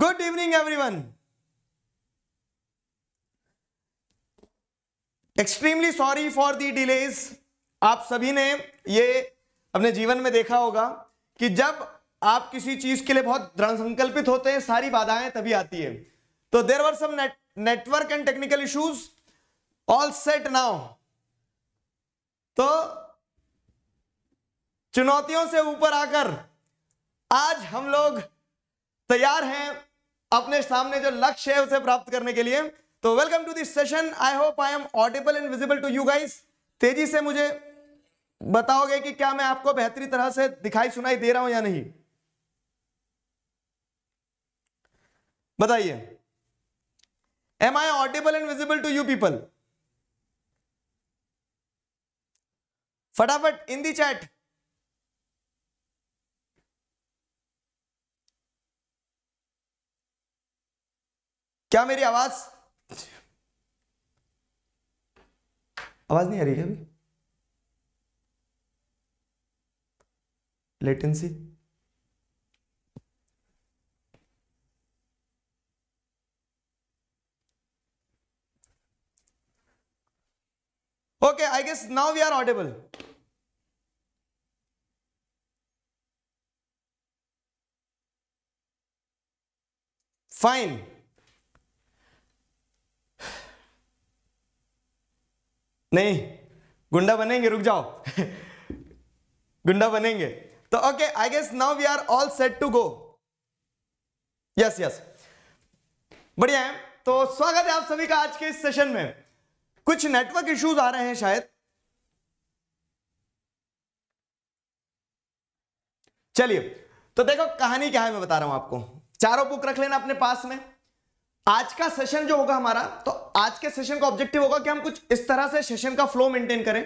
Good evening everyone extremely sorry for the delays आप सभी ने ये अपने जीवन में देखा होगा कि जब आप किसी चीज के लिए बहुत दृढ़ संकल्पित होते हैं सारी बाधाएं तभी आती है तो there were some network and technical issues all set now तो चुनौतियों से ऊपर आकर आज हम लोग तैयार हैं अपने सामने जो लक्ष्य है उसे प्राप्त करने के लिए तो welcome to this session I hope I am audible and visible to you guys तेजी से मुझे बताओगे कि क्या मैं आपको बेहतरी तरह से दिखाई सुनाई दे रहा हूं या नहीं बताइए am I audible and visible to you people फटाफट इन दी चैट क्या मेरी आवाज आवाज नहीं आ रही है अभी latency okay I guess now we are audible fine नहीं गुंडा बनेंगे रुक जाओ गुंडा बनेंगे तो okay I guess now we are all set to go yes yes बढ़िया है तो स्वागत है आप सभी का आज के इस सेशन में कुछ नेटवर्क इश्यूज आ रहे हैं शायद चलिए तो देखो कहानी क्या है मैं बता रहा हूं आपको चारों बुक रख लेना अपने पास में आज का सेशन जो होगा हमारा तो आज के सेशन का ऑब्जेक्टिव होगा कि हम कुछ इस तरह से सेशन का फ्लो मेंटेन करें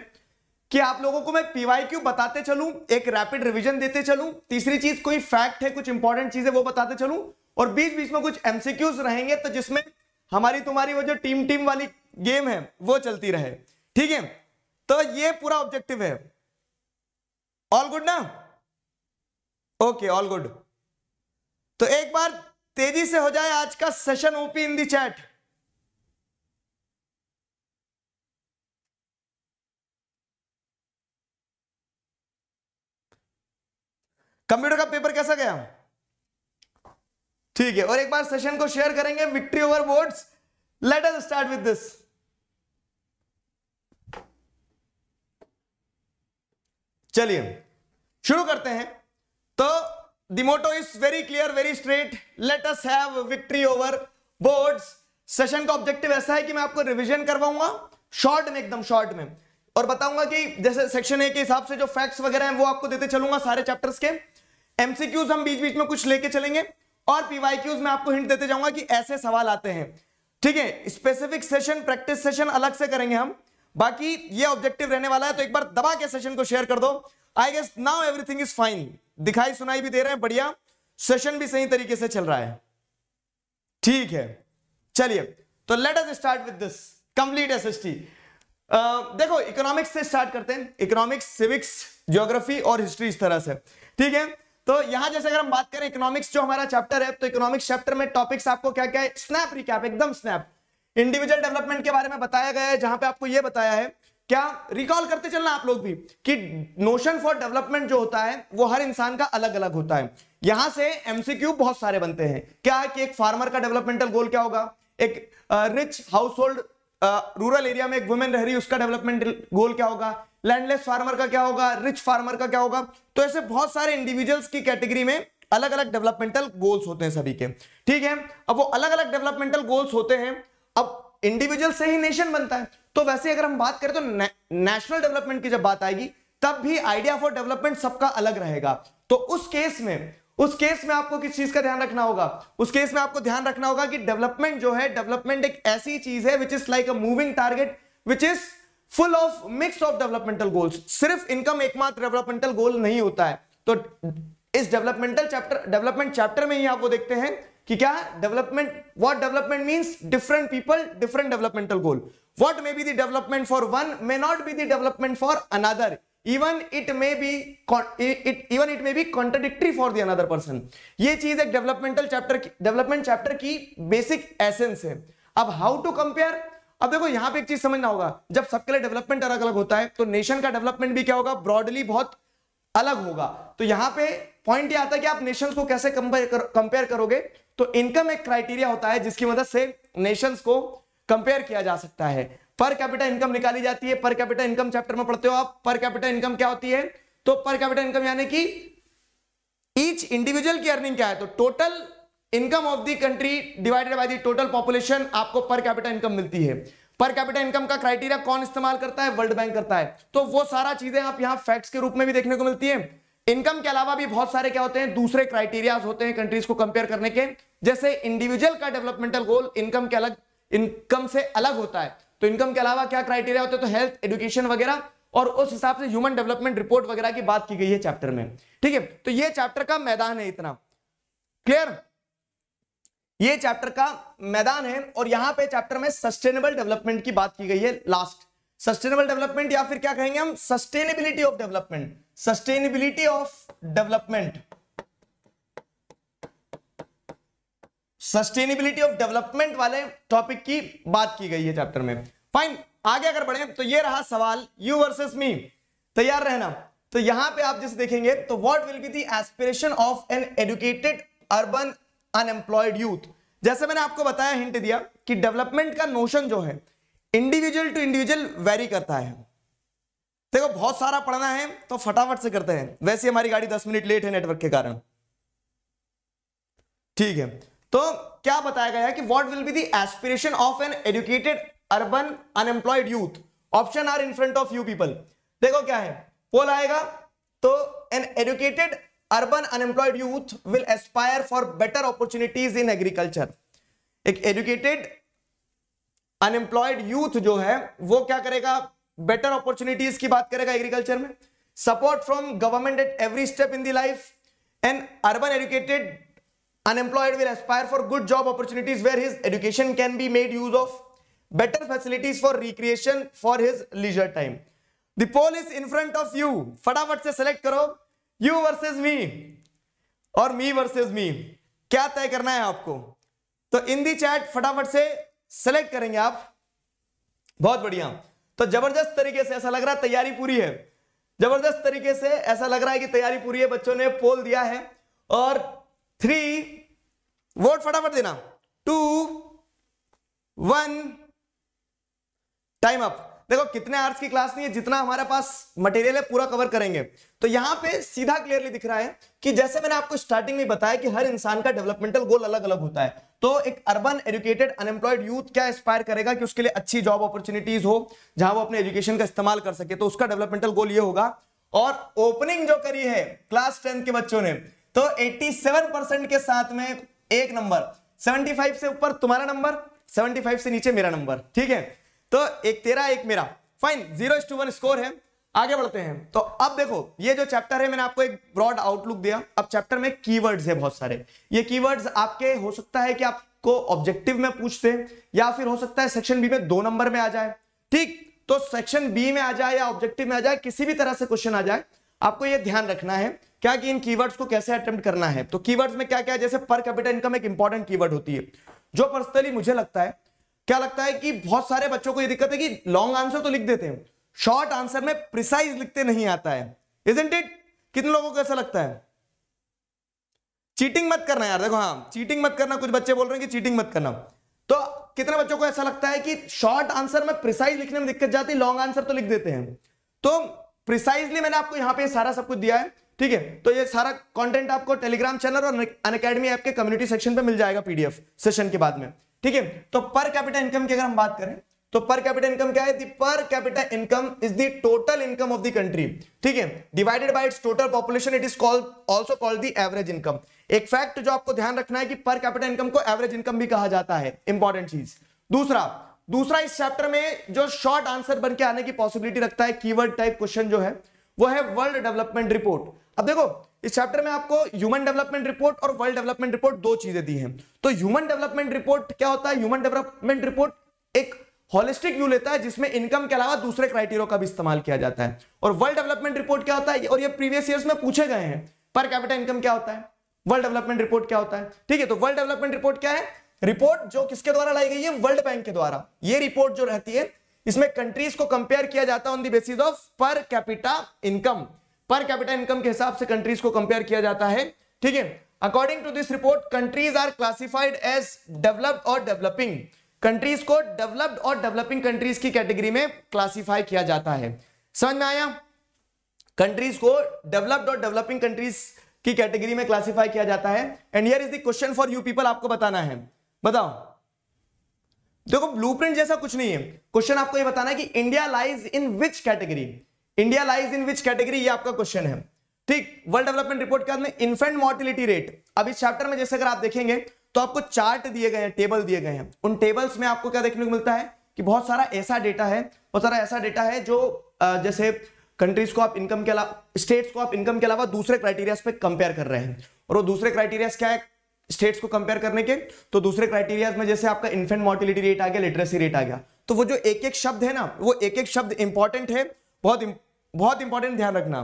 कि आप लोगों को मैं पीवाईक्यू बताते चलूं एक रैपिड रिवीजन देते चलूं तीसरी चीज कोई फैक्ट है कुछ इंपॉर्टेंट चीज है वो बताते चलूं और बीच बीच में कुछ एमसीक्यूज रहेंगे तो जिसमें हमारी तुम्हारी वो जो टीम टीम वाली गेम है वो चलती रहे ठीक है तो ये पूरा ऑब्जेक्टिव है ऑल गुड ना ओके ऑल गुड तो एक बार तेजी से हो जाए आज का session OP in the chat computer का पेपर कैसा गया ठीक है और एक बार सेशन को शेयर करेंगे victory over votes let us start with this चलिए शुरू करते हैं तो the motto is very clear very straight let us have victory over boards session ka objective aisa hai ki main aapko revision karwaunga short mein ekdam short mein और बताऊंगा कि जैसे section A के हिसाब से जो फैक्ट्स वगैरह हैं वो आपको देते चलूंगा सारे चैप्टर्स के एमसीक्यूज हम बीच बीच में कुछ लेके चलेंगे और पीवाईक्यूज में आपको हिंट देते जाऊंगा कि ऐसे सवाल आते हैं ठीक है स्पेसिफिक सेशन प्रैक्टिस सेशन अलग से करेंगे हम बाकी ये ऑब्जेक्टिव रहने वाला है तो एक बार दबा के सेशन को शेयर कर दो I guess now everything is fine दिखाई सुनाई भी दे रहे हैं बढ़िया सेशन भी सही तरीके से चल रहा है ठीक है चलिए तो let us start with this complete टी देखो इकोनॉमिक्स से स्टार्ट करते हैं इकोनॉमिक्स सिविक्स ज्योग्राफी और हिस्ट्री इस तरह से ठीक है तो यहां जैसे अगर हम बात करें इकोनॉमिक्स जो हमारा चैप्टर है तो इकोनॉमिक्स चैप्टर में टॉपिक्स आपको क्या क्या है स्नैप रिकैप एकदम स्नैप इंडिविजुअल डेवलपमेंट के बारे में बताया गया है जहां पे आपको यह बताया है क्या रिकॉल करते चलना आप लोग भी कि नोशन फॉर डेवलपमेंट जो होता है वो हर इंसान का अलग अलग होता है यहां से एमसीक्यू बहुत सारे बनते हैं क्या कि एक फार्मर का डेवलपमेंटल गोल क्या होगा एक rich household rural area में एक वुमेन रह रही उसका डेवलपमेंट गोल क्या होगा लैंडलेस फार्मर का क्या होगा रिच फार्मर का क्या होगा तो ऐसे बहुत सारे इंडिविजुअल्स की कैटेगरी में अलग अलग डेवलपमेंटल गोल्स होते हैं सभी के ठीक है अब वो अलग अलग डेवलपमेंटल गोल्स होते हैं अब इंडिविजुअल से ही नेशन बनता है तो वैसे अगर हम बात करें तो नेशनल डेवलपमेंट की जब बात आएगी तब भी आइडिया फॉर डेवलपमेंट सबका अलग रहेगा तो उस केस में उस केस में आपको किस चीज का ध्यान रखना होगा उस केस में आपको ध्यान रखना होगा कि डेवलपमेंट जो है डेवलपमेंट एक ऐसी चीज है which is like a moving target which is full of mix of developmental goals सिर्फ इनकम एकमात्र डेवलपमेंटल गोल नहीं होता है तो इस डेवलपमेंटल चैप्टर डेवलपमेंट चैप्टर में ही आप वो देखते हैं कि क्या development what development means different people different developmental goal what may be the development for one may not be the development for another even it may be it even it may be contradictory for the another person ये चीज एक developmental chapter development chapter की basic essence है अब how to compare अब देखो यहां पे एक चीज समझना होगा जब सबके लिए डेवलपमेंट अलग अलग होता है तो नेशन का डेवलपमेंट भी क्या होगा ब्रॉडली बहुत अलग होगा तो यहां पे पॉइंट ये आता है कि आप नेशंस को कैसे कंपेयर कर, करोगे तो इनकम एक क्राइटेरिया होता है जिसकी मदद से नेशंस को कंपेयर किया जा सकता है पर कैपिटल इनकम निकाली जाती है पर कैपिटल इनकम चैप्टर में पढ़ते हो आप पर कैपिटल इनकम क्या होती है तो पर कैपिटल इनकम यानी कि ईच इंडिविजुअल की अर्निंग क्या है तो total income of the country divided by the total population आपको पर कैपिटल इनकम मिलती है पर कैपिटल इनकम का क्राइटेरिया कौन इस्तेमाल करता है वर्ल्ड बैंक करता है तो वो सारा चीजें आप यहाँ फैक्ट्स के रूप में भी देखने को मिलती है इनकम के अलावा भी बहुत सारे क्या होते हैं दूसरे क्राइटेरियाज होते हैं कंट्रीज को कंपेयर करने के जैसे इंडिविजुअल का डेवलपमेंटल गोल इनकम के अलग इनकम से अलग होता है तो इनकम के अलावा क्या क्राइटेरिया होते हैं तो हेल्थ एजुकेशन वगैरह और उस हिसाब से ह्यूमन डेवलपमेंट रिपोर्ट वगैरह की बात की गई है चैप्टर में ठीक है तो ये चैप्टर का मैदान है इतना क्लियर ये चैप्टर का मैदान है और यहां पे चैप्टर में सस्टेनेबल डेवलपमेंट की बात की गई है लास्ट सस्टेनेबल डेवलपमेंट या फिर क्या कहेंगे हम sustainability of development sustainability of development sustainability of development वाले टॉपिक की बात की गई है चैप्टर में फाइन आगे अगर बढ़े तो ये रहा सवाल यू वर्सेस मी तैयार रहना तो यहां पे आप जैसे देखेंगे तो what will be the aspiration of an educated urban unemployed youth जैसे मैंने आपको बताया हिंट दिया कि डेवलपमेंट का नोशन जो है इंडिविजुअल टू इंडिविजुअल वेरी करता है देखो बहुत सारा पढ़ना है तो फटाफट से करते हैं वैसे हमारी गाड़ी दस मिनट लेट है नेटवर्क के कारण ठीक है तो क्या बताया गया है कि what will be the aspiration of an educated urban unemployed youth option are in front of you people देखो क्या है पोल आएगा तो an educated urban unemployed youth will aspire for better opportunities in agriculture एक educated unemployed youth जो है वो क्या करेगा बेटर अपॉर्चुनिटीज की बात करेगा एग्रीकल्चर में support from government at every step in दाइफ and urban educated unemployed will aspire for good job opportunities where his education can be made use of better facilities for recreation for his leisure time the poll is in front of you फटाफट से select करो you versus मी और मी versus मी क्या तय करना है आपको तो इन दी चैट फटाफट से सेलेक्ट करेंगे आप बहुत बढ़िया तो जबरदस्त तरीके से ऐसा लग रहा है तैयारी पूरी है जबरदस्त तरीके से ऐसा लग रहा है कि तैयारी पूरी है बच्चों ने पोल दिया है और थ्री वोट फटाफट देना टू वन टाइम अप देखो कितने आर्ट्स की क्लास नहीं है जितना हमारे पास मटेरियल है पूरा कवर करेंगे तो यहाँ पे सीधा क्लियरली दिख रहा है कि जैसे मैंने आपको स्टार्टिंग में बताया कि हर इंसान का डेवलपमेंटल गोल अलग अलग होता है तो एक अर्बन एजुकेटेड अनएम्प्लॉयड यूथ क्या एस्पायर करेगा कि उसके लिए अच्छी जॉब अपॉर्चुनिटीज हो जहां वो अपने एजुकेशन का इस्तेमाल कर सके तो उसका डेवलपमेंटल गोल ये होगा और ओपनिंग जो करी है क्लास टेंथ के बच्चों ने तो एट्टी परसेंट के साथ में एक नंबर सेवेंटी से ऊपर तुम्हारा नंबर सेवेंटी से नीचे मेरा नंबर ठीक है तो एक तेरा एक मेरा फाइन जीरो स्कोर है आगे बढ़ते हैं तो अब देखो ये जो चैप्टर है मैंने आपको एक ब्रॉड आउटलुक दिया अब चैप्टर में कीवर्ड्स है बहुत सारे ये कीवर्ड्स आपके हो सकता है कि आपको ऑब्जेक्टिव में पूछते हैं या फिर हो सकता है सेक्शन बी में दो नंबर में आ जाए ठीक तो सेक्शन बी में आ जाए या ऑब्जेक्टिव में आ जाए किसी भी तरह से क्वेश्चन आ जाए आपको यह ध्यान रखना है क्या कि इन कीवर्ड्स को कैसे अटेम्प्ट करना है तो कीवर्ड्स में क्या क्या जैसे पर कैपिटल इनकम एक इंपॉर्टेंट कीवर्ड होती है जो पर्सनली मुझे लगता है क्या लगता है कि बहुत सारे बच्चों को ये दिक्कत है कि लॉन्ग आंसर तो लिख देते हैं शॉर्ट आंसर में प्रिसाइज लिखते नहीं आता है इजेंट इट कितने लोगों को ऐसा लगता है चीटिंग मत करना यार देखो हाँ चीटिंग मत करना कुछ बच्चे बोल रहे हैं कि चीटिंग मत करना तो कितने बच्चों को ऐसा लगता है कि शॉर्ट आंसर में प्रिसाइज लिखने में दिक्कत जाती है लॉन्ग आंसर तो लिख देते हैं तो प्रिसाइजली मैंने आपको यहां पे सारा सब कुछ दिया है ठीक है तो ये सारा कंटेंट आपको टेलीग्राम चैनल और अन ऐप के कम्युनिटी सेक्शन पे मिल जाएगा पीडीएफ सेशन के बाद में ठीक है तो पर कैपिटल इनकम की अगर हम बात करें तो पर कैपिटल इनकम क्या है per capital income is the total income of the country ठीक है divided by its total population it is called also called the average income एक फैक्ट जो आपको ध्यान रखना है कि पर कैपिटल इनकम को एवरेज इनकम भी कहा जाता है इंपॉर्टेंट चीज दूसरा दूसरा इस चैप्टर में जो शॉर्ट आंसर बन के आने की पॉसिबिलिटी रखता है कीवर्ड टाइप क्वेश्चन जो है वो है वर्ल्ड डेवलपमेंट रिपोर्ट अब देखो इस चैप्टर में आपको ह्यूमन डेवलपमेंट रिपोर्ट और वर्ल्ड डेवलपमेंट रिपोर्ट दो चीजें दी हैं तो ह्यूमन डेवलपमेंट रिपोर्ट क्या होता है ह्यूमन डेवलपमेंट रिपोर्ट एक होलिस्टिक व्यू लेता है जिसमें इनकम के अलावा दूसरे क्राइटेरियो का भी इस्तेमाल किया जाता है और वर्ल्ड डेवलपमेंट रिपोर्ट क्या होता है और ये प्रीवियस ईयर में पूछे गए हैं पर कैपिटल इनकम क्या होता है वर्ल्ड डेवलपमेंट रिपोर्ट क्या होता है ठीक है तो वर्ल्ड डेवलपमेंट रिपोर्ट क्या है रिपोर्ट जो किसके द्वारा लाई गई है वर्ल्ड बैंक के द्वारा ये रिपोर्ट जो रहती है इसमें कंट्रीज को कंपेयर किया जाता है on the basis of per capita income per capital income के हिसाब से कंट्रीज को कंपेयर किया जाता है ठीक है according to this report countries are classified as developed और डेवलपिंग कंट्रीज को डेवलप्ड और डेवलपिंग कंट्रीज की कैटेगरी में क्लासिफाई किया जाता है समझ में आया कंट्रीज को डेवलप्ड और डेवलपिंग कंट्रीज की कैटेगरी में क्लासिफाई किया जाता है and here is the question for you people आपको बताना है बताओ देखो ब्लूप्रिंट जैसा कुछ नहीं है क्वेश्चन आपको ये बताना है कि India lies in which category India lies in which category ये आपका क्वेश्चन है ठीक वर्ल्ड डेवलपमेंट रिपोर्ट के बाद में इन्फेंट मोर्टिलिटी रेट अब इस चैप्टर में जैसे अगर आप देखेंगे तो आपको चार्ट दिए गए हैं टेबल दिए गए हैं उन टेबल्स में आपको क्या देखने को मिलता है कि बहुत सारा ऐसा डेटा है बहुत सारा ऐसा डेटा है जो जैसे कंट्रीज को आप इनकम के अलावा स्टेट्स को आप इनकम के अलावा दूसरे क्राइटेरियाज पे कंपेयर कर रहे हैं और वो दूसरे क्राइटेरियाज क्या है स्टेट्स को कंपेयर करने के तो दूसरे क्राइटेरियाज में जैसे आपका इन्फेंट मोर्टिलिटी रेट आ गया लिटरेसी रेट आ गया तो वो जो एक एक शब्द है ना वो एक एक शब्द इंपॉर्टेंट है बहुत बहुत इंपॉर्टेंट ध्यान रखना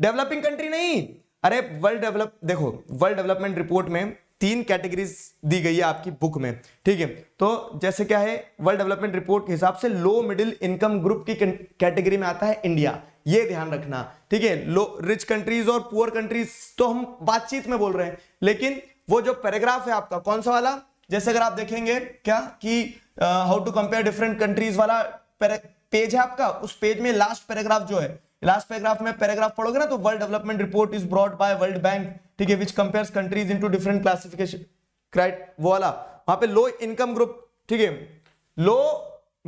डेवलपिंग कंट्री नहीं अरे वर्ल्ड डेवलप देखो वर्ल्ड डेवलपमेंट रिपोर्ट में तीन कैटेगरीज दी गई है आपकी बुक में ठीक है तो जैसे क्या है वर्ल्ड डेवलपमेंट रिपोर्ट के हिसाब से लो मिडिल इनकम ग्रुप की कैटेगरी में आता है इंडिया ये ध्यान रखना ठीक है लो रिच कंट्रीज और पुअर कंट्रीज तो हम बातचीत में बोल रहे हैं लेकिन वो जो पैराग्राफ है आपका कौन सा वाला जैसे अगर आप देखेंगे क्या कि how to compare different countries वाला पेज है आपका उस पेज में लास्ट पैराग्राफ जो है लास्ट पैराग्राफ में पैराग्राफ पढ़ोगे ना तो world development report is brought by world bank ठीक है which compares countries into different classification criteria वो वाला वहां पे लो इनकम ग्रुप ठीक है लो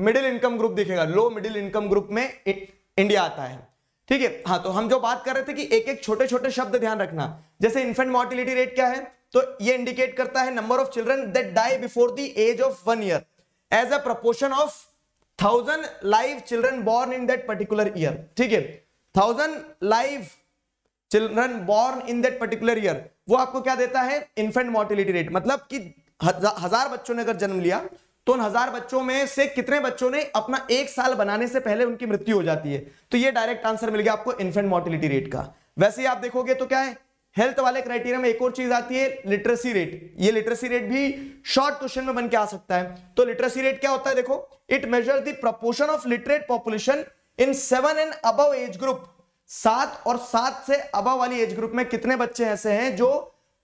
मिडिल इनकम ग्रुप देखेगा लो मिडिल इनकम ग्रुप में इंडिया आता है ठीक है हाँ तो हम जो बात कर रहे थे कि एक एक छोटे छोटे शब्द ध्यान रखना जैसे इन्फेंट मोर्टिलिटी रेट क्या है तो ये इंडिकेट करता है number of children that die before the age of one year as a proportion of thousand live children born in that particular year ठीक है thousand live children born in that particular year वो आपको क्या देता है infant mortality rate मतलब कि हजार बच्चों ने अगर जन्म लिया तो उन हजार बच्चों में से कितने बच्चों ने अपना एक साल बनाने से पहले उनकी मृत्यु हो जाती है तो ये डायरेक्ट आंसर मिल गया आपको इन्फेंट मोर्टिलिटी रेट का वैसे ही आप देखोगे तो क्या है हेल्थ वाले क्राइटेरिया में एक और चीज आती है लिटरेसी रेट ये लिटरेसी रेट भी शॉर्ट क्वेश्चन में बन के आ सकता है तो लिटरेसी रेट क्या होता है देखो it measure proportion of literate population in seven and above age group सात और सात से अब वाली एज ग्रुप में कितने बच्चे ऐसे हैं जो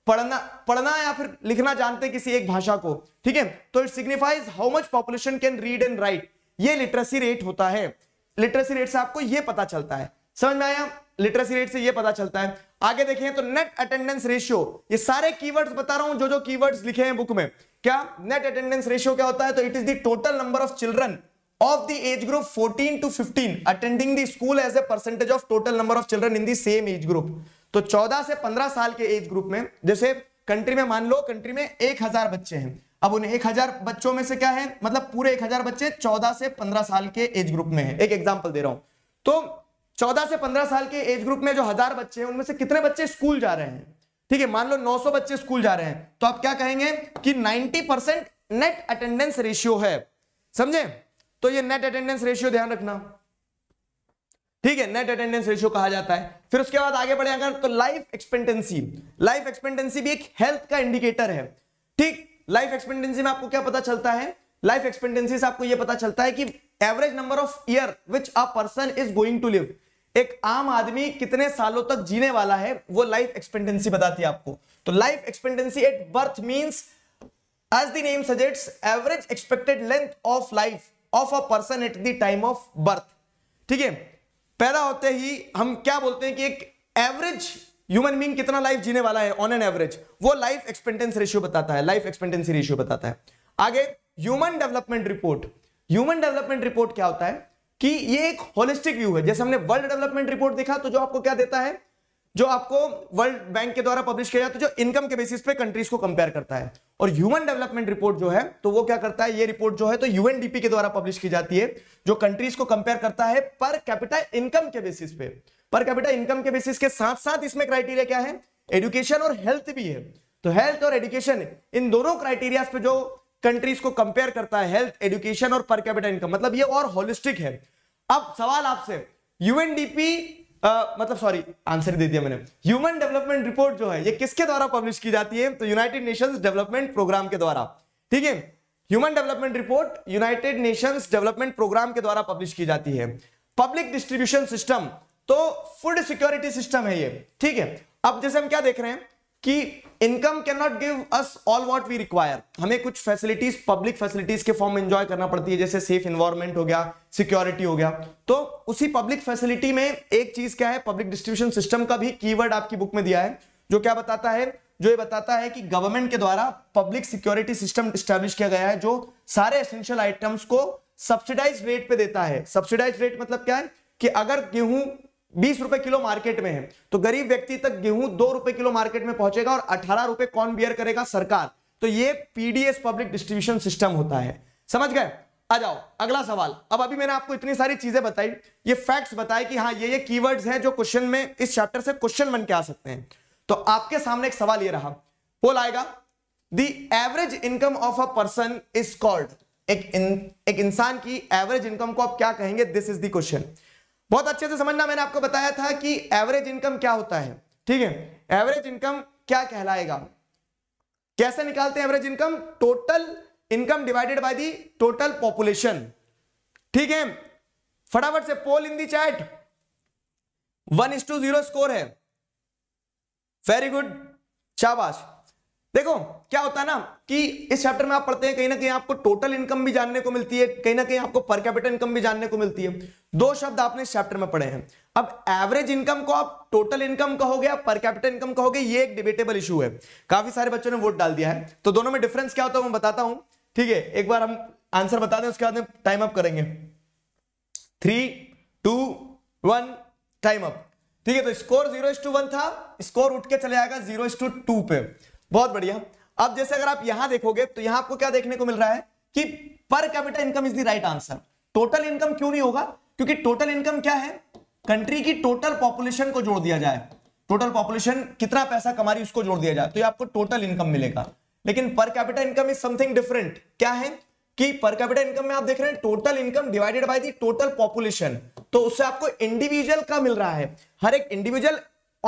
पढ़ना पढ़ना या फिर लिखना जानते किसी एक भाषा को ठीक है तो it signifies how much population can read and write ये लिटरेसी रेट होता है लिटरेसी रेट से आपको यह पता चलता है समझ में आया लिटरेसी रेट से यह पता चलता है आगे देखें तो नेट अटेंडेंस रेशियो ये सारे कीवर्ड्स बता रहा हूं जो जो कीवर्ड्स लिखे हैं बुक में क्या नेट अटेंडेंस रेशियो क्या होता है तो it is the total number of children of the age group 14 to 15 attending the school as a percentage of total number of children in the same age group तो 14 से 15 साल के age group में जैसे कंट्री में मान लो country में 1000 बच्चे हैं अब उन 1000 बच्चों में से क्या है मतलब पूरे 1000 बच्चे 14 से 15 साल के एज ग्रुप में है एक एग्जाम्पल दे रहा हूं तो 14 से 15 साल के एज ग्रुप में जो हजार बच्चे हैं उनमें से कितने बच्चे स्कूल जा रहे हैं ठीक है मान लो 900 बच्चे स्कूल जा रहे हैं तो आप क्या कहेंगे कि 90 परसेंट नेट अटेंडेंस रेशियो है समझे तो ये नेट अटेंडेंस रेशियो ध्यान रखना ठीक है नेट अटेंडेंस रेशियो कहा जाता है फिर उसके बाद आगे बढ़े अगर तो लाइफ एक्सपेक्टेंसी लाइफ एक्सपेक्टेंसी भी एक हेल्थ का इंडिकेटर है ठीक लाइफ एक्सपेक्टेंसी में आपको क्या पता चलता है लाइफ एक्सपेक्टेंसी से आपको यह पता चलता है कि average number of year which a person is going to live एक आम आदमी कितने सालों तक जीने वाला है वो लाइफ एक्सपेक्टेंसी बताती है आपको तो life expectancy at birth means as the name suggest average expected length of life of a person at the time of birth ठीक है पैदा होते ही हम क्या बोलते हैं कि एक एवरेज ह्यूमन बींग कितना लाइफ जीने वाला है ऑन एन एवरेज वो लाइफ एक्सपेक्टेंसी रेशियो बताता है लाइफ एक्सपेक्टेंसी रेशियो बताता है आगे human development report human development report क्या होता है कि ये एक होलिस्टिक व्यू है जैसे हमने वर्ल्ड डेवलपमेंट रिपोर्ट देखा तो जो आपको क्या देता है जो आपको वर्ल्ड बैंक के द्वारा पब्लिश किया जाता है तो जो इनकम के बेसिस पे कंट्रीज को कंपेयर करता है और ह्यूमन डेवलपमेंट रिपोर्ट जो है तो वो क्या करता है ये रिपोर्ट जो है तो यूएनडीपी के द्वारा पब्लिश की जाती है जो कंट्रीज को कंपेयर करता है पर कैपिटल इनकम के बेसिस पे पर कैपिटल इनकम के बेसिस के साथ साथ इसमें क्राइटेरिया क्या है एडुकेशन और हेल्थ भी है तो हेल्थ और एडुकेशन इन दोनों क्राइटेरिया पे जो कंट्रीज को कंपेयर करता है हेल्थ एडुकेशन और पर कैपिटल इनकम मतलब ये और होलिस्टिक है अब सवाल आपसे यूएनडीपी मतलब सॉरी आंसर दे दिया मैंने ह्यूमन डेवलपमेंट रिपोर्ट जो है ये किसके द्वारा पब्लिश की जाती है तो यूनाइटेड नेशंस डेवलपमेंट प्रोग्राम के द्वारा ठीक है human development report united nations development programme के द्वारा पब्लिश की जाती है पब्लिक डिस्ट्रीब्यूशन सिस्टम तो फूड सिक्योरिटी सिस्टम है ये ठीक है अब जैसे हम क्या देख रहे हैं कि income can not give us all what we require हमें कुछ फैसिलिटीज पब्लिक फैसिलिटीज के फॉर्म एंजॉय करना पड़ती है जैसे सेफ इन्वायरमेंट हो गया सिक्योरिटी हो गया तो उसी पब्लिक फैसिलिटी में एक चीज क्या है पब्लिक डिस्ट्रीब्यूशन सिस्टम का भी कीवर्ड आपकी बुक में दिया है जो क्या बताता है जो ये बताता है कि गवर्नमेंट के द्वारा पब्लिक सिक्योरिटी सिस्टम स्टैब्लिश किया गया है जो सारे एसेंशियल आइटम्स को सब्सिडाइज रेट पे देता है सब्सिडाइज रेट मतलब क्या है कि अगर गेहूं बीस रुपए किलो मार्केट में है तो गरीब व्यक्ति तक गेहूं दो रुपए किलो मार्केट में पहुंचेगा और अठारह रुपए कौन बियर करेगा सरकार तो ये पीडीएस पब्लिक डिस्ट्रीब्यूशन सिस्टम होता है समझ गए आ जाओ अगला सवाल अब अभी मैंने आपको इतनी सारी चीजें बताई ये फैक्ट्स बताए कि हाँ ये ये कीवर्ड्स हैं जो क्वेश्चन में इस चैप्टर से क्वेश्चन बन के आ सकते हैं तो आपके सामने एक सवाल ये रहा पोल आएगा the average income of a person is called एक इन, एक इंसान की एवरेज इनकम को आप क्या कहेंगे दिस इज द क्वेश्चन बहुत अच्छे से समझना मैंने आपको बताया था कि एवरेज इनकम क्या होता है ठीक है एवरेज इनकम क्या कहलाएगा कैसे निकालते हैं average income total income divided by the total population ठीक है फटाफट से poll in the chat one is to zero score है वेरी गुड शाबाश देखो क्या होता है ना कि इस चैप्टर में आप पढ़ते हैं कहीं ना कहीं आपको टोटल इनकम भी जानने को मिलती है कहीं ना कहीं आपको पर कैपिटल इनकम भी जानने को मिलती है दो शब्द आपने इस चैप्टर में पढ़े हैं अब एवरेज इनकम को आप टोटल इनकम कहोगे या पर कैपिटल इनकम कहोगे ये एक डिबेटेबल इशू है काफी सारे बच्चों ने वोट डाल दिया है तो दोनों में डिफरेंस क्या होता है मैं बताता हूं ठीक है एक बार हम आंसर बता दें उसके बाद में टाइम अप करेंगे three two one time up ठीक है तो स्कोर जीरो था स्कोर उठ के चले जाएगा जीरो पे बहुत बढ़िया अब जैसे अगर आप यहां देखोगे तो यहां आपको क्या देखने को मिल रहा है कि per capital income is the right answer total income क्यों नहीं होगा क्योंकि टोटल इनकम क्या है कंट्री की टोटल पॉपुलेशन को जोड़ दिया जाए टोटल पॉपुलेशन कितना पैसा कमा रही उसको जोड़ दिया जाए तो ये आपको टोटल इनकम मिलेगा लेकिन per capital income is something different क्या है कि पर कैपिटल इनकम में आप देख रहे हैं total income divided by the total population तो उससे आपको इंडिविजुअल का मिल रहा है हर एक इंडिविजुअल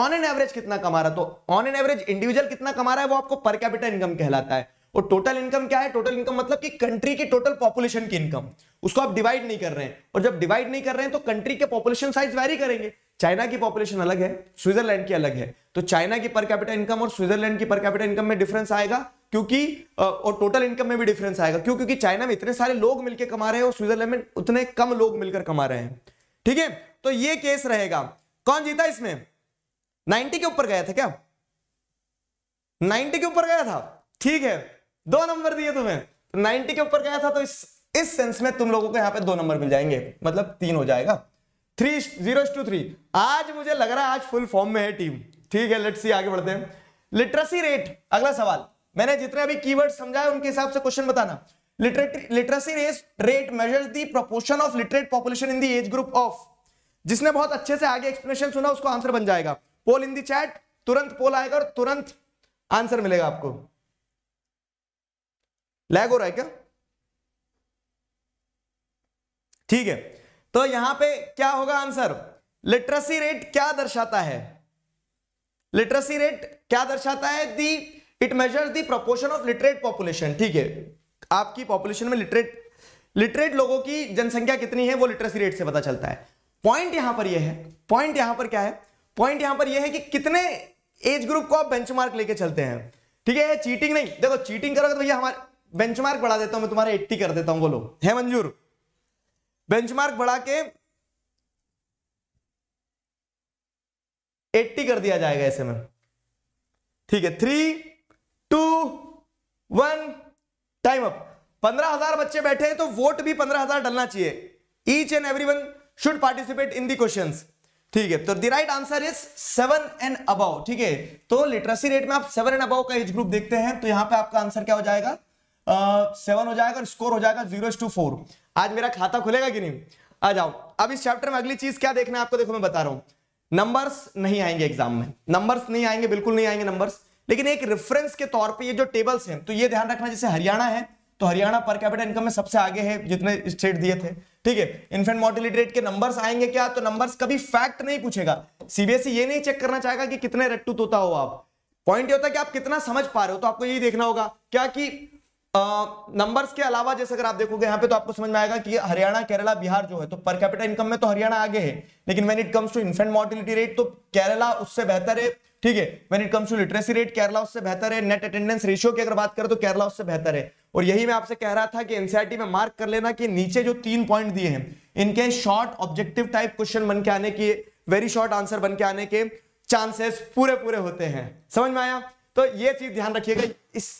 ऑन एन एवरेज कितना कमा रहा तो ऑन एन एवरेज इंडिविजुअल कितना कमा रहा है वो आपको पर कैपिटल इनकम कहलाता है और टोटल इनकम क्या है टोटल इनकम मतलब कि कंट्री की टोटल पॉपुलेशन की इनकम उसको आप डिवाइड नहीं कर रहे हैं और जब डिवाइड नहीं कर रहे हैं तो कंट्री के पॉपुलेशन साइज वैरी करेंगे चाइना की पॉपुलेशन अलग है स्विट्जरलैंड की अलग है तो चाइना की पर कैपिटल इनकम और स्विट्जरलैंड की पर कैपिटल इनकम में डिफरेंस आएगा क्योंकि और टोटल इनकम में भी डिफरेंस आएगा क्यों क्योंकि चाइना में इतने सारे लोग मिलकर कमा रहे हैं और स्विट्जरलैंड में उतने कम लोग मिलकर कमा रहे हैं ठीक है तो यह केस रहेगा कौन जीता इसमें 90 के ऊपर गया था क्या 90 के ऊपर गया था ठीक है दो नंबर दिए तुम्हें तो 90 के ऊपर गया था तो इस इस सेंस में तुम लोगों को यहां पे दो नंबर मिल जाएंगे मतलब तीन हो जाएगा थ्री जीरो थ्री आज मुझे लग रहा है आज फुल फॉर्म में है टीम ठीक है लेट्स सी आगे बढ़ते हैं लिटरेसी रेट अगला सवाल मैंने जितने अभी कीवर्ड समझाए उनके हिसाब से क्वेश्चन बताना literacy rate measures the proportion of literate population in the age group of जिसने बहुत अच्छे से आगे एक्सप्लेनेशन सुना उसको आंसर बन जाएगा पोल इन दी चैट तुरंत पोल आएगा और तुरंत आंसर मिलेगा आपको लैग हो रहा है क्या ठीक है तो यहां पे क्या होगा आंसर लिटरेसी रेट क्या दर्शाता है लिटरेसी रेट क्या दर्शाता है the it measures the proportion of literate population ठीक है आपकी पॉपुलेशन में लिटरेट लिटरेट लोगों की जनसंख्या कितनी है वो लिटरेसी रेट से पता चलता है पॉइंट यहां पर यह है पॉइंट यहां पर क्या है पॉइंट यहां पर यह है कि कितने एज ग्रुप को आप बेंचमार्क लेके चलते हैं ठीक है चीटिंग नहीं देखो चीटिंग करोगे तो भैया हमारे बेंचमार्क बढ़ा देता हूं मैं तुम्हारे 80 कर देता हूं बोलो है मंजूर बेंचमार्क बढ़ा के 80 कर दिया जाएगा ऐसे में ठीक है three two one time up पंद्रह हजार बच्चे बैठे हैं तो वोट भी पंद्रह हजार डलना चाहिए each and every one should participate in the question ठीक है तो the right answer is seven and above ठीक है तो लिटरेसी रेट में आप सेवन एंड अबाउ का एज ग्रुप देखते हैं तो यहां पे आपका आंसर क्या हो जाएगा सेवन uh, हो जाएगा और स्कोर हो जाएगा जीरो टू फोर आज मेरा खाता खुलेगा कि नहीं आ जाओ अब इस चैप्टर में अगली चीज क्या देखना है आपको देखो मैं बता रहा हूं नंबर्स नहीं आएंगे एग्जाम में नंबर्स नहीं आएंगे बिल्कुल नहीं आएंगे नंबर्स लेकिन एक रेफरेंस के तौर पे ये जो टेबल्स हैं तो ये ध्यान रखना जैसे हरियाणा है तो हरियाणा पर कैपिटल इनकम में सबसे आगे है जितने स्टेट दिए थे ठीक है इन्फेंट मोर्टिलिटी रेट के नंबर्स आएंगे क्या तो नंबर्स कभी फैक्ट नहीं पूछेगा सीबीएसई e ये नहीं चेक करना चाहेगा कि कितने रट्टू तोता हो आप पॉइंट ये होता है कि आप कितना समझ पा रहे हो तो आपको यही देखना होगा क्या कि नंबर्स के अलावा जैसे अगर आप देखोगे यहाँ पे तो आपको समझ में आएगा कि हरियाणा केरला बिहार जो है तो पर कैपिटल इनकम में तो हरियाणा आगे है लेकिन when it comes to infant mortality rate तो केरला उससे बेहतर है ठीक है when it comes to literacy rate Kerala उससे बेहतर है नेट अटेंडेंस रेशियो की अगर बात करें तो केरला उससे बेहतर है और यही मैं आपसे कह रहा था कि एनसीआरटी e में मार्क कर लेना कि नीचे जो तीन पॉइंट दिए हैं इनके शॉर्ट ऑब्जेक्टिव टाइप क्वेश्चन बन के आने की वेरी शॉर्ट आंसर बन के आने के चांसेस पूरे पूरे होते हैं समझ में आया तो ये चीज ध्यान रखिएगा इस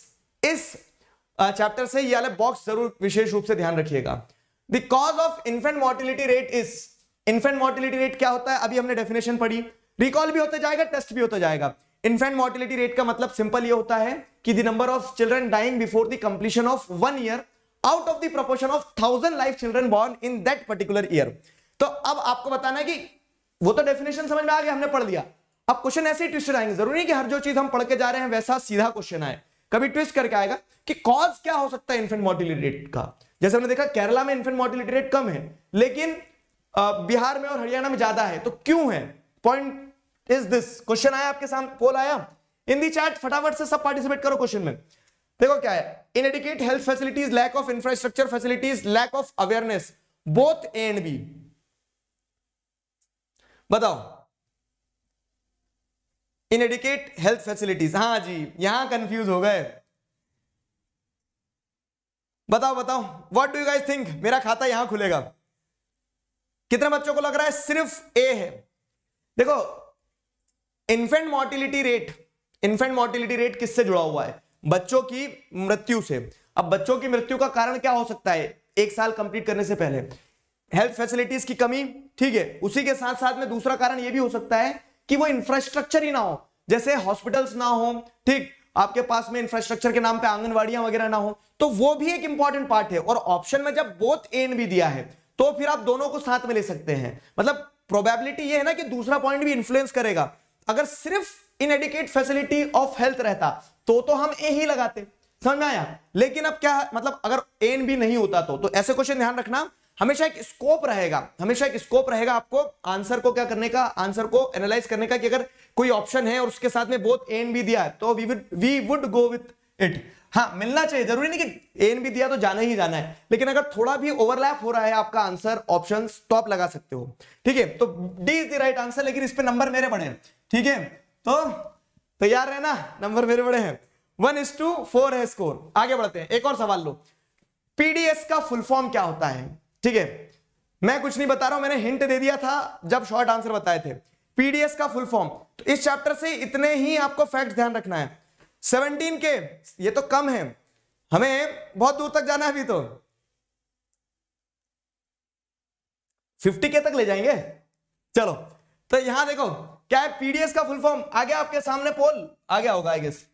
इस चैप्टर uh, से ये बॉक्स जरूर विशेष रूप से ध्यान रखिएगा the cause of infant mortality rate is infant mortality rate क्या होता है अभी हमने डेफिनेशन पढ़ी रिकॉल भी होता जाएगा टेस्ट भी होता जाएगा इन्फेंट मोर्टिलिटी रेट का मतलब सिंपल ये होता है कि the number of children dying before the completion of one year out of the proportion of thousand life children born in that particular year तो अब आपको बताना है कि वो तो डेफिनेशन समझ में आ गया हमने पढ़ लिया अब क्वेश्चन ऐसे ही ट्विस्टेड आएंगे जरूरी नहीं कि हर जो चीज हम पढ़ के जा रहे हैं वैसा सीधा क्वेश्चन आए कभी ट्विस्ट करके आएगा कि कॉज क्या हो सकता है इन्फेंट मोर्टिलिटी रेट का जैसे हमने देखा केरला में इन्फेंट मोर्टिलिटी रेट कम है लेकिन बिहार में और हरियाणा में ज्यादा है तो क्यों है पॉइंट इज दिस क्वेश्चन आया आपके सामने पोल आया इन दी चैट फटाफट से सब पार्टिसिपेट करो क्वेश्चन में देखो क्या है inadequate health facilities lack of infrastructure facilities lack of awareness both A and B बताओ इन एडिकेट हेल्थ फैसिलिटीज हाँ जी यहां कंफ्यूज हो गए बताओ बताओ what do you guys think मेरा खाता यहां खुलेगा कितने बच्चों को लग रहा है सिर्फ ए है देखो infant mortality rate infant mortality rate किससे जुड़ा हुआ है बच्चों की मृत्यु से अब बच्चों की मृत्यु का कारण क्या हो सकता है एक साल कंप्लीट करने से पहले हेल्थ फैसिलिटीज की कमी ठीक है उसी के साथ साथ में दूसरा कारण यह भी हो सकता है कि वो इंफ्रास्ट्रक्चर ही ना हो जैसे हॉस्पिटल्स ना हो ठीक आपके पास में इंफ्रास्ट्रक्चर के नाम पे आंगनवाड़ियां वगैरह ना हो तो वो भी एक इंपॉर्टेंट पार्ट है और ऑप्शन में जब बोथ एन भी दिया है तो फिर आप दोनों को साथ में ले सकते हैं मतलब प्रोबेबिलिटी ये है ना कि दूसरा पॉइंट भी इन्फ्लुएंस करेगा अगर सिर्फ इनएडिकेट फैसिलिटी ऑफ हेल्थ रहता तो तो हम ए ही लगाते समझ में आया लेकिन अब क्या मतलब अगर एन भी नहीं होता तो, तो ऐसे क्वेश्चन ध्यान रखना हमेशा एक स्कोप रहेगा हमेशा एक स्कोप रहेगा आपको आंसर को क्या करने का आंसर को एनालाइज करने का कि अगर कोई ऑप्शन है और उसके साथ में बोथ एन भी दिया तो we would we would go with it हाँ मिलना चाहिए जरूरी नहीं कि एन भी दिया तो जाना ही जाना है लेकिन अगर थोड़ा भी ओवरलैप हो रहा है आपका आंसर ऑप्शन स्टॉप लगा सकते हो ठीक है तो D is the right answer लेकिन इस पर नंबर मेरे बड़े हैं ठीक है तो तैयार है ना नंबर मेरे बड़े हैं वन इज टू फोर है स्कोर आगे बढ़ते हैं एक और सवाल लो पीडीएस का फुल फॉर्म क्या होता है ठीक है मैं कुछ नहीं बता रहा हूं मैंने हिंट दे दिया था जब शॉर्ट आंसर बताए थे पीडीएस का फुल फॉर्म तो इस चैप्टर से इतने ही आपको फैक्ट ध्यान रखना है 17 के ये तो कम है हमें बहुत दूर तक जाना है अभी तो 50 के तक ले जाएंगे चलो तो यहां देखो क्या है पीडीएस का फुल फॉर्म आ गया आपके सामने पोल आ गया होगा आई गेस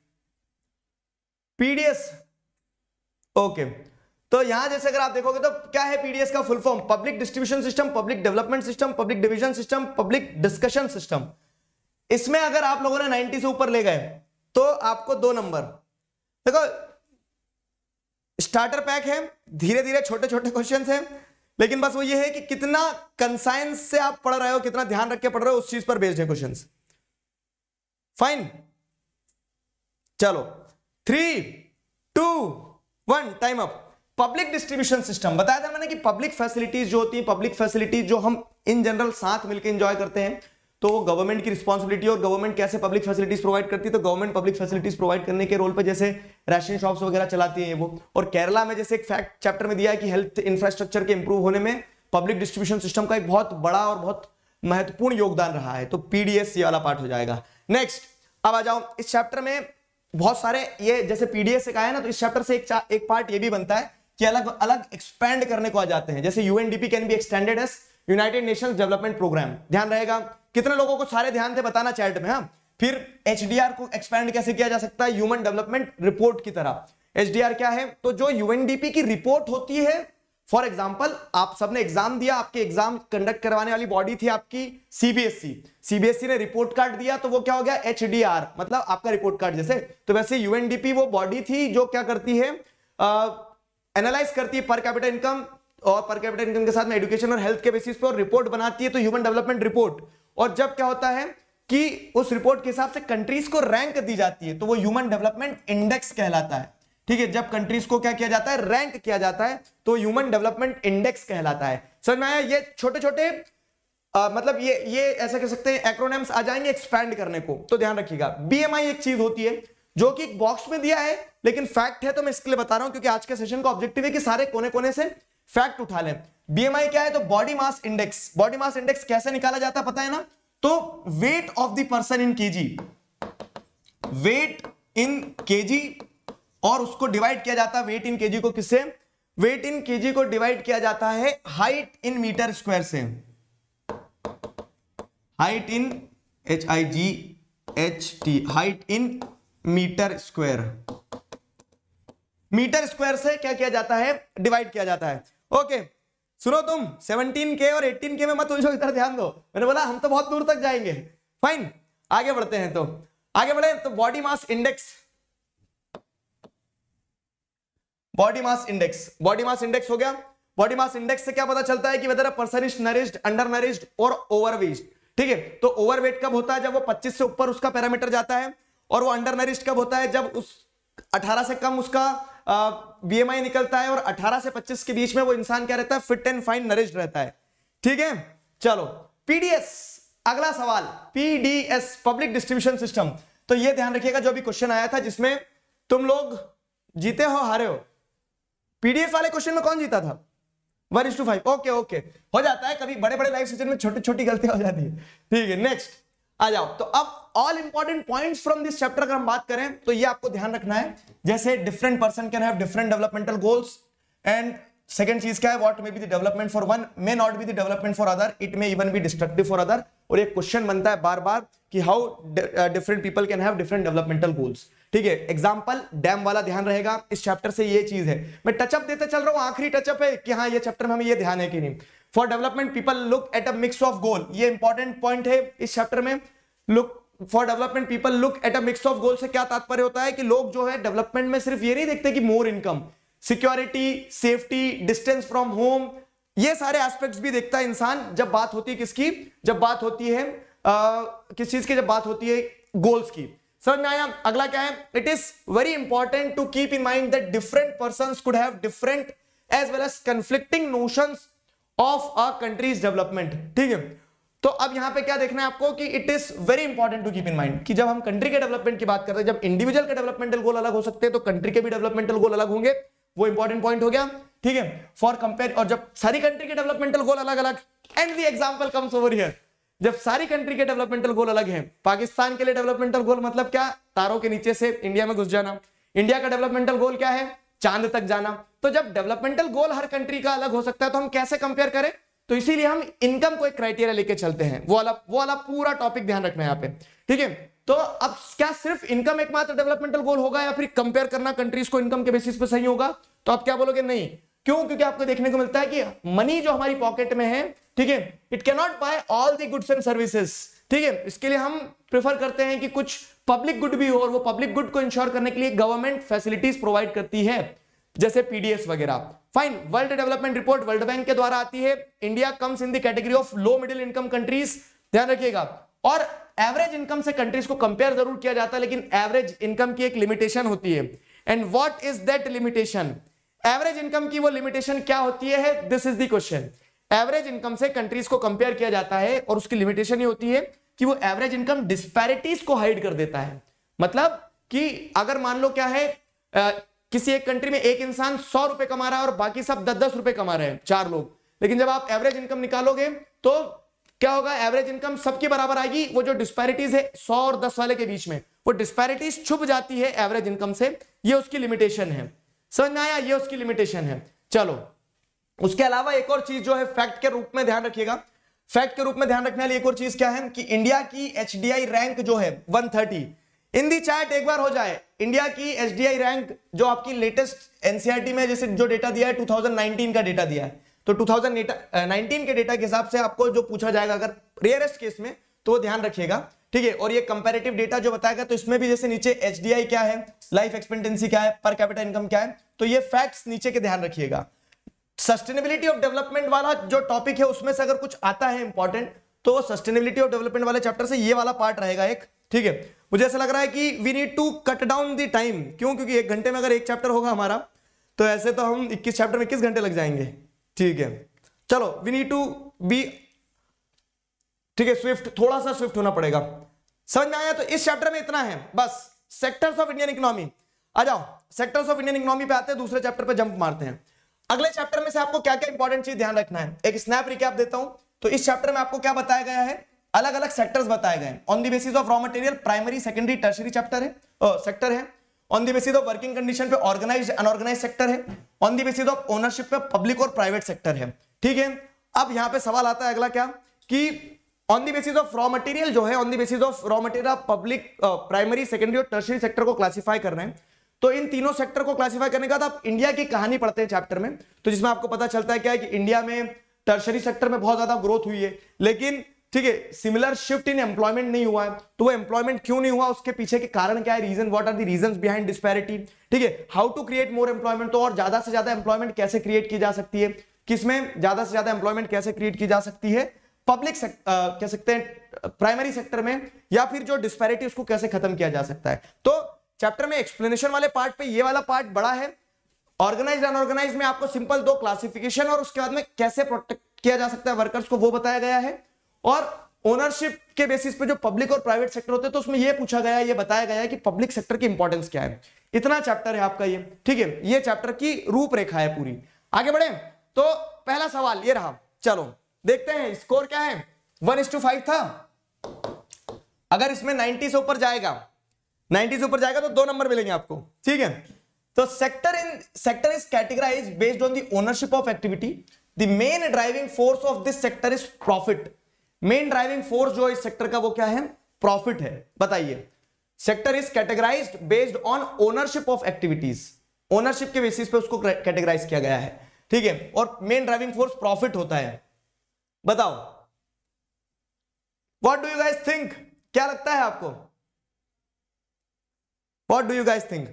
पीडीएस ओके तो यहां जैसे अगर आप देखोगे तो क्या है पीडीएस का full form public distribution system public development system public division system public discussion system इसमें अगर आप लोगों ने 90 से ऊपर ले गए तो आपको दो नंबर देखो स्टार्टर पैक है धीरे धीरे छोटे छोटे क्वेश्चन है लेकिन बस वो ये है कि कितना कंसाइंस से आप पढ़ रहे हो कितना ध्यान रख के पढ़ रहे हो उस चीज पर बेस्ड है क्वेश्चन फाइन चलो three two one time up public distribution system बताया था मैंने कि पब्लिक फैसिलिटीज जो होती है पब्लिक फैसिलिटीज जो हम इन जनरल साथ मिलकर इंजॉय करते हैं तो गवर्नमेंट की रिस्पॉन्सिबिलिटी और गवर्नमेंट कैसे पब्लिक फैसिलिटीज प्रोवाइड करती है तो गवर्नमेंट पब्लिक फैसिलिटीज प्रोवाइड करने के रोल पर जैसे राशन शॉप्स वगैरह चलाती है वो और केरला में जैसे एक फैक्ट चैप्टर में दिया है कि हेल्थ इंफ्रास्ट्रक्चर के इंप्रूव होने में पब्लिक डिस्ट्रीब्यूशन सिस्टम का एक बहुत बड़ा और बहुत महत्वपूर्ण योगदान रहा है तो पीडीएस ये वाला पार्ट हो जाएगा नेक्स्ट अब आ जाओ इस चैप्टर में बहुत सारे ये जैसे पीडीएस से कहा है ना तो इस चैप्टर से एक, एक पार्ट ये भी बनता है कि अलग अलग एक्सपेंड करने को आ जाते हैं जैसे UNDP can be extended as united nation development programme ध्यान रहेगा कितने लोगों को सारे ध्यान से बताना चैट में हाँ फिर एच को एक्सपेंड कैसे किया जा सकता है ह्यूमन डेवलपमेंट रिपोर्ट की तरह एच क्या है तो जो यूएनडीपी की रिपोर्ट होती है फॉर एग्जाम्पल आप सबने एग्जाम दिया आपके एग्जाम कंडक्ट करवाने वाली बॉडी थी आपकी सीबीएसई सीबीएसई e। e ने रिपोर्ट कार्ड दिया तो वो क्या हो गया एच मतलब आपका रिपोर्ट कार्ड जैसे तो वैसे यूएनडीपी वो बॉडी थी जो क्या करती है आ, एनालाइज करती है पर कैपिटल इनकम और पर कैपिटल इनकम के साथ में एजुकेशन और हेल्थ के बेसिस पर रिपोर्ट बनाती है तो ह्यूमन डेवलपमेंट रिपोर्ट और जब क्या होता है कि उस रिपोर्ट के हिसाब से कंट्रीज को रैंक दी जाती है तो वो ह्यूमन डेवलपमेंट इंडेक्स कहलाता है ठीक है जब कंट्रीज को क्या किया जाता है रैंक किया जाता है तो ह्यूमन डेवलपमेंट इंडेक्स कहलाता है समझ में आया ये छोटे छोटे आ, मतलब ये ये ऐसा कह सकते हैं एक्रोनेम्स आ जाएंगे एक्सपैंड करने को तो ध्यान रखिएगा बीएमआई एक चीज होती है जो कि बॉक्स में दिया है लेकिन फैक्ट है तो मैं इसके लिए बता रहा हूं क्योंकि आज के सेशन का ऑब्जेक्टिव है कि सारे कोने कोने से फैक्ट उठा लें बीएमआई क्या है तो body mass index body mass index कैसे निकाला जाता है पता है ना तो weight of the person in के वेट इन के और उसको डिवाइड किया जाता है वेट इन के को किससे वेट इन के को डिवाइड किया जाता है हाइट इन मीटर स्क्वायर से height in H I G H T height in metre square metre square से क्या किया जाता है डिवाइड किया जाता है ओके सुनो तुम के और के में मत उलझो इधर ध्यान दो मैंने बोला हम तो बहुत दूर तक जाएंगे फाइन आगे बढ़ते हैं तो आगे बढ़े तो body mass index body mass index body mass index हो गया बॉडी मास इंडेक्स से क्या पता चलता है कि whether person is nourished under nourished और ओवरवेस्ड ठीक है तो ओवरवेट कब होता है जब वो 25 से ऊपर उसका पैरामीटर जाता है और वो अंडर नरिश्ड कब होता है जब उस 18 से कम उसका बीएमआई निकलता है और 18 से 25 के बीच में वो इंसान क्या रहता है फिट एंड फाइन नरिश्ड रहता है ठीक है चलो पीडीएस अगला सवाल पीडीएस पब्लिक डिस्ट्रीब्यूशन सिस्टम तो ये ध्यान रखिएगा जो भी क्वेश्चन आया था जिसमें तुम लोग जीते हो हारे हो पीडीएफ वाले क्वेश्चन में कौन जीता था one is to five okay okay हो जाता है कभी बड़े बड़े लाइफ सेशन में छोटी छोटी गलतियां हो जाती है ठीक है नेक्स्ट आ जाओ तो अब all important point from this chapter अगर हम बात करें तो ये आपको ध्यान रखना है जैसे different person can have different developmental goals and second चीज क्या है what may be the development for one may not be the development for other it may even be destructive for other और एक क्वेश्चन बनता है बार बार कि how different people can have different developmental goals ठीक है एग्जाम्पल डैम वाला ध्यान रहेगा इस चैप्टर से ये चीज है मैं टचअप देते चल रहा हूँ आखिरी टचअप है कि हाँ ये चैप्टर में हमें ये ध्यान है कि नहीं for development people look at a mix of goal ये इंपॉर्टेंट पॉइंट है इस चैप्टर में look for development people look at a mix of goal से क्या तात्पर्य होता है कि लोग जो है डेवलपमेंट में सिर्फ ये नहीं देखते कि more income security safety distance from home ये सारे एस्पेक्ट्स भी देखता है इंसान जब बात होती है किसकी जब बात होती है आ, किस चीज की जब बात होती है गोल्स की समझ में आया अगला क्या है it is very important to keep in mind that different person could have different as well as conflicting notions of a country's development ठीक है तो अब यहां पे क्या देखना है आपको कि it is very important to keep in mind कि जब हम कंट्री के डेवलपमेंट की बात रहे हैं जब इंडिविजुअल के डेवलपमेंटल गोल अलग हो सकते हैं तो कंट्री के भी डेवलपमेंटल गोल अलग होंगे वो इंपॉर्टेंट पॉइंट हो गया ठीक है फॉर कंपेयर और जब सारी कंट्री के डेवलपमेंटल गोल अलग अलग and the example comes over here जब सारी कंट्री के डेवलपमेंटल गोल अलग है पाकिस्तान के लिए डेवलपमेंटल गोल मतलब क्या तारों के नीचे से इंडिया में घुस जाना इंडिया का डेवलपमेंटल गोल क्या है चांद तक जाना तो जब डेवलपमेंटल गोल हर कंट्री का अलग हो सकता है तो हम कैसे कंपेयर करें तो इसीलिए हम इनकम को एक क्राइटेरिया लेके चलते हैं वो वाला वो वाला पूरा टॉपिक ध्यान रखना है यहाँ पे ठीक है तो अब क्या सिर्फ इनकम एकमात्र डेवलपमेंटल गोल होगा या फिर कंपेयर करना कंट्रीज को इनकम के बेसिस पे सही होगा तो आप क्या बोलोगे नहीं क्यों क्योंकि आपको देखने को मिलता है कि मनी जो हमारी पॉकेट में है ठीक है it can not buy all the goods and services ठीक है इसके लिए हम प्रेफर करते हैं कि कुछ पब्लिक गुड भी हो और वो पब्लिक गुड को इंश्योर करने के लिए गवर्नमेंट फैसिलिटीज प्रोवाइड करती है जैसे पीडीएस वगैरह fine world development report world bank के द्वारा आती है India comes in the category of low middle income countries ध्यान रखिएगा और एवरेज इनकम से कंट्रीज को कंपेयर जरूर किया जाता है लेकिन एवरेज इनकम की एक लिमिटेशन होती है and what is that limitation average income की वो लिमिटेशन क्या होती है this is question average income से कंट्रीज को कंपेयर किया जाता है और उसकी लिमिटेशन ये होती है कि वो एवरेज इनकम डिस्पैरिटीज को हाइड कर देता है मतलब कि अगर मान लो क्या है किसी एक कंट्री में एक इंसान सौ रुपए कमा रहा है और बाकी सब दस दस रुपए कमा रहे हैं चार लोग लेकिन जब आप एवरेज इनकम निकालोगे तो क्या होगा एवरेज इनकम सबके बराबर आएगी वो जो डिस्पैरिटीज है सौ और दस वाले के बीच में वो डिस्पैरिटीज छुप जाती है एवरेज इनकम से ये उसकी लिमिटेशन है समझ में आया ये उसकी लिमिटेशन है चलो उसके अलावा एक और चीज जो है फैक्ट के रूप में ध्यान रखिएगा फैक्ट के रूप में ध्यान रखने वाली एक और चीज क्या है कि इंडिया की एच रैंक जो है थर्टी हिंदी चैट एक बार हो जाए इंडिया की एस रैंक जो आपकी लेटेस्ट एनसीआरटी e में जैसे जो डेटा दिया है 2019 का डेटा दिया है तो 2019 के डेटा के हिसाब से आपको जो पूछा जाएगा अगर रेयरेस्ट केस में तो वो ध्यान रखिएगा ठीक है और ये कंपेरेटिव डेटा जो बताएगा तो इसमें भी जैसे नीचे एच क्या है लाइफ एक्सपेक्टेंसी क्या है पर कैपिटल इनकम क्या है तो ये फैक्ट्स नीचे के ध्यान रखिएगा सस्टेनेबिलिटी ऑफ डेवलपमेंट वाला जो टॉपिक है उसमें से अगर कुछ आता है इंपॉर्टेंट तो सस्टेनेबिलिटी ऑफ डेवलपमेंट वाले चैप्टर से ये वाला पार्ट रहेगा एक ठीक है मुझे ऐसा लग रहा है कि we need to cut down the time क्यों क्योंकि एक घंटे में अगर एक चैप्टर होगा हमारा तो ऐसे तो हम 21 चैप्टर में इक्कीस घंटे लग जाएंगे ठीक है चलो वी नीड टू बी ठीक है स्विफ्ट थोड़ा सा स्विफ्ट होना पड़ेगा समझ में आया तो इस चैप्टर में इतना है बस सेक्टर्स ऑफ इंडियन इकोनॉमी आ जाओ सेक्टर्स ऑफ इंडियन इकोनॉमी पे आते हैं दूसरे चैप्टर पे जंप मारते हैं अगले चैप्टर में से आपको क्या क्या इंपॉर्टेंट चीज ध्यान रखना है एक स्नैप रिकैप देता हूं तो इस चैप्टर में आपको क्या बताया गया है अलग अलग सेक्टर्स बताए गए on the basis of raw material primary secondary tertiary chapter है सेक्टर है on the basis of working condition पे ऑर्गेनाइज अनऑर्गेनाइज सेक्टर है on the basis of ownership पे पब्लिक और प्राइवेट सेक्टर है ठीक है अब यहां पे सवाल आता है अगला क्या कि on the basis of raw material जो है on the basis of raw material public primary secondary और टर्शरी सेक्टर को क्लासिफाई कर रहे हैं तो इन तीनों सेक्टर को क्लासिफाई करने का बाद आप इंडिया की कहानी पढ़ते हैं चैप्टर में तो जिसमें आपको पता चलता है क्या है कि इंडिया में टर्शरी सेक्टर में बहुत ज्यादा ग्रोथ हुई है लेकिन ठीक है सिमिलर शिफ्ट इन एम्प्लॉयमेंट नहीं हुआ है तो वो एम्प्लॉयमेंट क्यों नहीं हुआ उसके पीछे के कारण क्या है reason what are the reason behind disparity ठीक है how to create more employment तो और ज्यादा से ज्यादा एम्प्लॉयमेंट कैसे क्रिएट की जा सकती है किसमें ज्यादा से ज्यादा एम्प्लॉयमेंट कैसे क्रिएट की जा सकती है पब्लिक कह सकते हैं प्राइमरी सेक्टर में या फिर जो डिस्पैरिटी उसको कैसे खत्म किया जा सकता है तो चैप्टर में एक्सप्लेनेशन वाले पार्ट पे ये वाला पार्ट बड़ा है ऑर्गेनाइज अनऑर्गेनाइज में आपको सिंपल दो क्लासिफिकेशन और उसके बाद में कैसे प्रोटेक्ट किया जा सकता है वर्कर्स को वो बताया गया है और ओनरशिप के बेसिस पे जो पब्लिक और प्राइवेट सेक्टर होते हैं तो उसमें ये पूछा गया ये बताया गया कि पब्लिक सेक्टर की इंपॉर्टेंस क्या है इतना चैप्टर है आपका ये ठीक है ये चैप्टर की रूपरेखा है पूरी आगे बढ़े तो पहला सवाल ये रहा चलो देखते हैं स्कोर क्या है वन टू फाइव था अगर इसमें नाइनटी से ऊपर जाएगा नाइनटी से ऊपर जाएगा तो दो नंबर मिलेंगे आपको ठीक है तो sector in sector is categorise based on the ownership of activity the main driving force of this sector is profit main driving force जो इस सेक्टर का वो क्या है प्रॉफिट है बताइए sector is categorise based on ownership of activities ownership के basis पे उसको कैटेगराइज किया गया है ठीक है और मेन ड्राइविंग फोर्स प्रॉफिट होता है बताओ what do you guys think क्या लगता है आपको what do you guys think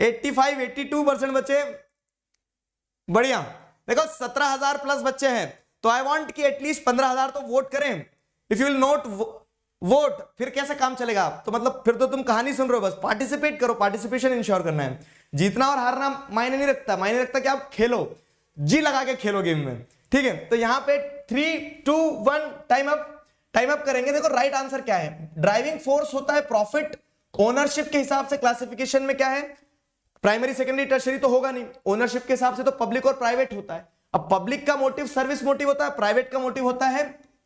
85, 82 percent बच्चे बढ़िया देखो 17,000 प्लस बच्चे हैं तो आई वॉन्ट कि एटलीस्ट पंद्रह हजार तो वोट करें if you will not vote फिर कैसे काम चलेगा तो मतलब फिर तो तुम कहानी सुन रहे हो बस पार्टिसिपेट करो पार्टिसिपेशन इंश्योर करना है जीतना और हारना मायने नहीं रखता मायने रखता कि आप खेलो जी लगा के खेलो गेम में ठीक है तो यहाँ पे three two one time up time up करेंगे देखो राइट आंसर क्या है ड्राइविंग फोर्स होता है प्रॉफिट ओनरशिप के हिसाब से क्लासिफिकेशन में क्या है प्राइमरी सेकेंडरी टर्शरी तो होगा नहीं ओनरशिप के हिसाब से तो पब्लिक और प्राइवेट होता है अब पब्लिक का मोटिव सर्विस मोटिव होता है प्राइवेट का मोटिव होता है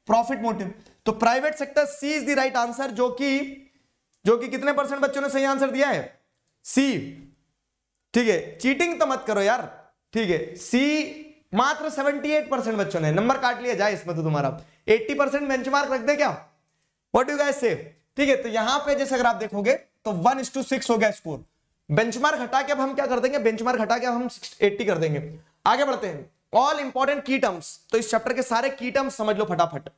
प्रॉफिट मोटिव तो private sector C is the right answer जो कि जो कि कितने परसेंट बच्चों ने सही आंसर दिया है सी ठीक है चीटिंग तो मत करो यार ठीक है सी मात्र 78 परसेंट बच्चों ने नंबर काट लिया जाए इसमें तो तुम्हारा 80 परसेंट बेंचमार्क रख दे क्या वॉट यू गैस से ठीक है तो यहां पे जैसे अगर आप देखोगे तो वन इज टू सिक्स हो गया स्कोर बेंचमार्क हटा के अब हम क्या कर देंगे बेंचमार्क हटा के अब हम 80 कर देंगे आगे बढ़ते हैं ऑल इंपॉर्टेंट की टर्म्स तो इस चैप्टर के सारे की टर्म्स समझ लो फटाफट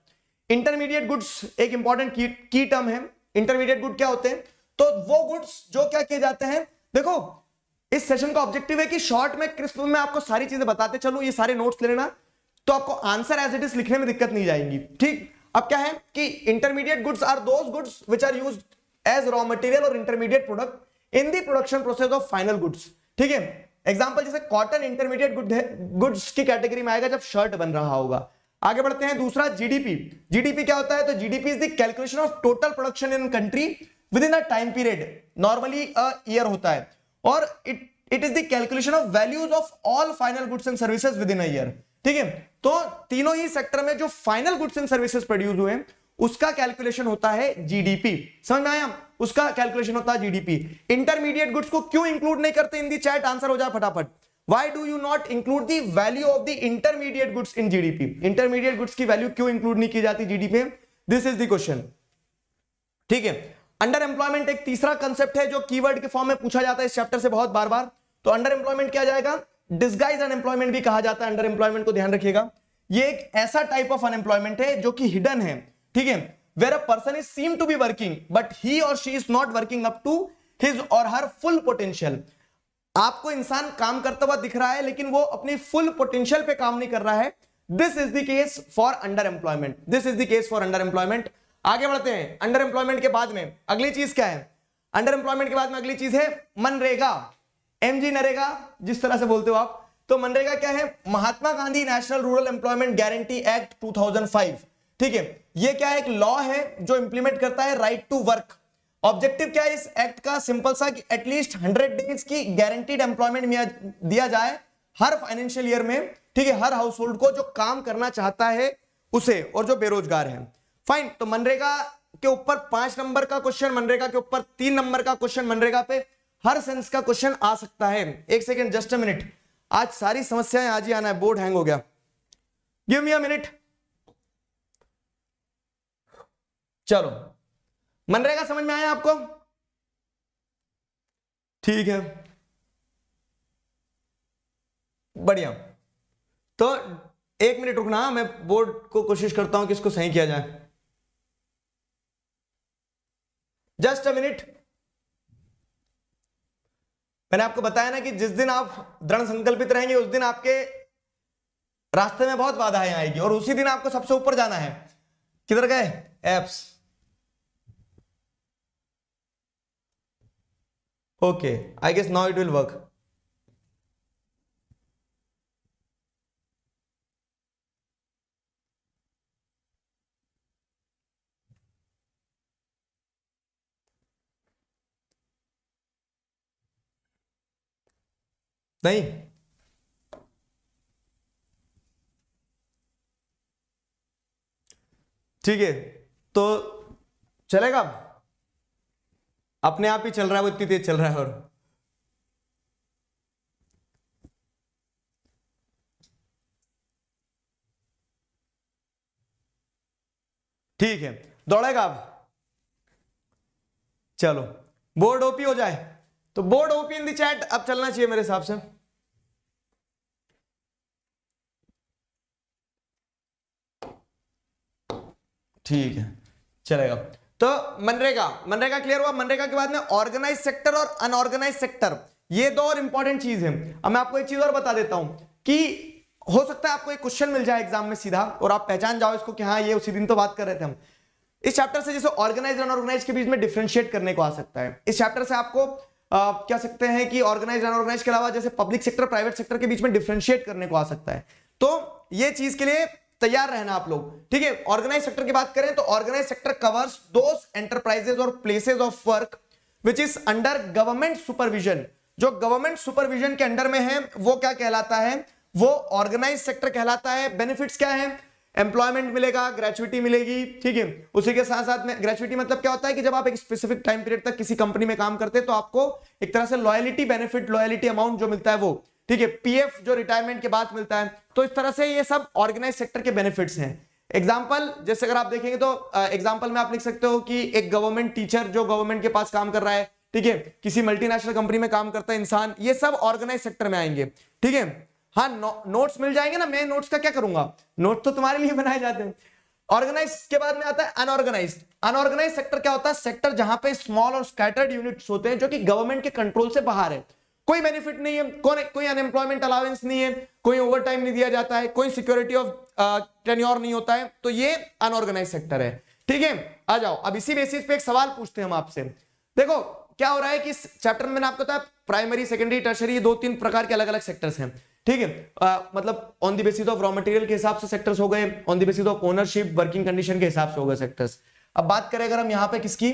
इंटरमीडिएट गुड्स एक इंपॉर्टेंट की टर्म है इंटरमीडिएट गुड क्या होते हैं तो वो गुड्स जो क्या किए जाते हैं देखो इस सेशन का ऑब्जेक्टिव है कि शॉर्ट में क्रिस्प में आपको सारी चीजें बताते चलो ये सारे नोट्स ले लेना तो आपको आंसर एज इट इज लिखने में दिक्कत नहीं जाएगी ठीक अब क्या है कि intermediate goods are those goods which are used as raw material और intermediate product in the production process of final goods ठीक है एग्जाम्पल जैसे कॉटन इंटरमीडिएट गुड गुड्स की कैटेगरी में आएगा जब शर्ट बन रहा होगा आगे बढ़ते हैं दूसरा जीडीपी जीडीपी क्या होता है तो GDP is the calculation of total production in country within a time period normally a year होता है और it it is the calculation of values of all final goods and services within a year ठीक है तो तीनों ही sector में जो final goods and services produce हुए उसका कैलकुलेशन होता है जीडीपी समझ में आया उसका कैलकुलेशन होता है जीडीपी इंटरमीडिएट गुड्स को क्यों इंक्लूड नहीं करते इन दी चैट आंसर हो जाए फटाफट why do you not include the value of the intermediate goods in GDP intermediate goods की वैल्यू क्यों इंक्लूड नहीं की जाती जीडीपी में दिस इज द क्वेश्चन ठीक है अंडर एम्प्लॉयमेंट एक तीसरा कंसेप्ट है जो कीवर्ड के फॉर्म में पूछा जाता है इस चैप्टर से बहुत बार बार तो अंडर एम्प्लॉयमेंट क्या जाएगा डिस्गाइज अनएम्प्लॉयमेंट भी कहा जाता है अंडर एम्प्लॉयमेंट को ध्यान रखिएगा ये एक ऐसा टाइप ऑफ अनएम्प्लॉयमेंट है जो कि हिडन है ठीक है where a person is seem to be working but he or she is not working up to his or her full potential आपको इंसान काम करता हुआ दिख रहा है लेकिन वो अपनी फुल पोटेंशियल पे काम नहीं कर रहा है this is the case for underemployment this is the case for underemployment आगे बढ़ते हैं अंडर एम्प्लॉयमेंट के बाद में अगली चीज क्या है अंडर एम्प्लॉयमेंट के बाद में अगली चीज है मनरेगा एमजी नरेगा जिस तरह से बोलते हो आप तो मनरेगा क्या है Mahatma Gandhi national rural employment guarantee act five ठीक है ये क्या है एक लॉ है जो इंप्लीमेंट करता है राइट टू वर्क ऑब्जेक्टिव क्या है इस एक्ट का सिंपल सा कि एटलीस्ट हंड्रेड डेज की गारंटीड एम्प्लॉयमेंट दिया जाए हर फाइनेंशियल ईयर में ठीक है हर हाउस होल्ड को जो काम करना चाहता है उसे और जो बेरोजगार है फाइन तो मनरेगा के ऊपर पांच नंबर का क्वेश्चन मनरेगा के ऊपर तीन नंबर का क्वेश्चन मनरेगा पे हर सेंस का क्वेश्चन आ सकता है एक सेकेंड जस्ट अ मिनट आज सारी समस्याएं आज ही आना है बोर्ड हैंग हो गया गिव मी अ मिनट चलो मनरेगा समझ में आया आपको ठीक है बढ़िया तो एक मिनट रुकना मैं बोर्ड को कोशिश करता हूं कि इसको सही किया जाए जस्ट अ मिनट मैंने आपको बताया ना कि जिस दिन आप दृढ़ संकल्पित रहेंगे उस दिन आपके रास्ते में बहुत बाधाएं आएगी और उसी दिन आपको सबसे ऊपर जाना है किधर गए apps Okay, I guess now it will work. नहीं ठीक है तो चलेगा अपने आप ही चल रहा है वो इतनी तेज चल रहा है और ठीक है दौड़ेगा अब चलो बोर्ड ओपी हो जाए तो board OP in the chat अब चलना चाहिए मेरे हिसाब से ठीक है चलेगा तो मनरेगा मनरेगा क्लियर हुआ मनरेगा के बाद में ऑर्गेनाइज सेक्टर और अनऑर्गेनाइज सेक्टर ये दो और इंपॉर्टेंट चीज है अब मैं आपको एक चीज और बता देता हूं कि हो सकता है आपको एक क्वेश्चन मिल जाए एग्जाम में सीधा और आप पहचान जाओ इसको कि हाँ ये उसी दिन तो बात कर रहे थे हम इस चैप्टर से जैसे ऑर्गेनाइज अनऑर्गेनाइज के बीच में डिफ्रेंशिएट करने को आ सकता है इस चैप्टर से आपको आप क्या सकते हैं कि ऑर्गेनाइज अनऑर्गेनाइज के अलावा जैसे पब्लिक सेक्टर प्राइवेट सेक्टर के बीच में डिफ्रेंशिएट करने को आ सकता है तो ये चीज के लिए तैयार रहना आप लोग ठीक है ऑर्गेनाइज सेक्टर की बात करें तो organise sector covers those enterprises और places of work which is under government supervision जो गवर्नमेंट सुपरविजन के अंडर में है वो क्या कहलाता है वो ऑर्गेनाइज सेक्टर कहलाता है बेनिफिट्स क्या है एम्प्लॉयमेंट मिलेगा ग्रेचुटी मिलेगी ठीक है उसी के साथ साथ में ग्रेचुटी मतलब क्या होता है कि जब आप एक स्पेसिफिक टाइम पीरियड तक किसी कंपनी में काम करते हैं तो आपको एक तरह से लॉयलिटी बेनिफिट लॉयलिटी अमाउंट जो मिलता है वो ठीक है पीएफ जो रिटायरमेंट के बाद मिलता है तो इस तरह से ये सब ऑर्गेनाइज सेक्टर के बेनिफिट्स हैं एग्जाम्पल जैसे अगर आप देखेंगे तो एग्जाम्पल में आप लिख सकते हो कि एक गवर्नमेंट टीचर जो गवर्नमेंट के पास काम कर रहा है ठीक है किसी मल्टीनेशनल कंपनी में काम करता है इंसान ये सब ऑर्गेनाइज सेक्टर में आएंगे ठीक है हाँ नो, नोट्स मिल जाएंगे ना मैं नोट्स का क्या करूंगा नोट्स तो तुम्हारे लिए बनाए जाते हैं ऑर्गेनाइज के बाद में आता है अनऑर्गेनाइज अनऑर्गेनाइज सेक्टर क्या होता है सेक्टर जहां पे स्मॉल और स्कैटर्ड यूनिट्स होते हैं जो कि गवर्नमेंट के कंट्रोल से बाहर है कोई बेनिफिट नहीं है कोई कोई अनएम्प्लॉयमेंट अलाउेंस नहीं है कोई ओवर टाइम नहीं दिया जाता है कोई सिक्योरिटी ऑफ टेन्योर नहीं होता है तो ये अनऑर्गेनाइज सेक्टर है ठीक है आ जाओ अब इसी बेसिस पे एक सवाल पूछते हैं हम आपसे देखो क्या हो रहा है कि इस चैप्टर में आपको बताया प्राइमरी सेकेंडरी टर्शरी दो तीन प्रकार के अलग अलग सेक्टर्स हैं ठीक है आ, मतलब on the basis of raw material के हिसाब से सेक्टर्स हो गए on the basis of ownership working condition के हिसाब से हो गए सेक्टर्स अब बात करें अगर हम यहाँ पे किसकी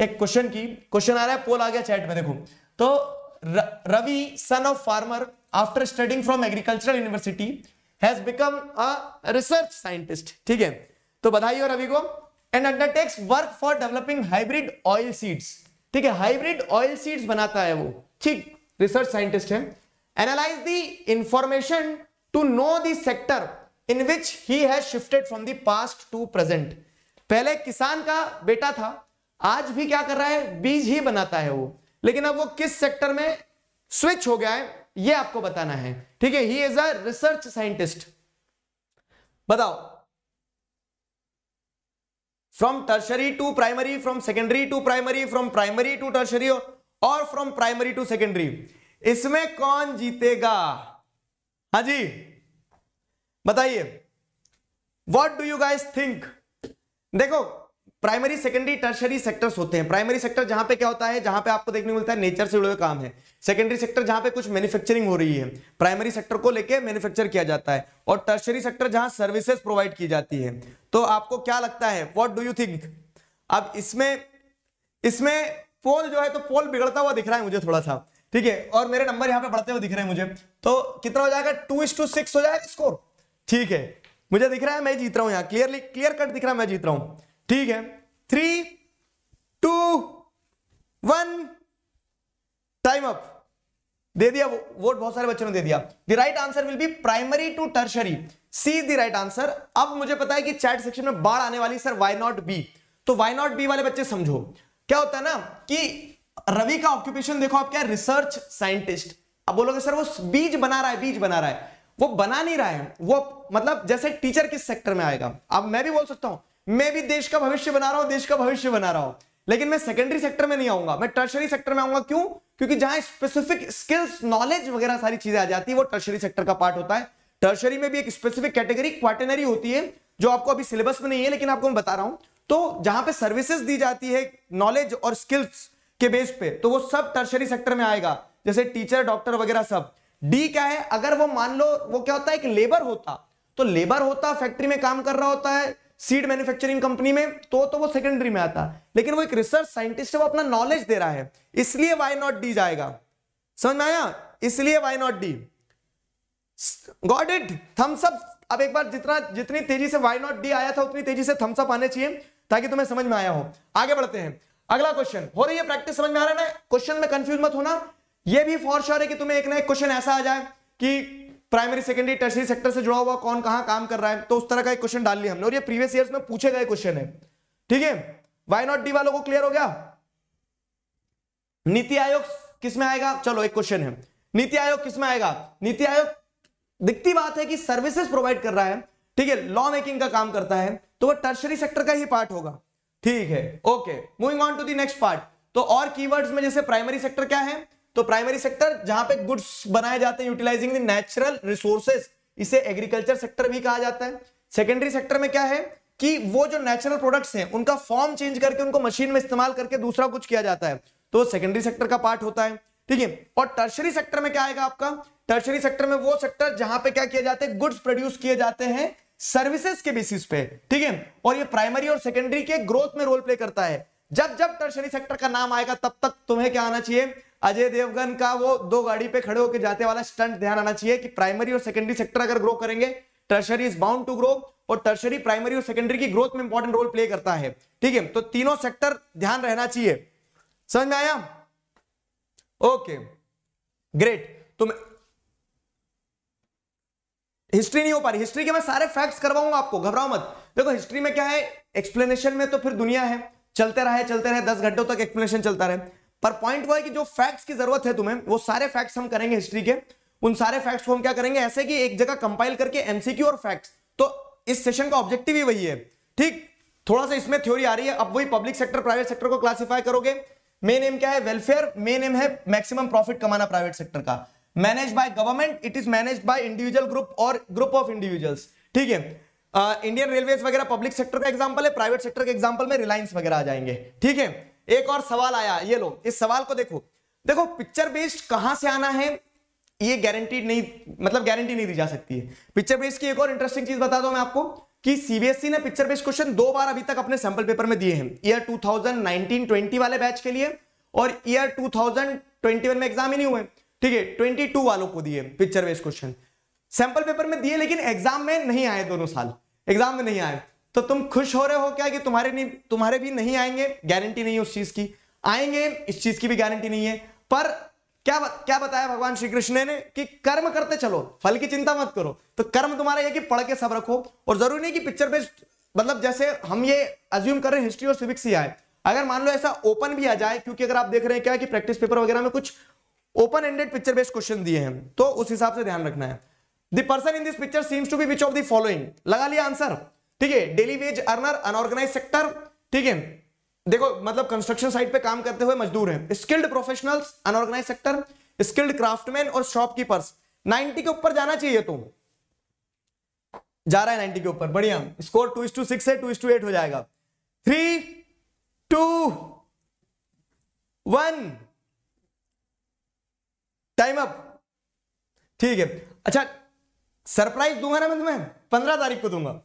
एक क्वेश्चन की क्वेश्चन आ रहा है पोल आ गया चैट में देखो तो Ravi, son of farmer, after studying from agricultural university, has become a research scientist. ठीक है तो बधाई हो रवि को and undertakes work for developing hybrid oil seeds ठीक है हाइब्रिड ऑयल सीड्स बनाता है वो ठीक रिसर्च साइंटिस्ट है analyse the information to know the sector in which he has shifted from the past to present पहले किसान का बेटा था आज भी क्या कर रहा है बीज ही बनाता है वो लेकिन अब वो किस सेक्टर में स्विच हो गया है ये आपको बताना है ठीक है he is a research scientist बताओ from tertiary to primary from secondary to primary from primary to tertiary और फ्रॉम प्राइमरी टू सेकेंडरी इसमें कौन जीतेगा हा जी बताइए what do you guys think देखो प्राइमरी सेकेंडरी टर्शरी सेक्टर्स होते हैं प्राइमरी सेक्टर जहां पे क्या होता है जहां पे आपको देखने को मिलता है नेचर से जुड़े हुए काम है सेकेंडरी सेक्टर जहां पे कुछ मैन्युफैक्चरिंग हो रही है प्राइमरी सेक्टर को लेके मैन्युफैक्चर किया जाता है और टर्शरी सेक्टर जहां सर्विसेज प्रोवाइड की जाती है तो आपको क्या लगता है वॉट डू यू थिंक अब इसमें इसमें पोल जो है तो पोल बिगड़ता हुआ दिख रहा है मुझे थोड़ा सा ठीक है और मेरे नंबर यहाँ पे बढ़ते हुए दिख रहे हैं मुझे तो कितना हो जाएगा टू इस टू सिक्स हो जाएगा स्कोर ठीक है मुझे दिख रहा है मैं जीत रहा हूँ यहाँ क्लियरली क्लियर कट दिख रहा है मैं जीत रहा हूँ ठीक है three two one time up दे दिया वो वोट बहुत सारे बच्चों ने दे दिया the right answer will be primary to tertiary C the right answer अब मुझे पता है कि चैट सेक्शन में बाढ़ आने वाली सर वाई नॉट बी तो वाई नॉट बी वाले बच्चे समझो क्या होता है ना कि रवि का ऑक्यूपेशन देखो आप क्या रिसर्च साइंटिस्ट अब बोलोगे सर वो बीज बना रहा है बीज बना रहा है वो बना नहीं रहा है वो मतलब जैसे टीचर किस सेक्टर में आएगा अब मैं भी बोल सकता हूं मैं भी देश का भविष्य बना रहा हूं देश का भविष्य बना रहा हूं लेकिन मैं सेकेंडरी सेक्टर में नहीं आऊंगा मैं टर्शरी सेक्टर में आऊंगा क्यों क्योंकि जहां स्पेसिफिक स्किल्स नॉलेज वगैरह सारी चीजें आ जाती है वो टर्शरी सेक्टर का पार्ट होता है टर्शरी में भी एक स्पेसिफिक कैटेगरी क्वार्टेनरी होती है जो आपको अभी सिलेबस में नहीं है लेकिन आपको मैं बता रहा हूं तो जहां पर सर्विसेस दी जाती है नॉलेज और स्किल्स के बेस पे तो वो सब टर्शरी सेक्टर में आएगा जैसे टीचर डॉक्टर वगैरह सब डी क्या है अगर वो मान लो वो क्या होता है एक लेबर होता तो लेबर होता फैक्ट्री में काम कर रहा होता है सीड मैन्युफैक्चरिंग कंपनी में तो तो वो सेकेंडरी में आता लेकिन वो एक रिसर्च साइंटिस्ट है वो अपना नॉलेज दे रहा है इसलिए वाई नॉट डी जाएगा समझ में आया इसलिए why not D got it thumbs up अब एक बार जितना जितनी तेजी से वाई नॉट डी आया था उतनी तेजी से थम्सअप आने चाहिए ताकि तुम्हें समझ में आया हो आगे बढ़ते हैं अगला क्वेश्चन हो रही है प्रैक्टिस समझ में आ रहा है ना क्वेश्चन में कंफ्यूज मत होना यह भी फॉर श्योर है कि तुम्हें एक ना एक क्वेश्चन ऐसा आ जाए कि प्राइमरी सेकेंडरी टर्सरी सेक्टर से जुड़ा हुआ कौन कहां काम कर रहा है तो उस तरह का एक क्वेश्चन डाल लिया हमने और ये प्रीवियस ईयर में पूछे गए क्वेश्चन है ठीक है वाई नॉट डी वालों को क्लियर हो गया नीति आयोग किसमें आएगा चलो एक क्वेश्चन है नीति आयोग किसमें आएगा नीति आयोग दिखती बात है कि सर्विसेज प्रोवाइड कर रहा है ठीक है लॉ मेकिंग का काम करता है तो वह टर्शरी सेक्टर का ही पार्ट होगा ठीक है okay moving on to the next part तो और कीवर्ड्स में जैसे प्राइमरी सेक्टर क्या है तो प्राइमरी सेक्टर जहां पे गुड्स बनाए जाते हैं यूटिलाइजिंग द नेचुरल रिसोर्सेज इसे एग्रीकल्चर सेक्टर भी कहा जाता है सेकेंडरी सेक्टर में क्या है कि वो जो नेचुरल प्रोडक्ट्स हैं उनका फॉर्म चेंज करके उनको मशीन में इस्तेमाल करके दूसरा कुछ किया जाता है तो सेकेंडरी सेक्टर का पार्ट होता है ठीक है और टर्शरी सेक्टर में क्या आएगा आपका टर्शरी सेक्टर में वो सेक्टर जहां पे क्या किया जाते हैं गुड्स प्रोड्यूस किए जाते हैं सर्विसेज के बेसिस पे ठीक है और ये प्राइमरी और सेकेंडरी के ग्रोथ में रोल प्ले करता है जब जब टर्शरी सेक्टर का नाम आएगा तब तक तुम्हें क्या आना चाहिए अजय देवगन का वो दो गाड़ी पे खड़े होकर जाते वाला स्टंट ध्यान आना चाहिए कि प्राइमरी और सेकेंडरी सेक्टर अगर ग्रो करेंगे tertiary is bound to grow और टर्शरी प्राइमरी और सेकेंडरी की ग्रोथ में इंपॉर्टेंट रोल प्ले करता है ठीक है तो तीनों सेक्टर ध्यान रहना चाहिए समझ में आया ओके ग्रेट तुम हिस्ट्री नहीं हो पा रही हिस्ट्री के मैं सारे फैक्ट्स करवाऊंगा आपको घबराओ मत देखो हिस्ट्री में क्या है एक्सप्लेनेशन में तो फिर दुनिया है चलते रहे चलते रहे दस घंटों तक एक्सप्लेनेशन चलता रहे पर पॉइंट वो है कि जो फैक्ट्स की जरूरत है तुम्हें वो सारे फैक्ट्स हम करेंगे हिस्ट्री के उन सारे फैक्ट्स को हम क्या करेंगे ऐसे कि एक जगह कंपाइल करके एमसीक्यू और फैक्ट्स तो इस सेशन का ऑब्जेक्टिव ही वही है ठीक थोड़ा सा इसमें थ्योरी आ रही है अब वही पब्लिक सेक्टर प्राइवेट सेक्टर को क्लासीफाई करोगे मेन एम क्या है वेलफेयर मेन एम है मैक्सिमम प्रॉफिट कमाना प्राइवेट सेक्टर का manage by government it is manage by individual group और ग्रुप ऑफ इंडिविजुअल्स ठीक है इंडियन रेलवे वगैरह पब्लिक सेक्टर का एग्जाम्पल है प्राइवेट सेक्टर के एग्जाम्पल में रिलायंस वगैरह आ जाएंगे ठीक है एक और सवाल आया ये लो इस सवाल को देखो देखो पिक्चर बेस्ड कहां से आना है ये गारंटीड नहीं मतलब गारंटी नहीं दी जा सकती है पिक्चर बेस्ड की एक और इंटरेस्टिंग चीज बता दो मैं आपको कि सीबीएसई e ने पिक्चर बेस्ड क्वेश्चन दो बार अभी तक अपने सैंपल पेपर में दिए हैं ईयर 2019-20 वाले बैच के लिए और ईयर 2021 में एग्जाम ही नहीं हुए ठीक है 22 वालों को दिए picture based question sample paper में दिए लेकिन एग्जाम में नहीं आए दोनों साल एग्जाम में नहीं आए तो तुम खुश हो रहे हो क्या कि तुम्हारे नहीं तुम्हारे भी नहीं आएंगे गारंटी नहीं है उस चीज की आएंगे इस चीज की भी गारंटी नहीं है पर क्या क्या बताया भगवान श्री कृष्ण ने कि कर्म करते चलो फल की चिंता मत करो तो कर्म तुम्हारा ये कि पढ़ के सब रखो और जरूरी नहीं कि पिक्चर बेस्ड मतलब जैसे हम ये अज्यूम कर रहे हैं हिस्ट्री और सिविक्स ही आए अगर मान लो ऐसा ओपन भी आ जाए क्योंकि अगर आप देख रहे हैं क्या कि प्रैक्टिस पेपर वगैरह में कुछ open ended picture based question दिए हैं तो उस हिसाब से ध्यान रखना है दर्सन person in this picture seems to be which of the following लगा लिया आंसर ठीक है daily wage earner unorganise sector ठीक है देखो मतलब कंस्ट्रक्शन साइट पे काम करते हुए मजदूर हैं skilled professionals unorganise sector skilled craftsman और शॉपकीपर्स 90 के ऊपर जाना चाहिए तुम जा रहा है 90 के ऊपर बढ़िया स्कोर टू टू सिक्स है टू टू एट हो जाएगा three two one time up ठीक है अच्छा सरप्राइज दूंगा ना मैं तुम्हें पंद्रह तारीख को दूंगा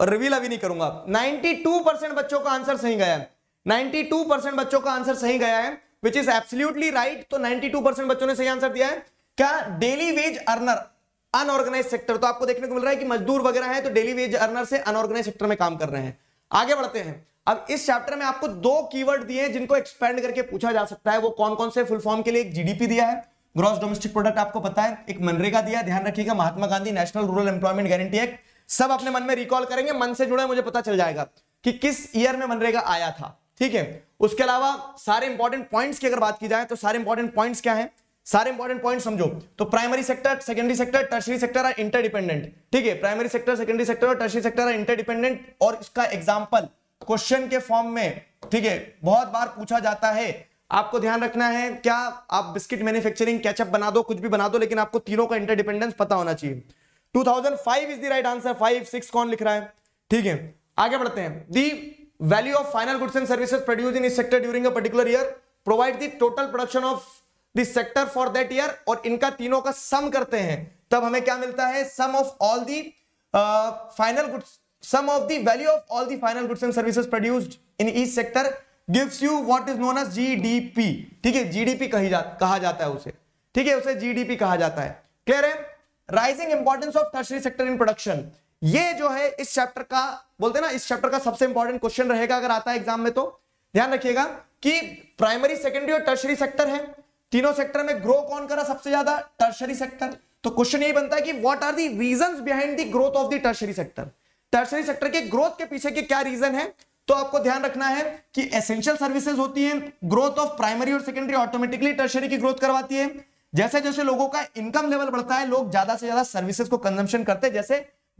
और रिवील अभी नहीं करूंगा 92 परसेंट बच्चों का आंसर सही गया है 92 परसेंट बच्चों का आंसर सही गया है विच इज एब्सोल्यूटली राइट तो 92 परसेंट बच्चों ने सही आंसर दिया है क्या daily wage earner unorganise sector तो आपको देखने को मिल रहा है कि मजदूर वगैरह है तो डेली वेज अर्नर से अनऑर्गेनाइज सेक्टर में काम कर रहे हैं आगे बढ़ते हैं अब इस चैप्टर में आपको दो कीवर्ड दिए हैं जिनको एक्सपेंड करके पूछा जा सकता है वो कौन कौन से फुल फॉर्म के लिए एक जीडीपी दिया है ग्रॉस डोमेस्टिक प्रोडक्ट आपको पता है एक मनरेगा दिया ध्यान रखिएगा Mahatma Gandhi national rural employment guarantee act सब अपने मन में रिकॉल करेंगे मन से जुड़े मुझे पता चल जाएगा कि किस ईयर में मनरेगा आया था ठीक है उसके अलावा सारे इंपॉर्टेंट पॉइंट्स की अगर बात की जाए तो सारे इंपॉर्टेंट पॉइंट्स क्या है सारे इंपॉर्टेंट पॉइंट समझो तो primary sector secondary sector tertiary sector are interdependent ठीक है प्राइमरी सेक्टर सेकेंडरी सेक्टर और टर्सरी सेक्टर आर इंटरडिपेंडेंट और इसका एग्जाम्पल क्वेश्चन के फॉर्म में ठीक है बहुत बार पूछा जाता है आपको ध्यान रखना है क्या आप बिस्किट मैन्युफैक्चरिंग कैचअप बना दो कुछ भी बना दो लेकिन आपको तीनों का इंटरडिपेंडेंस पता होना चाहिए 2005 इज द राइट आंसर 5 6 कौन लिख रहा है ठीक है आगे बढ़ते हैं the value of final goods and services produce in sector during a particular year provide the total production of the sector for that year और इनका तीनों का सम करते हैं तब हमें क्या मिलता है sum of all the final goods sum of the value of all the final goods and services produced in each sector gives you what is known as GDP ठीक है जीडीपी कही जा, कहा जाता है उसे ठीक है उसे जीडीपी कहा जाता है क्लियर है rising importance of tertiary sector in production ये जो है इस चैप्टर का बोलते ना इस चैप्टर का सबसे इंपॉर्टेंट क्वेश्चन रहेगा अगर आता है एग्जाम में तो ध्यान रखिएगा कि प्राइमरी सेकेंडरी और टर्सरी सेक्टर है तीनों सेक्टर में ग्रो कौन करा सबसे ज्यादा टर्सरी सेक्टर तो क्वेश्चन यही बनता है कि what are the reason behind the growth of the tertiary sector tertiary sector के ग्रोथ के पीछे के क्या रीजन है तो आपको ध्यान रखना है कि एसेंशियल सर्विसेज होती हैं ग्रोथ ऑफ प्राइमरी और सेकेंडरी ऑटोमेटिकली टर्सरी की ग्रोथ करवाती है जैसे जैसे लोगों का इनकम लेवल बढ़ता है लोग ज्यादा से ज्यादा सर्विसेज को कंजम्पशन करते हैं जैसे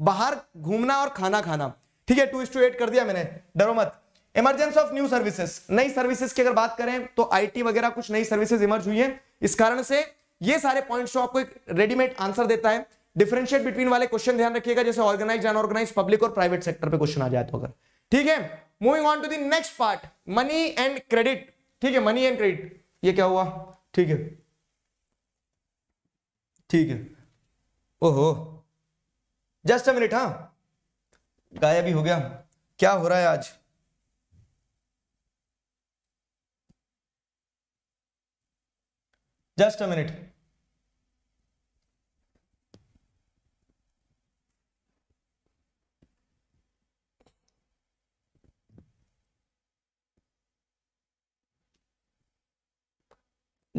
बाहर घूमना और खाना खाना ठीक है टू इस टू एट कर दिया मैंने डरो मत इमरजेंस ऑफ न्यू सर्विसेज नई सर्विसेज की अगर बात करें तो आईटी वगैरह कुछ नई सर्विसेज इमर्ज हुई है इस कारण से ये सारे पॉइंट्स जो आपको एक रेडीमेड आंसर देता है डिफरेंशिएट बिटवीन वाले क्वेश्चन ध्यान रखिएगा जैसे ऑर्गेनाइज अनऑर्गेनाइज पब्लिक और प्राइवेट सेक्टर पे क्वेश्चन आ जाए तो अगर ठीक है moving on to the next part money and credit ठीक है मनी एंड क्रेडिट ये क्या हुआ ठीक है ठीक है ओहो जस्ट अ मिनट हाँ गायब भी हो गया क्या हो रहा है आज just a minute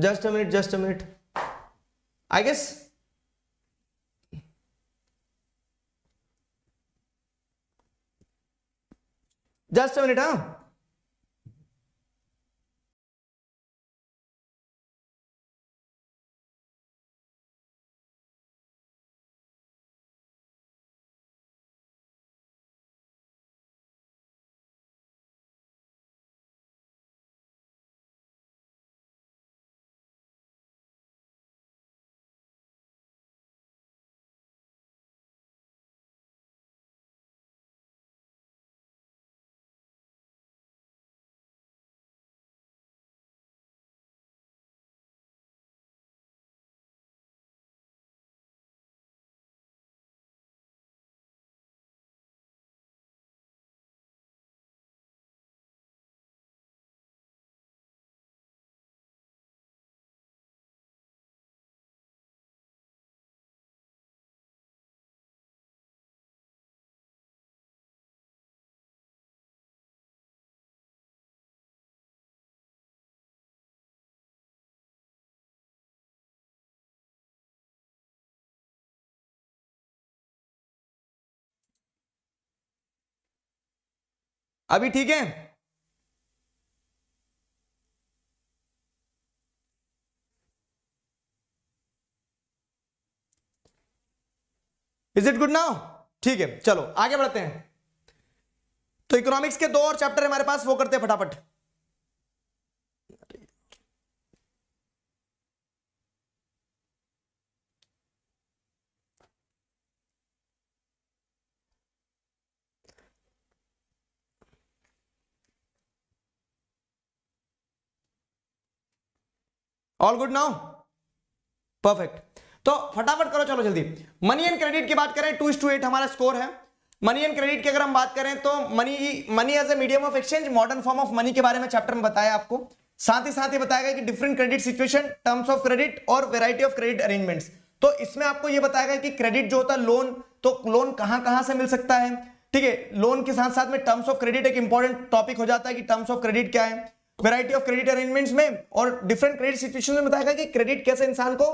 just a minute just a minute I guess just a minute huh अभी ठीक है इज इट गुड नाउ ठीक है चलो आगे बढ़ते हैं तो इकोनॉमिक्स के दो और चैप्टर हमारे पास वो करते हैं फटाफट ऑल गुड नाउ परफेक्ट तो फटाफट करो चलो जल्दी मनी एंड क्रेडिट की बात करें टू टू एट हमारा स्कोर है मनी एंड क्रेडिट की अगर हम बात करें तो money money as a medium of exchange modern form of money के बारे में चैप्टर में बताया आपको साथ ही साथ ही बताया गया कि different credit situation terms of credit और वेराइटी ऑफ क्रेडिट अरेंजमेंट्स तो इसमें आपको यह बताया गया कि क्रेडिट जो होता है लोन तो लोन कहां कहां से मिल सकता है ठीक है लोन के साथ साथ में टर्म्स ऑफ क्रेडिट एक इंपॉर्टेंट टॉपिक हो जाता है कि टर्म्स ऑफ क्रेडिट क्या है वेराइटी ऑफ क्रेडिट अरेंजमेंट में और डिफरेंट क्रेडिट सिचुएशन में बताएगा कि क्रेडिट कैसे इंसान को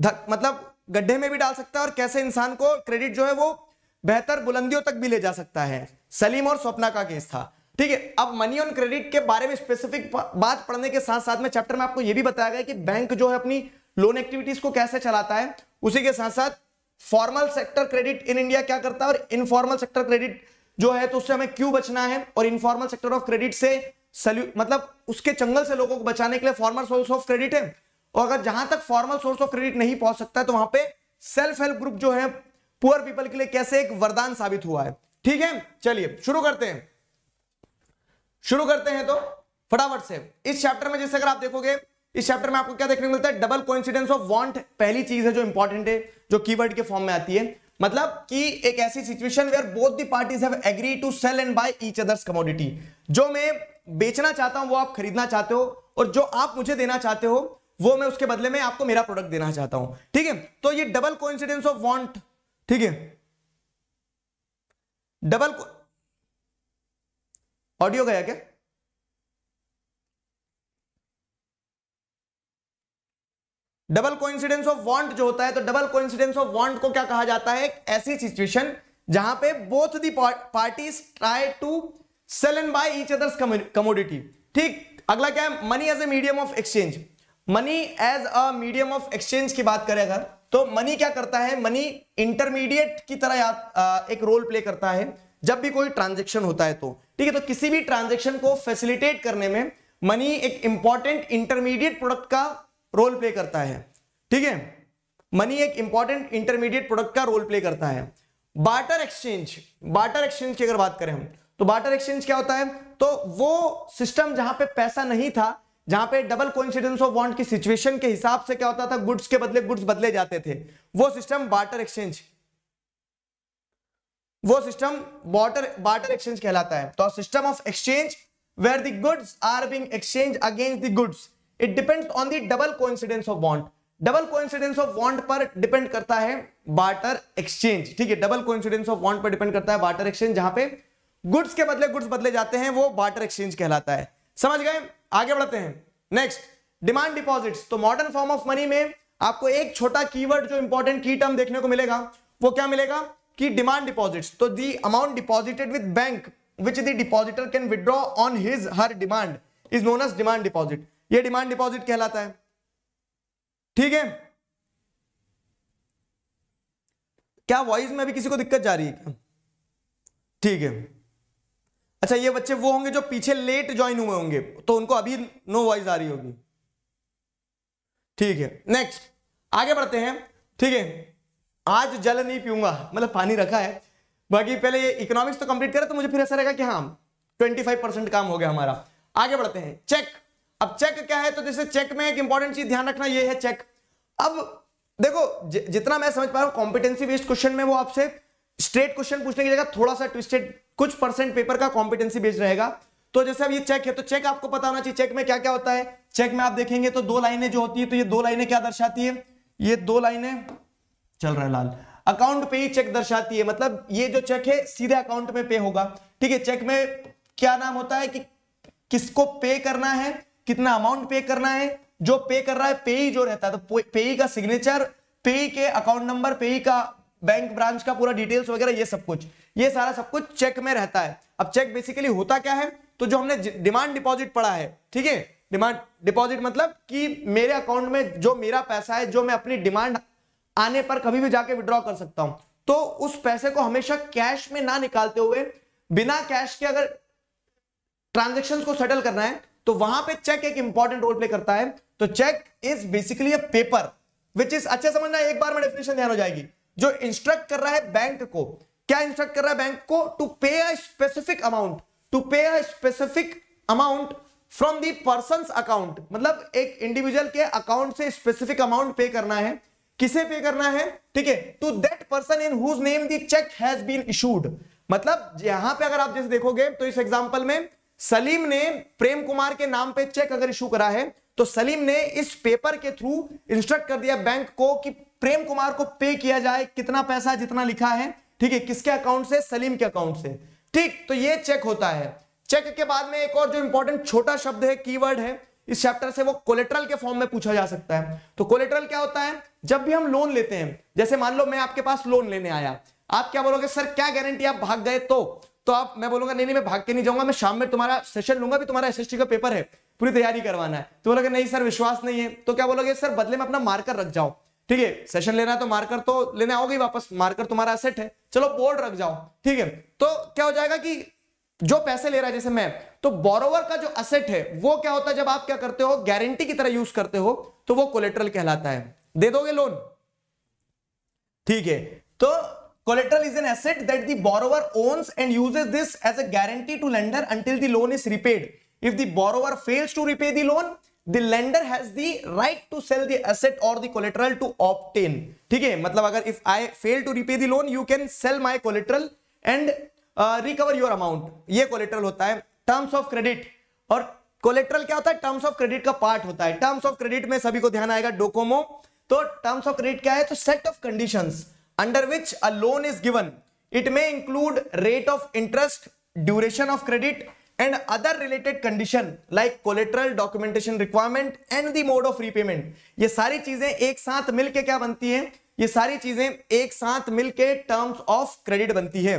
धक, मतलब गड्ढे में भी डाल सकता है और कैसे इंसान को क्रेडिट जो है वो बेहतर बुलंदियों तक भी ले जा सकता है सलीम और स्वप्ना का केस था ठीक है अब मनी ऑन क्रेडिट के बारे में स्पेसिफिक बात पढ़ने के साथ साथ में चैप्टर में आपको यह भी बताया गया कि बैंक जो है अपनी लोन एक्टिविटीज को कैसे चलाता है उसी के साथ साथ formal sector credit in India क्या करता है और इनफॉर्मल सेक्टर क्रेडिट जो है तो उससे हमें क्यों बचना है और इनफॉर्मल सेक्टर ऑफ क्रेडिट से मतलब उसके चंगल से लोगों को बचाने के लिए फॉर्मल सोर्स ऑफ क्रेडिट है और अगर जहां तक फॉर्मल सोर्स ऑफ क्रेडिट नहीं पहुंच सकता तो वहां पे सेल्फ हेल्प ग्रुप जो है पुअर पीपल के लिए कैसे एक वरदान साबित हुआ है ठीक है चलिए शुरू करते हैं शुरू करते हैं तो फटाफट से इस चैप्टर में जैसे अगर आप देखोगे इस चैप्टर में आपको क्या देखने को मिलता है डबल कोइंसिडेंस ऑफ वांट पहली चीज है जो इंपॉर्टेंट है जो कीवर्ड के फॉर्म में आती है मतलब कि एक ऐसी situation where both the parties have agree to sell and buy each other's commodity जो मैं बेचना चाहता हूं वो आप खरीदना चाहते हो और जो आप मुझे देना चाहते हो वो मैं उसके बदले में आपको मेरा प्रोडक्ट देना चाहता हूं ठीक है तो ये डबल कोइंसिडेंस ऑफ वॉन्ट ठीक है डबल ऑडियो गया क्या डबल कोइंसिडेंस ऑफ वांट जो होता है तो डबल कोइंसिडेंस ऑफ वांट को क्या कहा जाता है ऐसी सिचुएशन जहां पे both the parties try to sell and buy each other's commodity ठीक अगला क्या है money as a medium of exchange money as a medium of exchange की बात करें अगर तो मनी क्या करता है मनी इंटरमीडिएट की तरह या, आ, एक रोल प्ले करता है जब भी कोई ट्रांजेक्शन होता है तो ठीक है तो किसी भी ट्रांजेक्शन को फैसिलिटेट करने में मनी एक इंपॉर्टेंट इंटरमीडिएट प्रोडक्ट का रोल प्ले करता है ठीक है मनी एक इंपॉर्टेंट इंटरमीडिएट प्रोडक्ट का रोल प्ले करता है बाटर एक्सचेंज बाटर एक्सचेंज की अगर बात करें हम तो बाटर एक्सचेंज क्या होता है तो वो सिस्टम जहां पे पैसा नहीं था जहां पे डबल कॉन्सिडेंस ऑफ वॉन्ट की सिचुएशन के हिसाब से क्या होता था गुड्स के बदले गुड्स बदले जाते थे वो सिस्टम बाटर एक्सचेंज वो सिस्टम बॉटर बाटर एक्सचेंज कहलाता है तो system of exchange where the goods are being exchange against the goods it depends on the double coincidence of want double coincidence of want पर depend करता है barter exchange ठीक है double coincidence of want पर depend करता है barter exchange जहां पे गुड्स के बदले गुड्स बदले जाते हैं वो बार्टर एक्सचेंज कहलाता है समझ गए आगे बढ़ते हैं नेक्स्ट डिमांड डिपॉजिट्स तो मॉडर्न फॉर्म ऑफ मनी में आपको एक छोटा कीवर्ड जो इंपॉर्टेंट की टर्म देखने को मिलेगा वो क्या मिलेगा कि डिमांड डिपॉजिट्स तो the amount deposited with bank which the depositor can withdraw on his her demand is known as demand deposit ये डिमांड डिपॉजिट कहलाता है ठीक है क्या वॉइस में अभी किसी को दिक्कत जा रही है ठीक है अच्छा ये बच्चे वो होंगे जो पीछे लेट ज्वाइन हुए होंगे तो उनको अभी नो वॉइस आ रही होगी ठीक है नेक्स्ट आगे बढ़ते हैं ठीक है आज जल नहीं पीऊंगा मतलब पानी रखा है बाकी पहले ये इकोनॉमिक्स तो कंप्लीट करे तो मुझे फिर ऐसा रहेगा कि हाँ 25 परसेंट काम हो गया हमारा आगे बढ़ते हैं चेक अब चेक क्या है तो जैसे चेक में एक इंपॉर्टेंट चीज ध्यान रखना यह है चेक अब देखो जितना मैं समझ पा रहा हूं कॉम्पिटेंसी बेस्ड क्वेश्चन में वो आपसे स्ट्रेट क्वेश्चन पूछने की जगह थोड़ा सा ट्विस्टेड कुछ परसेंट पेपर का कॉम्पिटेंसी बेस्ड रहेगा तो जैसे अब ये चेक है तो चेक आपको पता होना चाहिए चेक में क्या क्या होता है चेक में आप देखेंगे तो दो लाइनें जो होती है तो ये दो लाइनें क्या दर्शाती है ये दो लाइनें चल रहा है लाल अकाउंट पे ही चेक दर्शाती है मतलब ये जो चेक है सीधे अकाउंट में पे होगा ठीक है चेक में क्या नाम होता है कि किसको पे करना है कितना अमाउंट पे करना है जो पे कर रहा है पेई जो रहता है तो पेई का सिग्नेचर पेई के अकाउंट नंबर पेई का बैंक ब्रांच का पूरा डिटेल्स वगैरह ये सब कुछ ये सारा सब कुछ चेक में रहता है अब चेक बेसिकली होता क्या है तो जो हमने डिमांड डिपॉजिट पड़ा है ठीक है डिमांड डिपॉजिट मतलब कि मेरे अकाउंट में जो मेरा पैसा है जो मैं अपनी डिमांड आने पर कभी भी जाके विड्रॉ कर सकता हूं तो उस पैसे को हमेशा कैश में ना निकालते हुए बिना कैश के अगर ट्रांजेक्शन को सेटल करना है तो वहां पे चेक एक इंपॉर्टेंट रोल प्ले करता है तो cheque is basically a paper which is अच्छा समझना एक बार में डेफिनेशन ध्यान हो जाएगी जो इंस्ट्रक्ट कर रहा है बैंक को क्या इंस्ट्रक्ट कर रहा है बैंक को to pay a specific amount to pay a specific amount from the person account मतलब एक इंडिविजुअल के अकाउंट से स्पेसिफिक अमाउंट पे करना है किसे पे करना है ठीक है to that person in whose name the cheque has been issued मतलब यहां पे अगर आप जैसे देखोगे तो इस एग्जांपल में सलीम ने प्रेम कुमार के नाम पे चेक अगर इशू करा है तो सलीम ने इस पेपर के थ्रू इंस्ट्रक्ट कर दिया बैंक को कि प्रेम कुमार को पे किया जाए कितना पैसा जितना लिखा है ठीक है किसके अकाउंट से सलीम के अकाउंट से ठीक तो ये चेक होता है चेक के बाद में एक और जो इंपॉर्टेंट छोटा शब्द है कीवर्ड है इस चैप्टर से वो कोलेट्रल के फॉर्म में पूछा जा सकता है तो कोलेट्रल क्या होता है जब भी हम लोन लेते हैं जैसे मान लो मैं आपके पास लोन लेने आया आप क्या बोलोगे सर क्या गारंटी आप भाग गए तो तो आप मैं बोलूंगा नहीं नहीं मैं भाग के नहीं जाऊंगा मैं शाम में तुम्हारा सेशन लूंगा भी तुम्हारा एसएससी का पेपर है पूरी तैयारी करवाना है तो बोलोगे नहीं सर विश्वास नहीं है तो क्या बोलोगे सर बदले में अपना मार्कर रख जाओ ठीक है सेशन लेना है तो मार्कर तो लेने आओगे वापस मार्कर तुम्हारा असेट है चलो बोर्ड रख जाओ ठीक है तो क्या हो जाएगा कि जो पैसे ले रहा है जैसे मैं तो बोरोवर का जो असेट है वो क्या होता है जब आप क्या करते हो गारंटी की तरह यूज करते हो तो वो कोलेट्रल कहलाता है दे दोगे लोन ठीक है तो Collateral is an asset that the borrower owns and uses this as a guarantee to lender until the loan is repaid. If the borrower fails to repay the loan, the lender has the right to sell the asset or the collateral to obtain. ठीक है मतलब अगर if I fail to repay the loan, you can sell my collateral and uh, recover your amount. ये collateral होता है terms of credit और collateral क्या होता है terms of credit का part होता है terms of credit में सभी को ध्यान आएगा डोकोमो तो terms of credit क्या है तो set of conditions. under which a loan is given it may include rate of interest duration of credit and other related condition like collateral documentation requirement and the mode of repayment ये सारी चीजें एक साथ मिलके क्या बनती हैं ये सारी चीजें एक साथ मिलके टर्म्स ऑफ क्रेडिट बनती है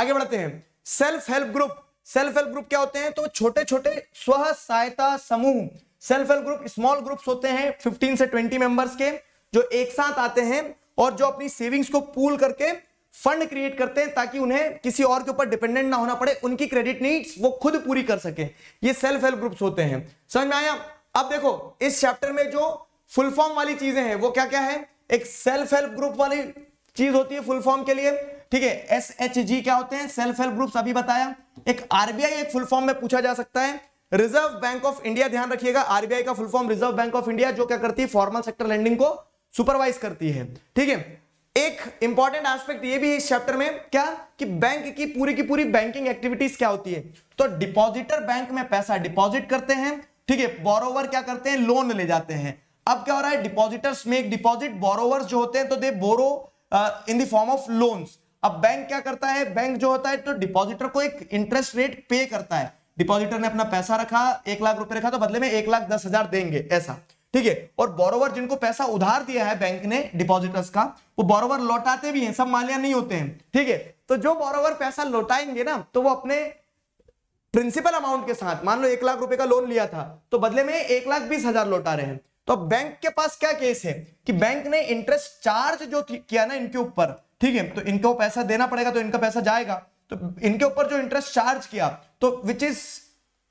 आगे बढ़ते हैं self help group self help group क्या होते हैं तो छोटे छोटे स्व सहायता समूह self help group small groups होते हैं 15 से 20 मेंबर्स के जो एक साथ आते हैं और जो अपनी सेविंग्स को पूल करके फंड क्रिएट करते हैं ताकि उन्हें किसी और के ऊपर डिपेंडेंट ना होना पड़े उनकी क्रेडिट नीड्स वो खुद पूरी कर सके ये सेल्फ हेल्प ग्रुप्स होते हैं समझ में आया अब देखो इस चैप्टर में जो फुल फॉर्म वाली चीजें हैं वो क्या क्या है एक सेल्फ हेल्प ग्रुप वाली चीज होती है फुल फॉर्म के लिए ठीक है एस एच जी क्या होते हैं सेल्फ हेल्प ग्रुप अभी बताया एक आरबीआई एक फुल फॉर्म में पूछा जा सकता है रिजर्व बैंक ऑफ इंडिया ध्यान रखिएगा आरबीआई का full form reserve bank of India जो क्या करती है फॉर्मल सेक्टर लैंडिंग को सुपरवाइज करती है ठीक है एक इंपॉर्टेंट एस्पेक्ट ये भी है इस चैप्टर में क्या कि बैंक की पूरी की पूरी बैंकिंग एक्टिविटीज क्या होती है तो डिपॉजिटर बैंक में पैसा डिपॉजिट करते हैं ठीक है बोरोवर क्या करते हैं लोन ले जाते हैं अब क्या हो रहा है डिपॉजिटर्स मेक डिपॉजिट बोरोवर्स जो होते हैं तो they borrow in the form of loans अब बैंक क्या करता है बैंक जो होता है तो डिपॉजिटर को एक इंटरेस्ट रेट पे करता है डिपॉजिटर ने अपना पैसा रखा एक लाख रुपए रखा तो बदले में एक लाख दस हजार देंगे ऐसा ठीक है और बोरोवर जिनको पैसा उधार दिया है बैंक ने डिपॉजिटर्स का वो बोरोवर लौटाते भी हैं सब मालिया नहीं होते हैं ठीक है तो जो बोरोवर पैसा लौटाएंगे ना तो वो अपने प्रिंसिपल अमाउंट के साथ मान लो एक लाख रुपए का लोन लिया था तो बदले में एक लाख बीस हजार लौटा रहे हैं तो बैंक के पास क्या केस है कि बैंक ने इंटरेस्ट चार्ज जो किया ना इनके ऊपर ठीक है तो इनको पैसा देना पड़ेगा तो इनका पैसा जाएगा तो इनके ऊपर जो इंटरेस्ट चार्ज किया तो which is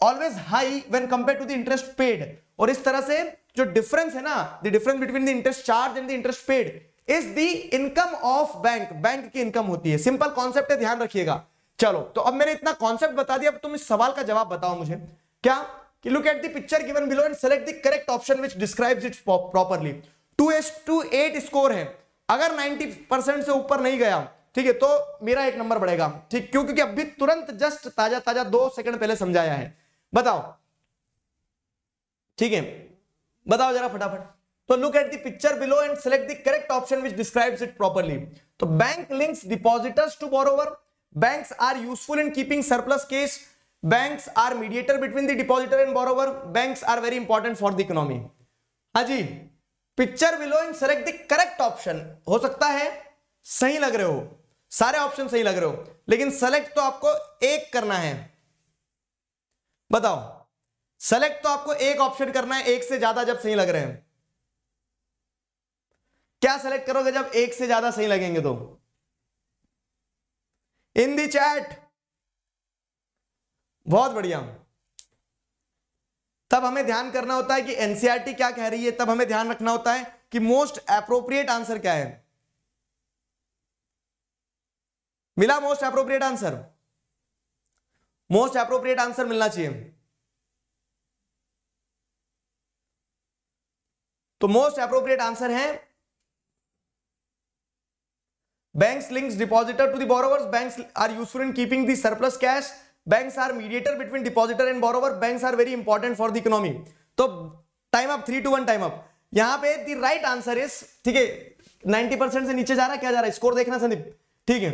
always high when compare to the interest paid और इस तरह से जो डिफरेंस है ना the difference between the interest charge and the interest paid is the income of bank bank की इनकम होती है सिंपल कॉन्सेप्ट है ध्यान रखिएगा चलो तो अब मैंने इतना कॉन्सेप्ट बता दिया अब तुम इस सवाल का जवाब बताओ मुझे क्या कि look at the picture given below and select the correct option which describes it properly 2s properly 8 score है अगर 90 से ऊपर नहीं गया ठीक है तो मेरा एक नंबर बढ़ेगा ठीक क्यों क्योंकि अभी तुरंत जस्ट ताजा ताजा दो सेकंड पहले समझाया है बताओ ठीक है बताओ जरा फटाफट तो look at the picture below and select the correct option which describes it properly तो bank links depositors to borrower banks are useful in keeping surplus cash banks are mediator between the depositor and borrower banks are very important for the economy हाँ जी picture below and select the correct option हो सकता है सही लग रहे हो सारे ऑप्शन सही लग रहे हो लेकिन सेलेक्ट तो आपको एक करना है बताओ सेलेक्ट तो आपको एक ऑप्शन करना है एक से ज्यादा जब सही लग रहे हैं क्या सेलेक्ट करोगे जब एक से ज्यादा सही लगेंगे तो इन दी चैट बहुत बढ़िया तब हमें ध्यान करना होता है कि एनसीआरटी e क्या कह रही है तब हमें ध्यान रखना होता है कि मोस्ट अप्रोप्रिएट आंसर क्या है मिला most appropriate answer most appropriate answer मिलना चाहिए तो मोस्ट अप्रोप्रिएट आंसर है bank links depositor to borrowers banks are useful in keeping the surplus cash bank are mediator between depositor and borrower banks are very important for the economy तो time up three two one time up यहां पे the right answer is ठीक है ninety percent से नीचे जा रहा क्या जा रहा है स्कोर देखना संदीप ठीक है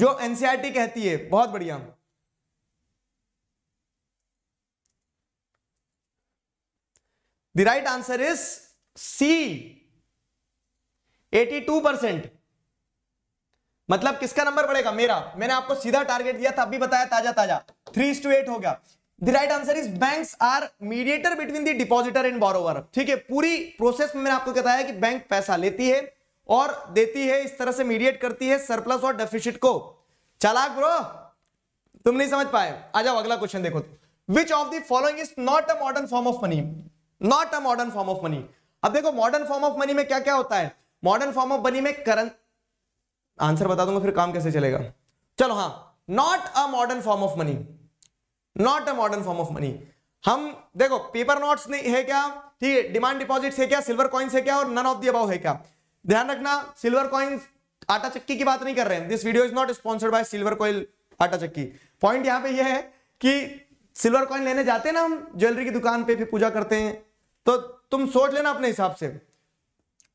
जो एनसीआरटी e कहती है बहुत बढ़िया The right answer is C. 82 percent मतलब किसका नंबर बढ़ेगा मेरा मैंने आपको सीधा टारगेट दिया था अभी बताया ताजा ताजा थ्री टू एट हो गया the right answer is banks are mediator between the depositor and borrower ठीक है पूरी प्रोसेस में मैंने आपको बताया कि बैंक पैसा लेती है और देती है इस तरह से मीडिएट करती है सरप्लस और डेफिशिट को चलाक ब्रो तुम नहीं समझ पाए आ जाओ अगला क्वेश्चन देखो which of the following is not a modern form of money not a modern form of money अब देखो मॉडर्न फॉर्म ऑफ मनी में क्या क्या होता है मॉडर्न फॉर्म ऑफ मनी में करंट आंसर बता दूंगा फिर काम कैसे चलेगा चलो हाँ not a modern form of money not a modern form of money हम देखो पेपर नोट्स नहीं है क्या ठीक है डिमांड डिपॉजिट है क्या सिल्वर कॉइन्स है क्या और नन ऑफ दी अबाउ है क्या ध्यान रखना सिल्वर कॉइन्स आटा चक्की की बात नहीं कर रहे हैं this video is not sponsored by silver coil आटा चक्की पॉइंट यहां पे ये यह है कि सिल्वर कॉइन लेने जाते हैं ना हम ज्वेलरी की दुकान पे भी पूजा करते हैं तो तुम सोच लेना अपने हिसाब से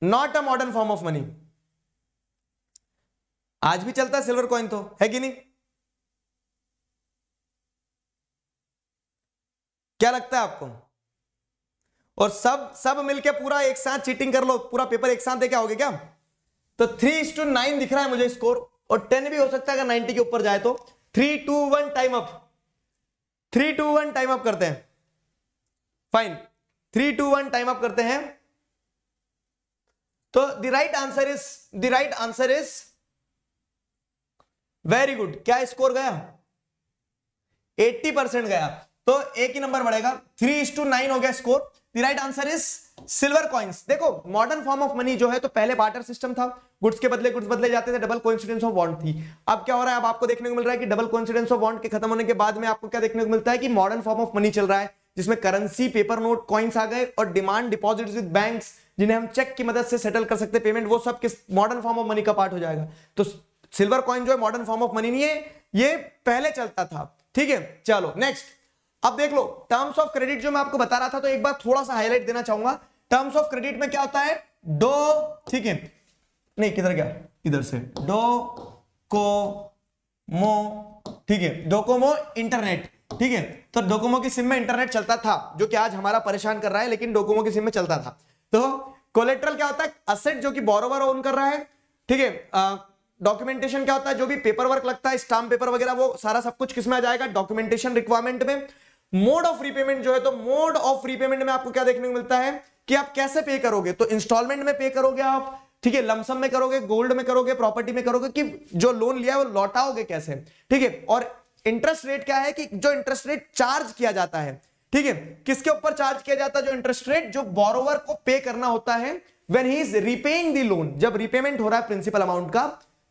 not a modern form of money आज भी चलता है सिल्वर कॉइन तो है कि नहीं क्या लगता है आपको और सब सब मिलके पूरा एक साथ चीटिंग कर लो पूरा पेपर एक साथ देखा होगा क्या तो थ्री इंस टू नाइन दिख रहा है मुझे स्कोर और टेन भी हो सकता है अगर नाइनटी के ऊपर जाए तो three two one time up three two one time up करते हैं fine three two one time up करते हैं तो the right answer is the right answer is very good क्या स्कोर गया 80 परसेंट गया तो एक ही नंबर बढ़ेगा थ्री इज टू नाइन हो गया score the right answer is silver coins देखो मॉडर्न फॉर्म ऑफ मनी जो है तो पहले बार्टर सिस्टम था गुड्स के बदले गुड्स बदले जाते थे डबल कॉन्सिडेंस ऑफ वांट थी अब क्या हो रहा है अब आपको देखने को मिल रहा है कि डबल कॉन्सिडेंस ऑफ वांट के खत्म होने के बाद में आपको क्या देखने को मिलता है कि मॉडर्न फॉर्म ऑफ मनी चल रहा है जिसमें करेंसी पेपर नोट कॉइन्स आ गए और डिमांड डिपॉजिट विद बैंक जिन्हें हम चेक की मदद से सेटल कर सकते पेमेंट वो सब किस मॉडर्न फॉर्म ऑफ मनी का पार्ट हो जाएगा तो सिल्वर कॉइन जो है मॉडर्न फॉर्म ऑफ मनी नहीं है ये पहले चलता था ठीक है चलो नेक्स्ट अब देख लो टर्म्स ऑफ क्रेडिट जो मैं आपको बता रहा था तो एक बार थोड़ा सा हाईलाइट देना चाहूंगा टर्म्स ऑफ क्रेडिट में क्या होता है डो ठीक है नहीं किधर गया इधर से डो को मो ठीक है डोकोमो इंटरनेट ठीक है तो डोकोमो की सिम में इंटरनेट चलता था जो कि आज हमारा परेशान कर रहा है लेकिन डोकोमो की सिम में चलता था तो कोलेट्रल क्या होता है असेट जो कि बोरोवर ओन कर रहा है ठीक है डॉक्यूमेंटेशन क्या होता है जो भी पेपर वर्क लगता है स्टाम्प पेपर वगैरह वो सारा सब कुछ किसमें आ जाएगा डॉक्यूमेंटेशन रिक्वायरमेंट में मोड ऑफ रीपेमेंट जो है तो मोड ऑफ रीपेमेंट में आपको क्या देखने को मिलता है कि आप कैसे पे करोगे तो इंस्टॉलमेंट में पे करोगे आप ठीक है लमसम में करोगे गोल्ड में करोगे प्रॉपर्टी में करोगे कि जो लोन लिया है वो लौटाओगे कैसे ठीक है और इंटरेस्ट रेट क्या है कि जो इंटरेस्ट रेट चार्ज किया जाता है ठीक है किसके ऊपर चार्ज किया जाता है जो इंटरेस्ट रेट जो बोरोवर को पे करना होता है when he is repaying the loan जब रिपेमेंट हो रहा है प्रिंसिपल अमाउंट का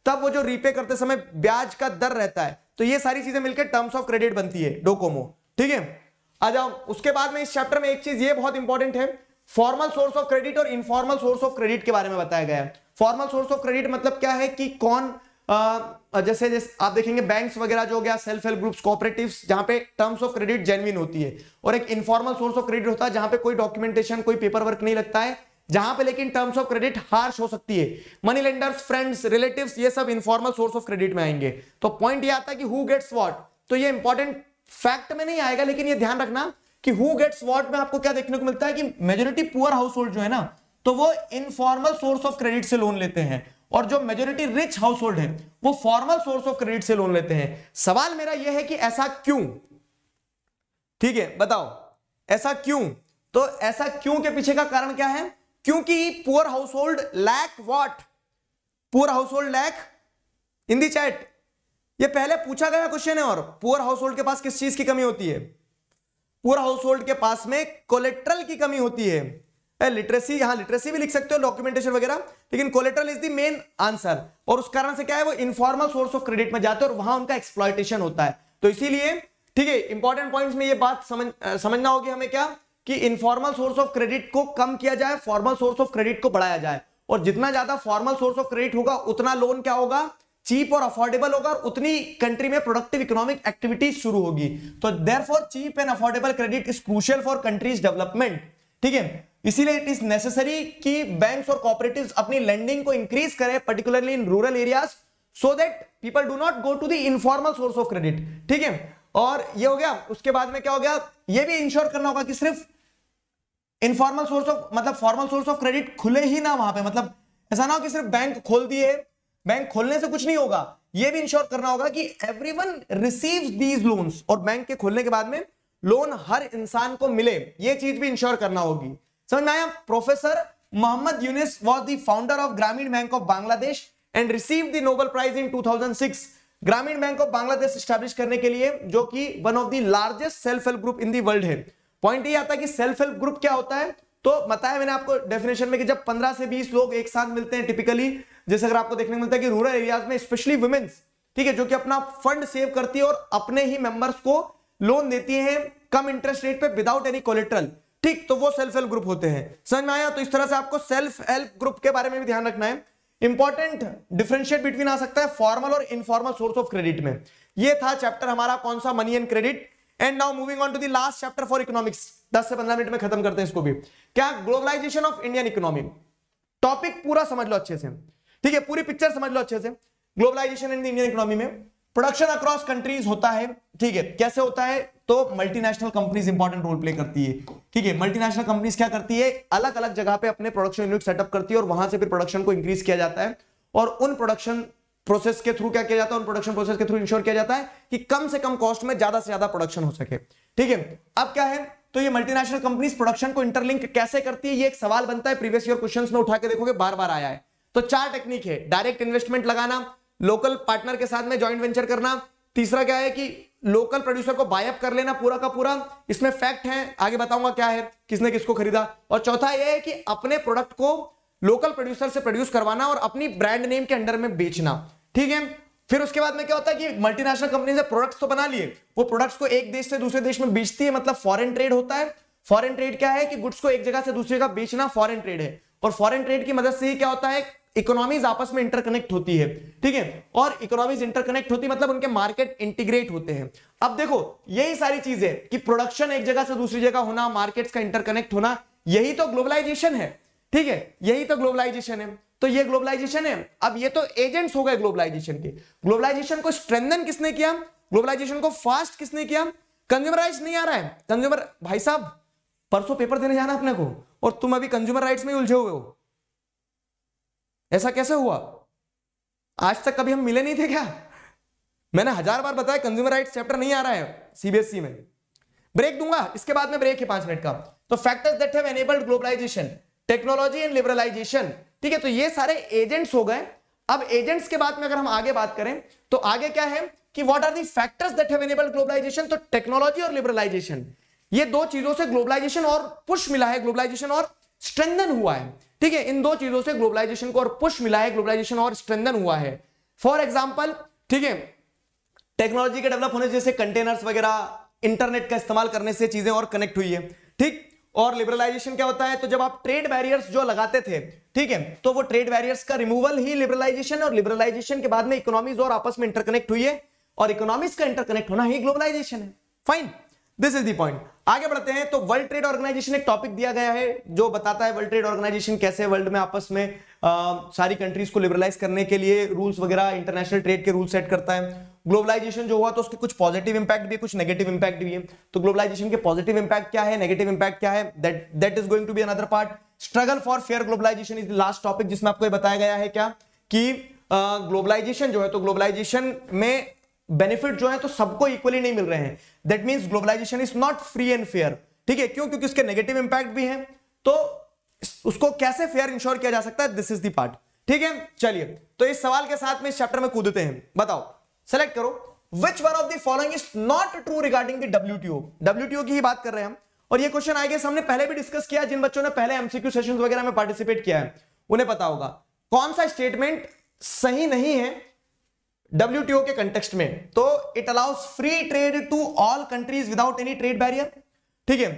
तब वो जो रिपे करते समय ब्याज का दर रहता है तो ये सारी चीजें मिलकर टर्म्स ऑफ क्रेडिट बनती है डोकोमो ठीक है आ जाओ उसके बाद में इस चैप्टर में एक चीज ये बहुत इंपॉर्टेंट है फॉर्मल सोर्स ऑफ क्रेडिट और इनफॉर्मल सोर्स ऑफ क्रेडिट के बारे में बताया गया है फॉर्मल सोर्स ऑफ क्रेडिट मतलब क्या है कि कौन आ, जैसे जैसे आप देखेंगे बैंक्स वगैरह जो हो गया सेल्फ हेल्प ग्रुप्स कॉपरेटिव्स जहां पे टर्म्स ऑफ क्रेडिट जेनविन होती है और एक इनफॉर्मल सोर्स ऑफ क्रेडिट होता है जहां पे कोई डॉक्यूमेंटेशन कोई पेपर वर्क नहीं लगता है जहां पे लेकिन टर्म्स ऑफ क्रेडिट हार्श हो सकती है मनी लेंडर्स फ्रेंड्स रिलेटिव ये सब इनफॉर्मल सोर्स ऑफ क्रेडिट में आएंगे तो पॉइंट ये आता है कि हु गेट्स वॉट तो ये इंपॉर्टेंट फैक्ट में नहीं आएगा लेकिन ये ध्यान रखना कि हु गेट्स वॉट में आपको क्या देखने को मिलता है कि मेजोरिटी पुअर हाउस होल्ड जो है ना तो वो इनफॉर्मल सोर्स ऑफ क्रेडिट से लोन लेते हैं और जो मेजोरिटी रिच हाउस होल्ड है वो फॉर्मल सोर्स ऑफ क्रेडिट से लोन लेते हैं सवाल मेरा यह है कि ऐसा क्यों ठीक है बताओ ऐसा क्यों तो ऐसा क्यों के पीछे का कारण क्या है क्योंकि poor household lack what poor household lack in the chat ये पहले पूछा गया क्वेश्चन है और पुअर हाउस होल्ड के पास किस चीज की कमी होती है पुअर हाउस होल्ड के पास में कोलेट्रल की कमी होती है लिटरेसी यहां लिटरेसी भी लिख सकते हो डॉक्यूमेंटेशन वगैरह लेकिन collateral is the main answer और उस कारण से क्या है वो इनफॉर्मल सोर्स ऑफ क्रेडिट में जाते हैं और वहां उनका एक्सप्लॉयटेशन होता है तो इसीलिए ठीक है इंपॉर्टेंट पॉइंट्स में ये बात समझ समझना होगी हमें क्या कि इनफॉर्मल सोर्स ऑफ क्रेडिट को कम किया जाए फॉर्मल सोर्स ऑफ क्रेडिट को बढ़ाया जाए और जितना ज्यादा फॉर्मल सोर्स ऑफ क्रेडिट होगा उतना लोन क्या होगा चीप और अफोर्डेबल होगा और उतनी कंट्री में प्रोडक्टिव इकोनॉमिक एक्टिविटीज शुरू होगी तो there cheap and affordable credit is crucial for country's development ठीक है इसीलिए इट इज नेसेसरी कि बैंक्स और कॉपरेटिव अपनी लेंडिंग को इंक्रीज करें particularly in rural areas so that people do not go to the informal source of credit ठीक है और ये हो गया उसके बाद में क्या हो गया ये भी इंश्योर करना होगा कि सिर्फ इनफॉर्मल सोर्स ऑफ मतलब फॉर्मल सोर्स ऑफ क्रेडिट खुले ही ना वहां पे मतलब ऐसा ना हो कि सिर्फ बैंक खोल दिए बैंक खोलने से कुछ नहीं होगा यह भी इंश्योर करना होगा कि एवरीवन रिसीव्स दीज लोन्स और बैंक के खोलने के बाद में लोन हर इंसान को मिले ये चीज भी इंश्योर करना होगी समझ में आया professor Mohammad Yunus was the founder of Grameen bank of Bangladesh and receive the Nobel prize in two Grameen bank of Bangladesh establish करने के लिए जो कि one of the largest self help group in the world है पॉइंट ये आता है कि सेल्फ हेल्प ग्रुप क्या होता है तो बताया मैंने आपको डेफिनेशन में कि जब 15 से 20 लोग एक साथ मिलते हैं टिपिकली जैसे अगर आपको देखने को मिलता है कि रूरल एरियाज में स्पेशली वुमेन्स ठीक है जो कि अपना फंड सेव करती है और अपने ही मेंबर्स को लोन देती हैं कम इंटरेस्ट रेट पे विदाउट एनी कोलेट्रल ठीक तो वो सेल्फ हेल्प ग्रुप होते हैं समझ में आया तो इस तरह से आपको सेल्फ हेल्प ग्रुप के बारे में भी ध्यान रखना है इंपॉर्टेंट डिफ्रेंशिएट बिटवीन आ सकता है फॉर्मल और इनफॉर्मल सोर्स ऑफ क्रेडिट में ये था चैप्टर हमारा कौन सा money and credit and now moving on to last chapter for economics 10 से 15 मिनट में खत्म करते हैं इसको भी क्या globalisation of Indian economy topic पूरा समझ लो अच्छे से ठीक है पूरी पिक्चर समझ लो अच्छे से ग्लोबलाइजेशन इन इंडियन इकोनॉमी में प्रोडक्शन अक्रॉस कंट्रीज होता है ठीक है कैसे होता है तो multinational companies important role play करती है ठीक है मल्टीनेशनल कंपनीज क्या करती है अलग अलग जगह पे अपने प्रोडक्शन यूनिट सेटअप करती है और वहां से फिर प्रोडक्शन को इंक्रीज किया जाता है और उन प्रोडक्शन प्रोसेस के थ्रू क्या किया जाता है उन प्रोडक्शन प्रोसेस के थ्रू इंश्योर किया जाता है कि कम से कम कॉस्ट में ज्यादा से ज्यादा प्रोडक्शन हो सके ठीक है अब क्या है तो ये मल्टीनेशनल कंपनीज प्रोडक्शन को इंटरलिंक कैसे करती है ये एक सवाल बनता है प्रीवियस ईयर क्वेश्चन में उठा के देखोगे बार बार आया है तो चार टेक्निक है डायरेक्ट इन्वेस्टमेंट लगाना लोकल पार्टनर के साथ में ज्वाइंट वेंचर करना तीसरा क्या है कि लोकल प्रोड्यूसर को बायअप कर लेना पूरा का पूरा इसमें फैक्ट है आगे बताऊंगा क्या है किसने किसको खरीदा और चौथा यह है कि अपने प्रोडक्ट को लोकल प्रोड्यूसर से प्रोड्यूस करवाना और अपनी ब्रांड नेम के अंडर में बेचना ठीक है फिर उसके बाद में क्या होता है कि मल्टीनेशनल कंपनी से प्रोडक्ट्स तो बना लिए वो प्रोडक्ट्स को एक देश से दूसरे देश में बेचती है मतलब फॉरेन ट्रेड होता है फॉरेन ट्रेड क्या है कि गुड्स को एक जगह से दूसरी जगह बेचना फॉरेन ट्रेड है और फॉरेन ट्रेड की मदद से ही क्या होता है इकोनॉमीज आपस में इंटरकनेक्ट होती है ठीक है और इकोनॉमीज इंटरकनेक्ट होती है मतलब उनके मार्केट इंटीग्रेट होते हैं अब देखो यही सारी चीजें कि प्रोडक्शन एक जगह से दूसरी जगह होना मार्केट्स का इंटरकनेक्ट होना यही तो ग्लोबलाइजेशन है ठीक है यही तो ग्लोबलाइजेशन है तो ये ग्लोबलाइजेशन है अब ये तो एजेंट्स हो गए ग्लोबलाइजेशन के ग्लोबलाइजेशन को स्ट्रेंथन किसने किया ग्लोबलाइजेशन को फास्ट किसने किया कंज्यूमर राइट्स नहीं आ रहा है कंज्यूमर भाई साहब परसों पेपर देने जाना अपने को और तुम अभी कंज्यूमर राइट्स में उलझे हुए हो ऐसा कैसे हुआ आज तक कभी हम मिले नहीं थे क्या मैंने हजार बार बताया कंज्यूमर राइट चैप्टर नहीं आ रहा है सीबीएसई e में ब्रेक दूंगा इसके बाद में ब्रेक है पांच मिनट का तो factors that have enabled globalization technology and liberalization ठीक है तो ये सारे एजेंट्स हो गए अब एजेंट्स के बाद में अगर हम आगे बात करें तो आगे क्या है कि what are the factors that have enabled globalization तो टेक्नोलॉजी और लिबरलाइजेशन ये दो चीजों से ग्लोबलाइजेशन और पुश मिला है ग्लोबलाइजेशन और स्ट्रेंथन हुआ है ठीक है इन दो चीजों से ग्लोबलाइजेशन को और पुश मिला है ग्लोबलाइजेशन और स्ट्रेंदन हुआ है फॉर एग्जाम्पल ठीक है टेक्नोलॉजी के डेवलप होने जैसे कंटेनर्स वगैरह इंटरनेट का इस्तेमाल करने से चीजें और कनेक्ट हुई है ठीक और लिबरलाइजेशन क्या होता है तो जब आप ट्रेड बैरियर्स जो लगाते थे ठीक है तो वो ट्रेड बैरियर्स का रिमूवल ही लिबरलाइजेशन और लिबरलाइजेशन के बाद में इकोनॉमीज और आपस में इंटरकनेक्ट हुई है और इकोनॉमीज का इंटरकनेक्ट होना ही ग्लोबलाइजेशन है फाइन दिस इज पॉइंट आगे बढ़ते हैं तो वर्ल्ड ट्रेड ऑर्गेनाइजेशन एक टॉपिक दिया गया है जो बताता है वर्ल्ड ट्रेड ऑर्गेनाइजेशन कैसे वर्ल्ड में आपस में आ, सारी कंट्रीज को लिबरलाइज करने के लिए रूल्स वगैरह इंटरनेशनल ट्रेड के रूल सेट करता है ग्लोबलाइजेशन जो हुआ तो उसके कुछ पॉजिटिव इंपैक्ट भी कुछ नेगेटिव इंपैक्ट भी है तो ग्लोबलाइजेशन के पॉजिटिव इंपैक्ट क्या है नेगेटिव इंपैक्ट क्या है that is going to be another part struggle for fair globalization is last topic जिसमें आपको बताया गया है क्या कि ग्लोबलाइजेशन uh, जो है तो ग्लोबलाइजेशन में बेनिफिट जो है तो सबको इक्वली नहीं मिल रहे हैं that means globalization is not free and fair ठीक है क्यों क्योंकि उसके नेगेटिव इंपैक्ट भी हैं तो उसको कैसे फेयर इंश्योर किया जा सकता है दिस इज दी पार्ट ठीक है चलिए तो इस सवाल के साथ में इस चैप्टर में कूदते हैं बताओ सेलेक्ट करो which one of the following is not true regarding the WTO WTO की ही बात कर रहे हैं हम और ये क्वेश्चन आएगा हमने पहले भी डिस्कस किया जिन बच्चों ने पहले एमसीक्यू सेशन वगैरह में पार्टिसिपेट किया है उन्हें पता होगा कौन सा स्टेटमेंट सही नहीं है डब्ल्यू के कंटेक्सट में तो it allows free trade to all countries without any trade barrier ठीक है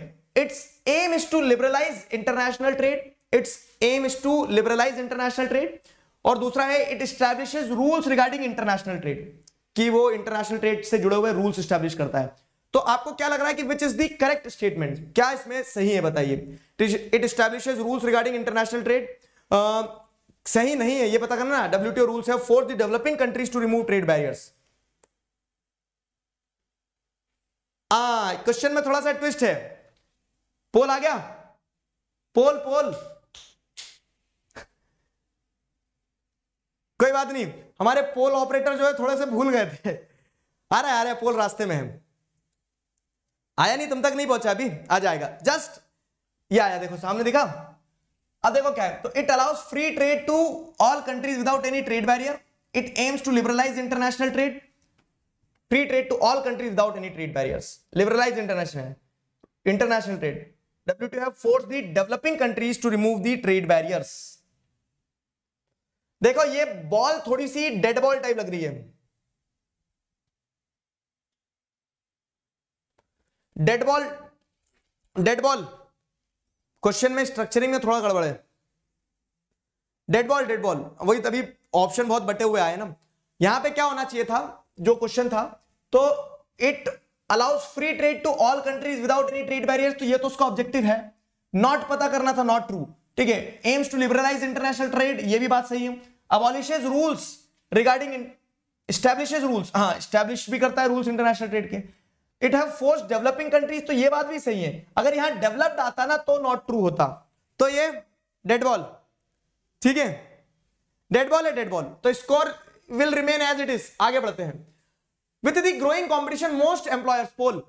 it's aim is to liberalize international trade it's aim is to liberalize international trade और दूसरा है it establish rules regarding international trade कि वो international trade से जुड़े हुए रूल्स स्टैब्लिश करता है तो आपको क्या लग रहा है कि which is the correct statement क्या इसमें सही है बताइए it establish rules regarding international trade सही नहीं है ये पता करना ना डब्ल्यूटीओ रूल्स है for the developing countries to remove trade barriers आ क्वेश्चन में थोड़ा सा ट्विस्ट है पोल आ गया पोल पोल कोई बात नहीं हमारे पोल ऑपरेटर जो है थोड़े से भूल गए थे आ रहा है आ रहा है पोल रास्ते में है आया नहीं तुम तक नहीं पहुंचा अभी आ जाएगा जस्ट ये आया देखो सामने दिखा अब देखो क्या है तो it allows free trade to all countries without any trade barrier it aims to liberalize international trade free trade to all countries without any trade barriers liberalize international international trade WTO have force the developing countries to remove the trade barriers. देखो ये ball थोड़ी सी dead ball type लग रही है dead ball dead ball question में structuring में थोड़ा गड़बड़ है डेड बॉल डेड बॉल वही तभी ऑप्शन बहुत बटे हुए आए ना यहां पे क्या होना चाहिए था जो क्वेश्चन था तो it allows free trade to all countries without any trade barrier तो ये तो उसका ऑब्जेक्टिव है नॉट पता करना था नॉट ट्रू ठीक है aims to liberalize international trade ये भी बात सही है abolishes rules regarding establishes rules हाँ स्टैब्लिश भी करता है रूल्स इंटरनेशनल ट्रेड के it have force developing countries तो ये बात भी सही है अगर यहां डेवलप्ड आता ना तो नॉट ट्रू होता तो ये डेड बॉल ठीक है डेड बॉल है डेड बॉल तो score will remain as it is आगे बढ़ते हैं with the growing competition most employers poll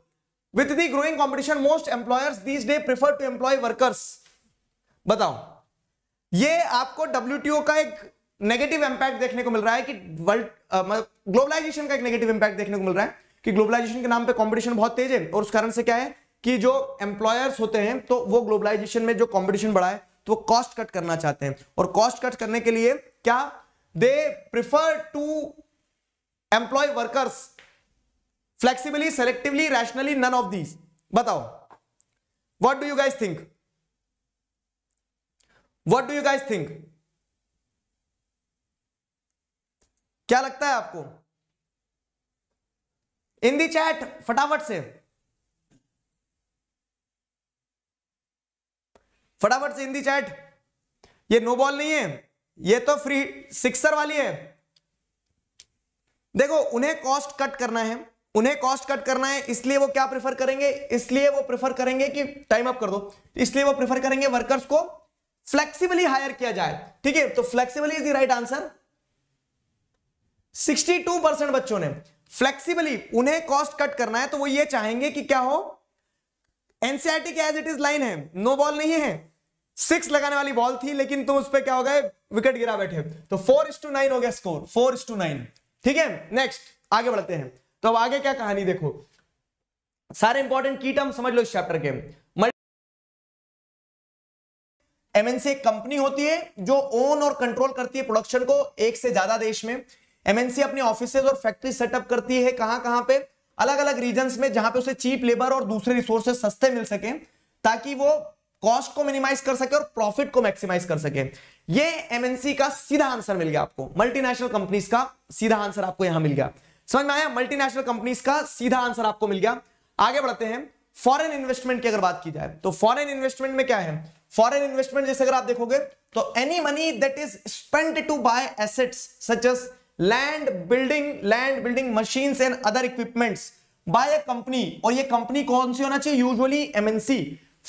with the growing competition most employers these day prefer to employ workers बताओ ये आपको डब्ल्यू का एक नेगेटिव इंपैक्ट देखने को मिल रहा है कि वर्ल्ड मतलब ग्लोबलाइजेशन का एक नेगेटिव इंपैक्ट देखने को मिल रहा है कि ग्लोबलाइजेशन के नाम पे कंपटीशन बहुत तेज है और उस कारण से क्या है कि जो एम्प्लॉयर्स होते हैं तो वो ग्लोबलाइजेशन में जो कंपटीशन बढ़ा है तो वो कॉस्ट कट करना चाहते हैं और कॉस्ट कट करने के लिए क्या they prefer to employ workers flexibly selectively rationally none of these बताओ what do you guys think what do you guys think क्या लगता है आपको इन दी चैट फटाफट से फटाफट से इन दी चैट ये नो बॉल नहीं है ये तो फ्री सिक्सर वाली है देखो उन्हें कॉस्ट कट करना है उन्हें कॉस्ट कट करना है इसलिए वो क्या प्रेफर करेंगे इसलिए वो प्रेफर करेंगे कि टाइम अप कर दो इसलिए वो प्रेफर करेंगे वर्कर्स को फ्लेक्सिबली हायर किया जाए ठीक है तो flexibly is the right answer 62 percent बच्चों ने फ्लेक्सिबली उन्हें कॉस्ट कट करना है तो वो ये चाहेंगे कि क्या हो एनसीआरटी के एज इट इज लाइन है नो बॉल नहीं है सिक्स लगाने वाली बॉल थी लेकिन तुम उस पर क्या हो गए विकेट गिरा बैठे तो फोर इस टू नाइन हो गया score four is two nine ठीक है नेक्स्ट आगे बढ़ते हैं तो अब आगे क्या कहानी देखो सारे इंपॉर्टेंट की टर्म समझ लो इस चैप्टर के एमएनसी एक कंपनी होती है जो ओन और कंट्रोल करती है प्रोडक्शन को एक से ज्यादा देश में एमएनसी अपने ऑफिस और फैक्ट्री सेटअप करती है कहां कहां पे अलग अलग रीजन में जहां पे उसे चीप लेबर और दूसरे रिसोर्सेज सस्ते मिल सके ताकि वो कॉस्ट को मिनिमाइज कर सके और प्रॉफिट को मैक्सिमाइज कर सके ये एमएनसी का सीधा आंसर मिल गया आपको मल्टीनेशनल कंपनीज का सीधा आंसर आपको यहां मिल गया समझ में आया मल्टीनेशनल कंपनीज का सीधा आंसर आपको मिल गया आगे बढ़ते हैं फॉरेन इन्वेस्टमेंट की अगर बात की जाए तो फॉरेन इन्वेस्टमेंट में क्या है फॉरेन इन्वेस्टमेंट जैसे अगर आप देखोगे तो any money that is spend to buy assets such as land building land building machine and other equipment by a company और ये कंपनी कौन सी होना चाहिए यूजली एमएनसी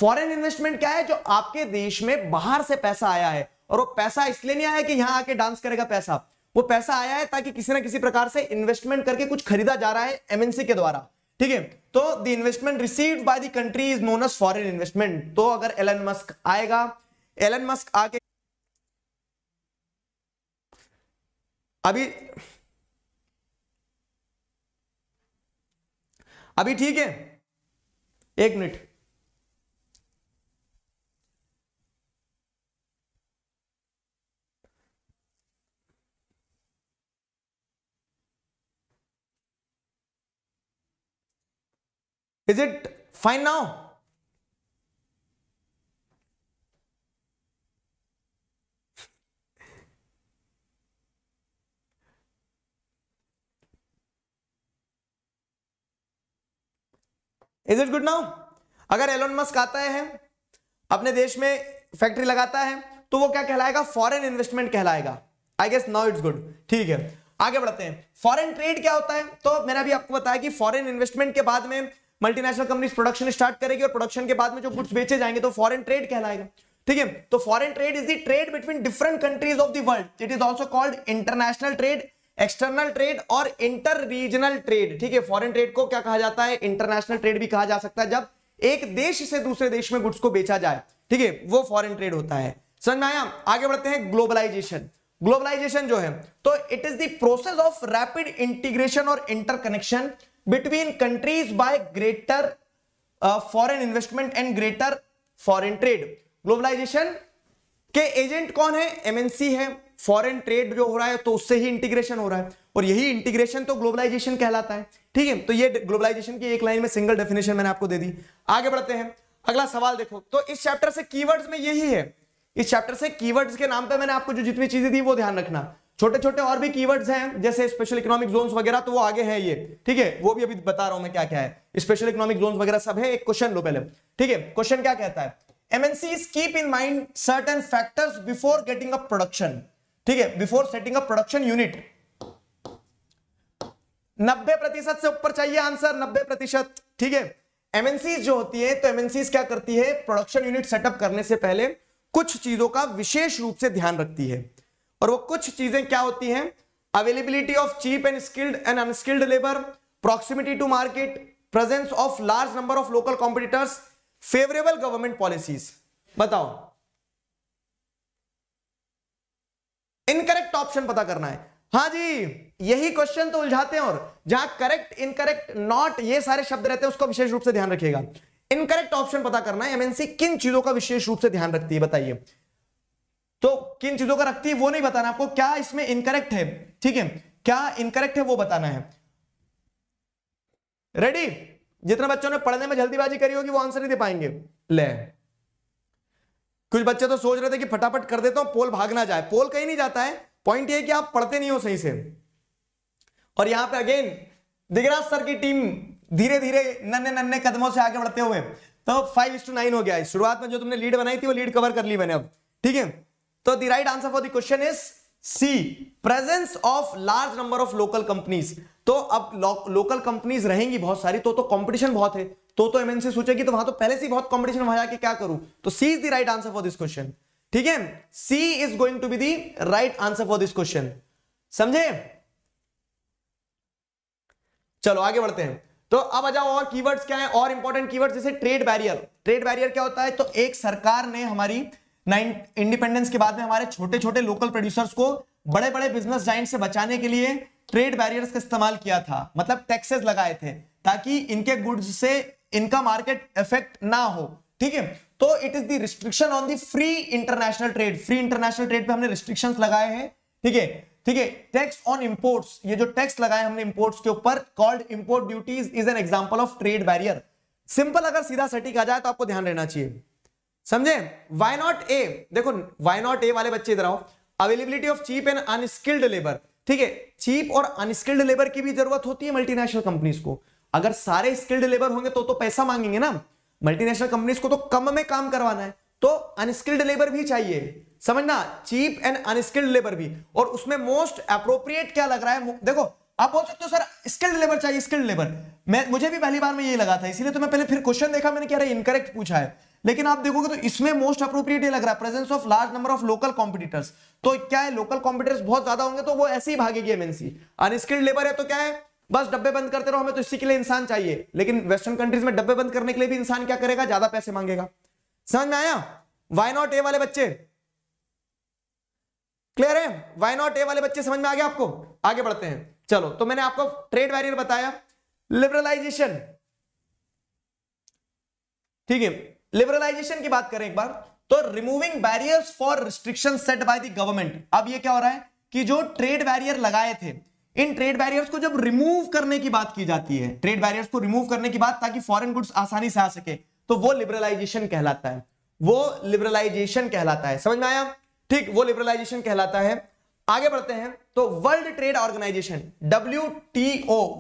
फॉरेन इन्वेस्टमेंट क्या है जो आपके देश में बाहर से पैसा आया है और वो पैसा इसलिए नहीं आया कि यहां आके डांस करेगा पैसा वो पैसा आया है ताकि किसी ना किसी प्रकार से इन्वेस्टमेंट करके कुछ खरीदा जा रहा है एमएनसी के द्वारा ठीक है तो the investment received by the country is known as foreign investment तो अगर एलन मस्क आएगा एलन मस्क आके अभी अभी ठीक है एक minute is it fine now is it good now अगर एलोन मस्क आता है अपने देश में फैक्ट्री लगाता है तो वो क्या कहलाएगा फॉरेन इन्वेस्टमेंट कहलाएगा I guess now it's good ठीक है आगे बढ़ते हैं फॉरेन ट्रेड क्या होता है तो मैंने अभी आपको बताया कि फॉरेन इन्वेस्टमेंट के बाद में मल्टीनेशनल कंपनीज प्रोडक्शन स्टार्ट करेगी और प्रोडक्शन के बाद में जो गुड्स बेचे जाएंगे तो फॉरेन ट्रेड कहलाएगा ठीक है तो foreign trade is the trade between different countries of the world it is also called international trade external trade और इंटर रीजनल ट्रेड ठीक है फॉरेन ट्रेड को क्या कहा जाता है इंटरनेशनल ट्रेड भी कहा जा सकता है जब एक देश से दूसरे देश में गुड्स को बेचा जाए ठीक है वो फॉरेन ट्रेड होता है समझ में आया आगे बढ़ते हैं ग्लोबलाइजेशन ग्लोबलाइजेशन जो है तो it is the process of rapid integration और interconnection between countries by greater foreign investment and greater foreign trade globalization के एजेंट कौन है एमएनसी है फॉरेन ट्रेड जो हो रहा है तो उससे ही इंटीग्रेशन हो रहा है और यही इंटीग्रेशन तो ग्लोबलाइजेशन कहलाता है ठीक है तो ये ग्लोबलाइजेशन की एक लाइन में सिंगल डेफिनेशन मैंने आपको दे दी आगे बढ़ते हैं अगला सवाल देखो तो इस चैप्टर से कीवर्ड्स में यही है इस चैप्टर से कीवर्ड्स के नाम पे मैंने आपको जो जितनी चीजें दी वो ध्यान रखना छोटे छोटे और भी कीवर्ड्स हैं जैसे स्पेशल इकोनॉमिक जोन्स वगैरह तो वो आगे है ये ठीक है वो भी अभी बता रहा हूं मैं क्या क्या है स्पेशल इकोनॉमिक जोन्स वगैरह सब है एक क्वेश्चन लो पहले ठीक है क्वेश्चन क्या कहता है MNC keep in mind certain factors before getting a production ठीक है before setting up production unit 90 प्रतिशत से ऊपर चाहिए आंसर 90 प्रतिशत ठीक है एमएनसी जो होती है तो एमएनसी क्या करती है प्रोडक्शन यूनिट सेटअप करने से पहले कुछ चीजों का विशेष रूप से ध्यान रखती है और वो कुछ चीजें क्या होती हैं availability of cheap and skilled and unskilled labour proximity to market presence of large number of local competitors favourable government policies बताओ इनकरेक्ट ऑप्शन पता करना है हाँ जी यही क्वेश्चन तो उलझाते हैं और जहां करेक्ट इनकरेक्ट नॉट ये सारे शब्द रहते हैं उसको विशेष रूप से ध्यान रखिएगा इनकरेक्ट ऑप्शन पता करना है एमएनसी किन चीजों का विशेष रूप से ध्यान रखती है बताइए तो किन चीजों का रखती है वो नहीं बताना आपको क्या इसमें इनकरेक्ट है ठीक है क्या इनकरेक्ट है वो बताना है रेडी जितने बच्चों ने पढ़ने में जल्दीबाजी करी होगी वो आंसर नहीं दे पाएंगे ले कुछ बच्चे तो सोच रहे थे कि फटाफट कर देता हूं पोल भागना जाए पोल कहीं नहीं जाता है पॉइंट ये कि आप पढ़ते नहीं हो सही से और यहां पे अगेन दिगराज सर की टीम धीरे धीरे नन्हे नन्हे कदमों से आगे बढ़ते हुए तो फाइव इंस टू नाइन हो गया है शुरुआत में जो तुमने लीड बनाई थी वो लीड कवर कर ली मैंने अब ठीक है तो the right answer for the question is C presence of large number of local companies तो अब लो, लोकल कंपनीज रहेंगी बहुत सारी तो तो कंपटीशन बहुत है तो तो एमएनसी सोचेगी तो वहां तो पहले से बहुत कंपटीशन वहां जाके क्या करूं तो C is the right answer for this question ठीक है C is going to be the right answer for this question समझे चलो आगे बढ़ते हैं तो अब आ जाओ और कीवर्ड्स क्या है और इंपॉर्टेंट कीवर्ड्स जैसे ट्रेड बैरियर ट्रेड बैरियर क्या होता है तो एक सरकार ने हमारी नाइन इंडिपेंडेंस के बाद में हमारे छोटे छोटे लोकल प्रोड्यूसर्स को बड़े बड़े बिजनेस जाइंट से बचाने के लिए ट्रेड बैरियर्स का इस्तेमाल किया था मतलब टैक्सेस लगाए थे ताकि इनके गुड्स से इनका मार्केट इफेक्ट ना हो ठीक है तो it is the restriction on the free international trade free international trade पे हमने रिस्ट्रिक्शन लगाए हैं ठीक है ठीक है टैक्स ऑन इंपोर्ट्स ये जो टैक्स लगाए हमने इंपोर्ट्स के ऊपर called import duties is an example of trade barrier simple अगर सीधा सटीक आ जाए तो आपको ध्यान रहना चाहिए समझे वाई नॉट ए देखो वाई नॉट ए वाले बच्चे इधर आओ availability of cheap and unskilled labour ठीक है चीप और अनस्किल्ड लेबर की भी जरूरत होती है मल्टीनेशनल कंपनीज को अगर सारे स्किल्ड लेबर होंगे तो तो पैसा मांगेंगे ना मल्टीनेशनल कंपनीज को तो कम में काम करवाना है तो अनस्किल्ड लेबर भी चाहिए समझना चीप एंड अनस्किल्ड लेबर भी और उसमें मोस्ट अप्रोप्रिएट क्या लग रहा है देखो आप बोल सकते हो सर स्किल्ड लेबर चाहिए स्किल्ड लेबर मैं मुझे भी पहली बार में यही लगा था इसीलिए तो मैं पहले फिर क्वेश्चन देखा मैंने क्या इनकरेक्ट पूछा है लेकिन आप देखोगे तो इसमें मोस्ट अप्रोप्रिएट लग रहा है presence of large number of local competitors तो क्या है लोकल कॉम्पिटिटर्स बहुत ज्यादा होंगे तो वो ऐसे ही भागेगी एमएनसी अनस्किल्ड लेबर है तो क्या है बस डब्बे बंद करते रहो हमें तो इसी के लिए इंसान चाहिए लेकिन वेस्टर्न कंट्रीज में डब्बे बंद करने के लिए भी इंसान क्या करेगा ज्यादा पैसे मांगेगा समझ में आया वाई नॉट ए वाले बच्चे क्लियर है वाई नॉट ए वाले बच्चे समझ में आ गया आपको आगे बढ़ते हैं चलो तो मैंने आपको ट्रेड वैरियर बताया लिबरलाइजेशन ठीक है लिबरलाइजेशन की बात करें एक बार तो removing barriers for restriction set by the government अब ये क्या हो रहा है कि जो ट्रेड बैरियर लगाए थे इन ट्रेड बैरियर्स को जब रिमूव करने की बात की जाती है ट्रेड बैरियर्स को रिमूव करने की बात ताकि फॉरेन गुड्स आसानी से आ सके तो वो लिबरलाइजेशन कहलाता है वो लिबरलाइजेशन कहलाता है समझ में आया ठीक वो लिबरलाइजेशन कहलाता है आगे बढ़ते हैं तो world trade organization W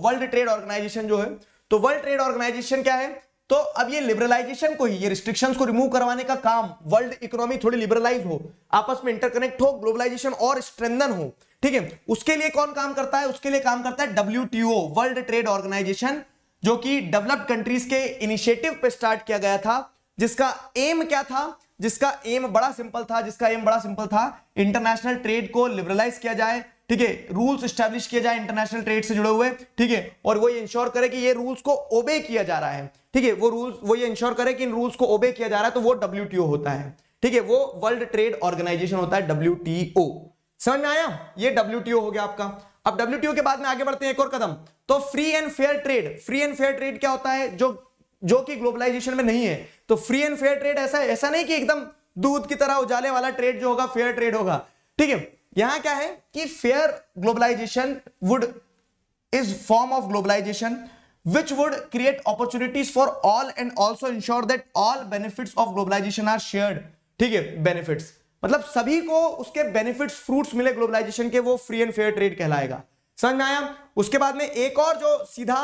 world trade organization जो है तो वर्ल्ड ट्रेड ऑर्गेनाइजेशन क्या है तो अब ये लिबरलाइजेशन को ही ये रिस्ट्रिक्शंस को रिमूव करवाने का काम वर्ल्ड इकोनॉमी थोड़ी लिबरलाइज हो आपस में इंटरकनेक्ट हो ग्लोबलाइजेशन और स्ट्रेंदन हो ठीक है उसके लिए कौन काम करता है उसके लिए काम करता है डब्ल्यू वर्ल्ड ट्रेड ऑर्गेनाइजेशन जो कि डेवलप्ड कंट्रीज के इनिशिएटिव पे स्टार्ट किया गया था जिसका एम क्या था जिसका एम बड़ा सिंपल था जिसका एम बड़ा सिंपल था इंटरनेशनल ट्रेड को लिबरलाइज किया जाए ठीक है रूल्स स्टैब्लिश किया जाए इंटरनेशनल ट्रेड से जुड़े हुए ठीक है और वो ये इंश्योर करे कि ये रूल्स को ओबे किया जा रहा है ठीक है वो रूल्स वो ये इंश्योर करे कि इन रूल्स को ओबे किया जा रहा है तो वो डब्ल्यू होता है ठीक है वो वर्ल्ड ट्रेड ऑर्गेनाइजेशन होता है डब्ल्यू समझ में आया ये डब्ल्यू हो गया आपका अब डब्ल्यू के बाद में आगे बढ़ते हैं एक और कदम तो free and fair trade free and fair trade क्या होता है जो जो कि ग्लोबलाइजेशन में नहीं है तो फ्री एंड फेयर ट्रेड ऐसा ऐसा नहीं कि एकदम दूध की तरह उजाले वाला ट्रेड जो होगा फेयर ट्रेड होगा ठीक है यहां क्या है कि fair globalization would is form of globalization which would create opportunities for all and also ensure that all benefit of globalization are share ठीक है बेनिफिट मतलब सभी को उसके बेनिफिट फ्रूट मिले ग्लोबलाइजेशन के वो फ्री एंड फेयर ट्रेड कहलाएगा समझ में आया उसके बाद में एक और जो सीधा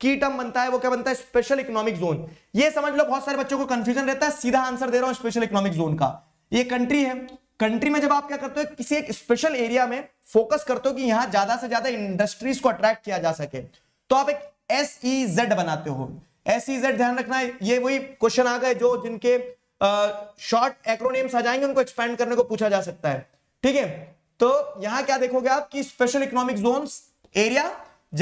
की टर्म बनता है वो क्या बनता है स्पेशल इकोनॉमिक जोन ये समझ लो बहुत सारे बच्चों को कंफ्यूजन रहता है सीधा आंसर दे रहा हूं स्पेशल इकोनॉमिक जोन का ये कंट्री है कंट्री में जब आप क्या करते हो किसी एक स्पेशल एरिया में फोकस करते हो कि यहां ज्यादा से ज्यादा इंडस्ट्रीज को अट्रैक्ट किया जा सके तो आप एक एस ई जेड बनाते हो एस ई जेड ध्यान रखना है ये वही क्वेश्चन आ गए जो जिनके शॉर्ट एक्रोनिम्स आ जाएंगे उनको एक्सपेंड करने को पूछा जा सकता है ठीक है तो यहां क्या देखोगे आप कि स्पेशल इकोनॉमिक जोन एरिया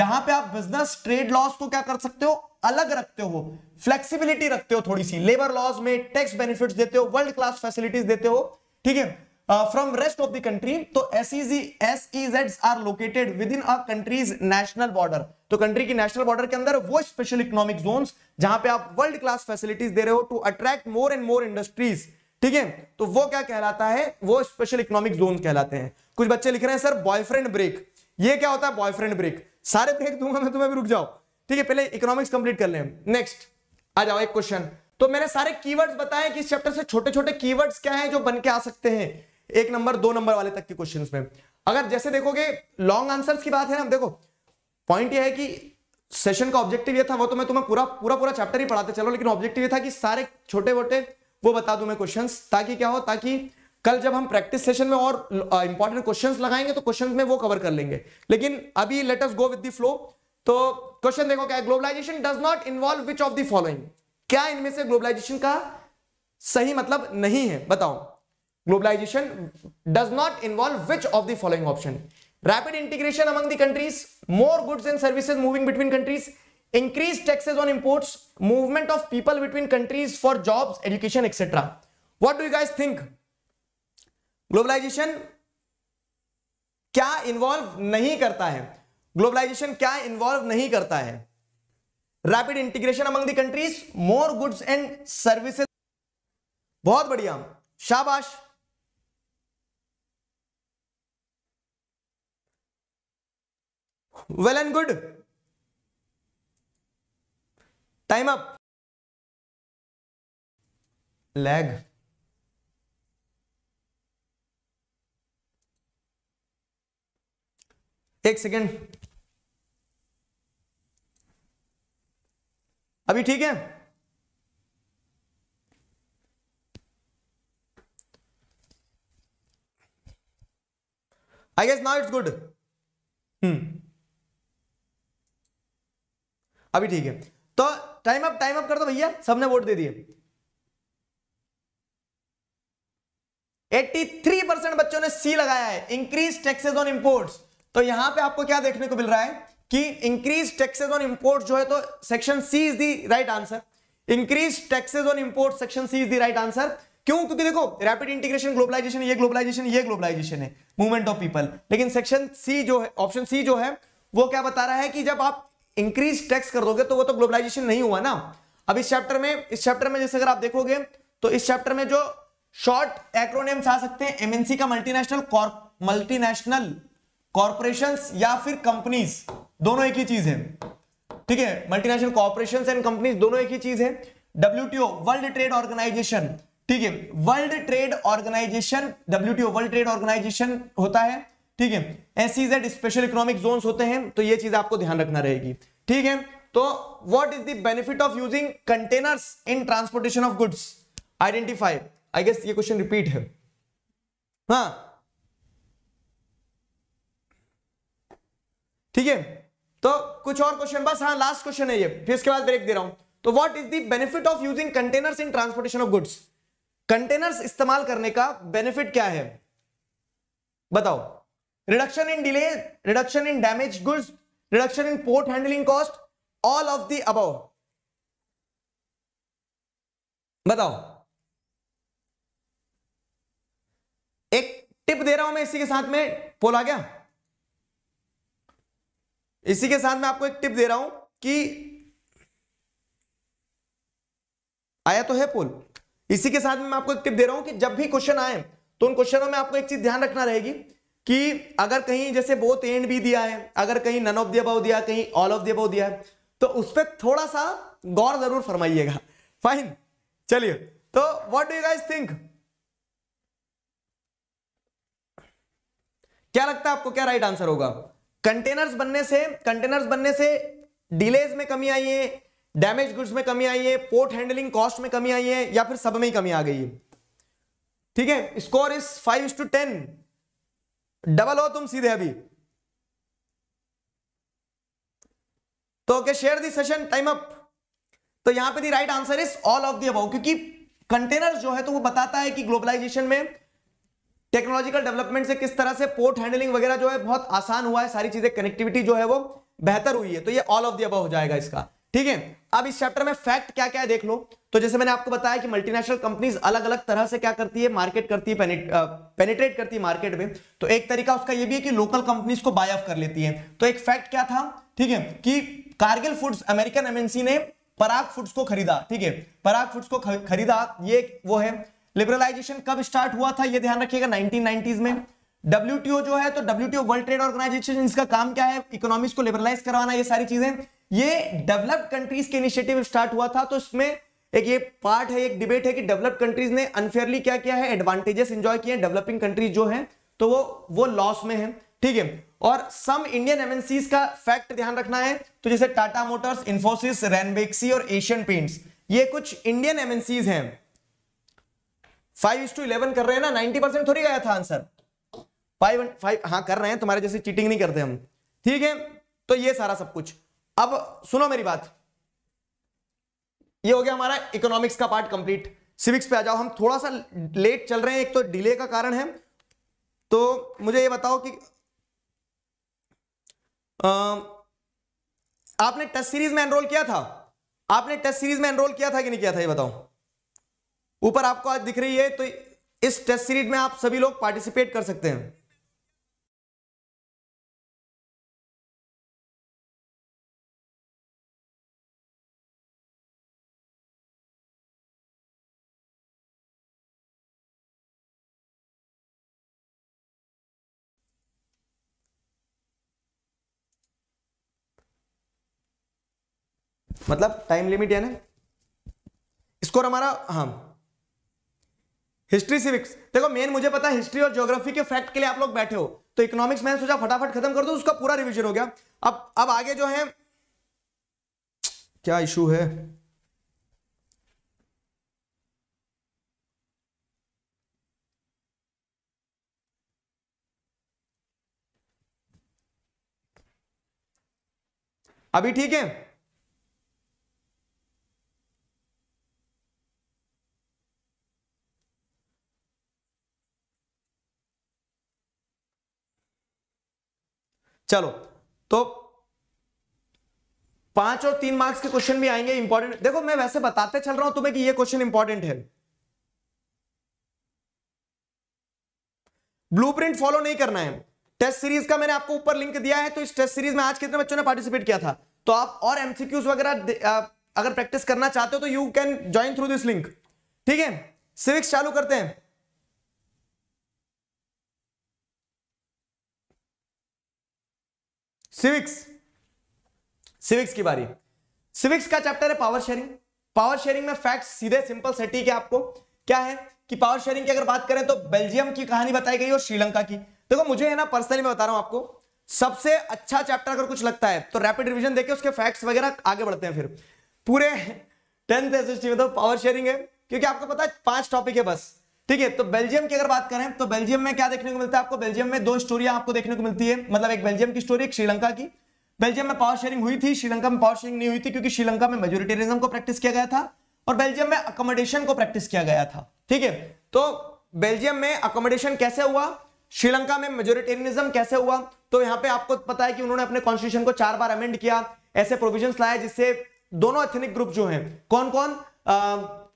जहां पे आप बिजनेस ट्रेड लॉस को क्या कर सकते हो अलग रखते हो फ्लेक्सिबिलिटी रखते हो थोड़ी सी लेबर लॉस में टैक्स बेनिफिट्स देते हो वर्ल्ड क्लास फैसिलिटीज देते हो ठीक है from rest of the country तो S SEZ are located within countries national border तो कंट्री की नेशनल बॉर्डर के अंदर वो स्पेशल इकोनॉमिक जोन जहां पे आप वर्ल्ड क्लास फैसिलिटीज दे रहे हो to attract more and more industries ठीक है तो वो क्या कहलाता है वो स्पेशल इकोनॉमिक जोन कहलाते हैं कुछ बच्चे लिख रहे हैं सर बॉयफ्रेंड ब्रेक ये क्या होता है बॉयफ्रेंड ब्रेक सारे ब्रेक दूंगा मैं तुम्हें भी रुक जाओ ठीक है पहले इकोनॉमिक्स कंप्लीट कर लें नेक्स्ट आ जाओ एक क्वेश्चन तो मैंने सारे कीवर्ड्स बताए कि इस चैप्टर से छोटे छोटे कीवर्ड्स क्या हैं जो बन के आ सकते हैं एक नंबर दो नंबर वाले तक के क्वेश्चन में अगर जैसे देखोगे लॉन्ग आंसर की बात है ना देखो पॉइंट यह है कि सेशन का ऑब्जेक्टिव ये था वो तो मैं तुम्हें पूरा पूरा पूरा चैप्टर ही पढ़ाते चलो लेकिन ऑब्जेक्टिव ये था कि सारे छोटे मोटे वो बता दूं मैं क्वेश्चंस ताकि क्या हो ताकि कल जब हम प्रैक्टिस सेशन में और इंपॉर्टेंट क्वेश्चंस लगाएंगे तो क्वेश्चंस में वो कवर कर लेंगे लेकिन अभी let us go with flow तो क्वेश्चन देखो क्या globalization does not involve which of the following क्या इनमें से ग्लोबलाइजेशन का सही मतलब नहीं है बताओ globalization does not involve which of the following option rapid integration among the countries more goods and services moving between countries increase taxes on imports movement of people between countries for jobs education etcetera what do guys think globalization क्या involve नहीं करता है globalization क्या involve नहीं करता है rapid integration among the countries more goods and services बहुत बढ़िया शाबाश well and good time up lag एक सेकेंड अभी ठीक है I guess now it's good hmm अभी ठीक है तो टाइम अप टाइम अप कर दो भैया सबने वोट दे दिए 83 परसेंट बच्चों ने सी लगाया है इंक्रीज टैक्सेस ऑन इंपोर्ट्स तो यहां पे आपको क्या देखने को मिल रहा है कि इंक्रीज टैक्सेस ऑन इंपोर्ट जो है तो section C is the right answer increase taxes on import section C is the right answer क्यों क्योंकि देखो रैपिड इंटीग्रेशन ग्लोबलाइजेशन ये ग्लोबलाइजेशन ये ग्लोबलाइजेशन है मूवमेंट ऑफ पीपल लेकिन सेक्शन सी जो है ऑप्शन सी जो है वो क्या बता रहा है कि जब आप इंक्रीज टैक्स कर दोगे तो वो तो ग्लोबलाइजेशन नहीं हुआ ना अब इस चैप्टर में इस चैप्टर में जैसे अगर आप देखोगे तो इस चैप्टर में जो शॉर्ट एक्रोनेम्स आ सकते हैं एमएनसी का मल्टीनेशनल मल्टीनेशनल कॉर्पोरेशन या फिर कंपनीज दोनों एक ही चीज है ठीक है मल्टीनेशनल कॉर्पोरेशन एंड कंपनीज दोनों एक ही चीज है डब्ल्यूटीओ वर्ल्ड ट्रेड ऑर्गेनाइजेशन ठीक है world trade organization WTO world trade organization होता है ठीक है एस स्पेशल इकोनॉमिक जोन होते हैं तो ये चीज आपको ध्यान रखना रहेगी ठीक है तो what is the of using containers in transportation of goods identify I guess ये क्वेश्चन रिपीट है हाँ ठीक है तो कुछ और क्वेश्चन बस हाँ लास्ट क्वेश्चन है ये फिर इसके बाद ब्रेक दे रहा हूं तो what is the benefit of using containers in transportation of goods containers इस्तेमाल करने का बेनिफिट क्या है बताओ reduction in delay, reduction in damaged goods, reduction in port handling cost, all of the above. बताओ एक टिप दे रहा हूं मैं इसी के साथ में पोल आ गया इसी के साथ मैं आपको एक टिप दे रहा हूं कि आया तो है पोल इसी के साथ में मैं आपको एक टिप दे रहा हूं कि जब भी क्वेश्चन आए तो उन क्वेश्चनों में आपको एक चीज ध्यान रखना रहेगी कि अगर कहीं जैसे बोथ एंड भी दिया है अगर कहीं नन ऑफ दिया दिया कहीं ऑल ऑफ दिया दिया है तो उस पर थोड़ा सा गौर जरूर फरमाइएगा फाइन चलिए तो what do you guys think क्या लगता है आपको क्या राइट आंसर होगा कंटेनर्स बनने से कंटेनर्स बनने से डिलेज में कमी आई है डैमेज गुड्स में कमी आई है पोर्ट हैंडलिंग कॉस्ट में कमी आई है या फिर सब में ही कमी आ गई है ठीक है score is five to ten double हो तुम सीधे अभी तो okay share the session time up तो यहां पे the right answer is all of the above क्योंकि कंटेनर जो है तो वो बताता है कि ग्लोबलाइजेशन में टेक्नोलॉजिकल डेवलपमेंट से किस तरह से पोर्ट हैंडलिंग वगैरह जो है बहुत आसान हुआ है सारी चीजें कनेक्टिविटी जो है वो बेहतर हुई है तो ये ऑल ऑफ दी अबाउ हो जाएगा इसका ठीक है अब इस चैप्टर में फैक्ट क्या क्या है देख लो तो जैसे मैंने आपको बताया कि मल्टीनेशनल कंपनीज अलग अलग तरह से क्या करती है मार्केट करती है पेनिट्रेट करती है मार्केट में तो एक तरीका उसका यह भी है कि लोकल कंपनीज को बाय ऑफ कर लेती है तो एक फैक्ट क्या था ठीक है कि कारगिल फूड्स अमेरिकन एमएनसी ने पराग फूड्स को खरीदा ठीक है पराग फूड्स को खरीदा ये वो है लिबरलाइजेशन कब स्टार्ट हुआ था ये ध्यान रखिएगा 1990s में डब्ल्यूटीओ जो है तो डब्ल्यूटीओ वर्ल्ड ट्रेड ऑर्गेनाइजेशन इसका काम क्या है इकोनॉमिक्स को लिबरलाइज करवाना ये सारी चीजें ये डेवलप्ड कंट्रीज के इनिशिएटिव स्टार्ट हुआ था तो इसमें एक ये पार्ट है एक डिबेट है कि डेवलप्ड कंट्रीज ने अनफेयरली क्या किया है एडवांटेजेस इंजॉय किए डेवलपिंग कंट्रीज जो है तो वो वो लॉस में है ठीक है और सम इंडियन एमएनसीज का फैक्ट ध्यान रखना है तो जैसे टाटा मोटर्स इंफोसिस रेनबेक्सी और एशियन पेंट्स ये कुछ इंडियन एमएनसीज हैं फाइव इज टू इलेवन कर रहे हैं ना नाइनटी परसेंट थोड़ी गया था आंसर फाइव फाइव हाँ कर रहे हैं तुम्हारे जैसे चीटिंग नहीं करते हम ठीक है तो ये सारा सब कुछ अब सुनो मेरी बात ये हो गया हमारा इकोनॉमिक्स का पार्ट कंप्लीट सिविक्स पे आ जाओ हम थोड़ा सा लेट चल रहे हैं एक तो डिले का कारण है तो मुझे ये बताओ कि आ, आपने टेस्ट सीरीज में एनरोल किया था आपने टेस्ट सीरीज में एनरोल किया था कि नहीं किया था ये बताओ ऊपर आपको आज दिख रही है तो इस टेस्ट सीरीज में आप सभी लोग पार्टिसिपेट कर सकते हैं मतलब टाइम लिमिट ना स्कोर हमारा हाँ हिस्ट्री सिविक्स देखो मेन मुझे पता है हिस्ट्री और ज्योग्राफी के फैक्ट के लिए आप लोग बैठे हो तो इकोनॉमिक्स मैंने सोचा फटाफट खत्म कर दो उसका पूरा रिवीजन हो गया अब अब आगे जो है क्या इशू है अभी ठीक है चलो तो पांच और तीन मार्क्स के क्वेश्चन भी आएंगे इंपॉर्टेंट देखो मैं वैसे बताते चल रहा हूं तुम्हें कि ये क्वेश्चन इंपॉर्टेंट है ब्लूप्रिंट फॉलो नहीं करना है टेस्ट सीरीज का मैंने आपको ऊपर लिंक दिया है तो इस टेस्ट सीरीज में आज कितने बच्चों ने पार्टिसिपेट किया था तो आप और एमसीक्यूज वगैरह अगर प्रैक्टिस करना चाहते हो तो you can join through this link ठीक है सिविक्स चालू करते हैं सिविक्स सिविक्स की बारी सिविक्स का चैप्टर है पावर शेयरिंग पावर शेयरिंग में फैक्ट सीधे सिंपल सटीक है आपको क्या है कि पावर शेयरिंग की अगर बात करें तो बेल्जियम की कहानी बताई गई और श्रीलंका की देखो तो मुझे है ना पर्सनली मैं बता रहा हूं आपको सबसे अच्छा चैप्टर अगर कुछ लगता है तो रैपिड रिविजन देखे उसके फैक्ट्स वगैरह आगे बढ़ते हैं फिर पूरे टेंथ एस में तो पावर शेयरिंग है क्योंकि आपको पता है पांच टॉपिक है बस ठीक है तो बेल्जियम की अगर बात करें तो बेल्जियम में क्या देखने को मिलता है आपको बेल्जियम में दो स्टोरिया आपको देखने को मिलती है मतलब एक बेल्जियम की स्टोरी एक श्रीलंका की बेल्जियम में पावर शेयरिंग हुई थी श्रीलंका में पावर शेयरिंग नहीं हुई थी क्योंकि श्रीलंका में मेजोरिटेरिज्म को प्रैक्टिस किया गया था और बेल्जियम में अकोमोडेशन को प्रैक्टिस किया गया था ठीक है तो बेल्जियम में अकोमोडेशन कैसे हुआ श्रीलंका में मेजोरिटेरिज्म कैसे हुआ तो यहाँ पे आपको पता है कि उन्होंने अपने कॉन्स्टिट्यूशन को चार बार अमेंड किया ऐसे प्रोविजन लाया जिससे दोनों एथनिक ग्रुप जो है कौन कौन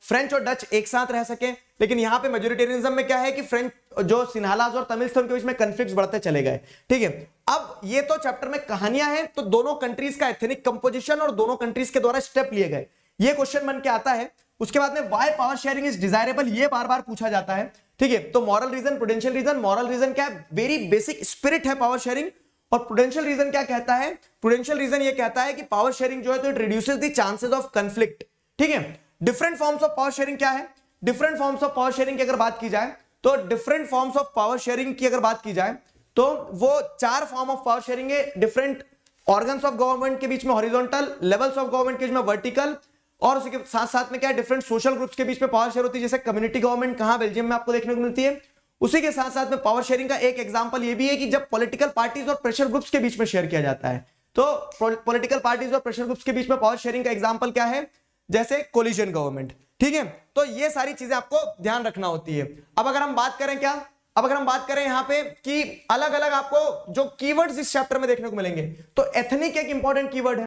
फ्रेंच और डच एक साथ रह सके लेकिन यहां पे मेजोरिटेरियनिज्म में क्या है कि फ्रेंच जो सिन्हालाज और तमिल्स थे उनके बीच में कन्फ्लिक्ट बढ़ते चले गए ठीक है अब ये तो चैप्टर में कहानियां हैं तो दोनों कंट्रीज का एथेनिक कंपोजिशन और दोनों कंट्रीज के द्वारा स्टेप लिए गए ये क्वेश्चन बन के आता है उसके बाद में why power sharing is desirable ये बार बार पूछा जाता है ठीक है तो moral reason prudential reason moral reason क्या है वेरी बेसिक स्पिरिट है पावर शेयरिंग और प्रोडेंशियल रीजन क्या कहता है प्रोडेंशियल रीजन ये कहता है कि पावर शेयरिंग जो है तो it reduces the chances of conflict ठीक है different forms of power sharing क्या है different forms of power sharing की अगर बात की जाए तो different forms of power sharing की अगर बात की जाए तो वो चार फॉर्म ऑफ पावर शेयरिंग है डिफरेंट ऑर्गन्स ऑफ गवर्नमेंट के बीच में हॉरिजॉन्टल लेवल्स ऑफ गवर्नमेंट के बीच में वर्टिकल और उसके साथ साथ में क्या डिफरेंट सोशल ग्रुप्स के बीच में पावर शेयर होती है जैसे कम्युनिटी गवर्नमेंट कहां बेल्जियम में आपको देखने को मिलती है उसी के साथ साथ में पावर शेयरिंग का एक एग्जाम्पल ये भी है कि जब पॉलिटिकल पार्टीज और प्रेशर ग्रुप्स के बीच में शेयर किया जाता है तो पॉलिटिकल पार्टीज और प्रेशर ग्रुप्स के बीच में पावर शेयरिंग का एग्जाम्पल क्या है जैसे कोलिजन गवर्नमेंट ठीक है तो ये सारी चीजें आपको ध्यान रखना होती है अब अगर हम बात करें क्या अब अगर हम बात करें यहां पे कि अलग अलग आपको जो कीवर्ड्स इस चैप्टर में देखने को मिलेंगे तो एथनिक एक इंपॉर्टेंट कीवर्ड है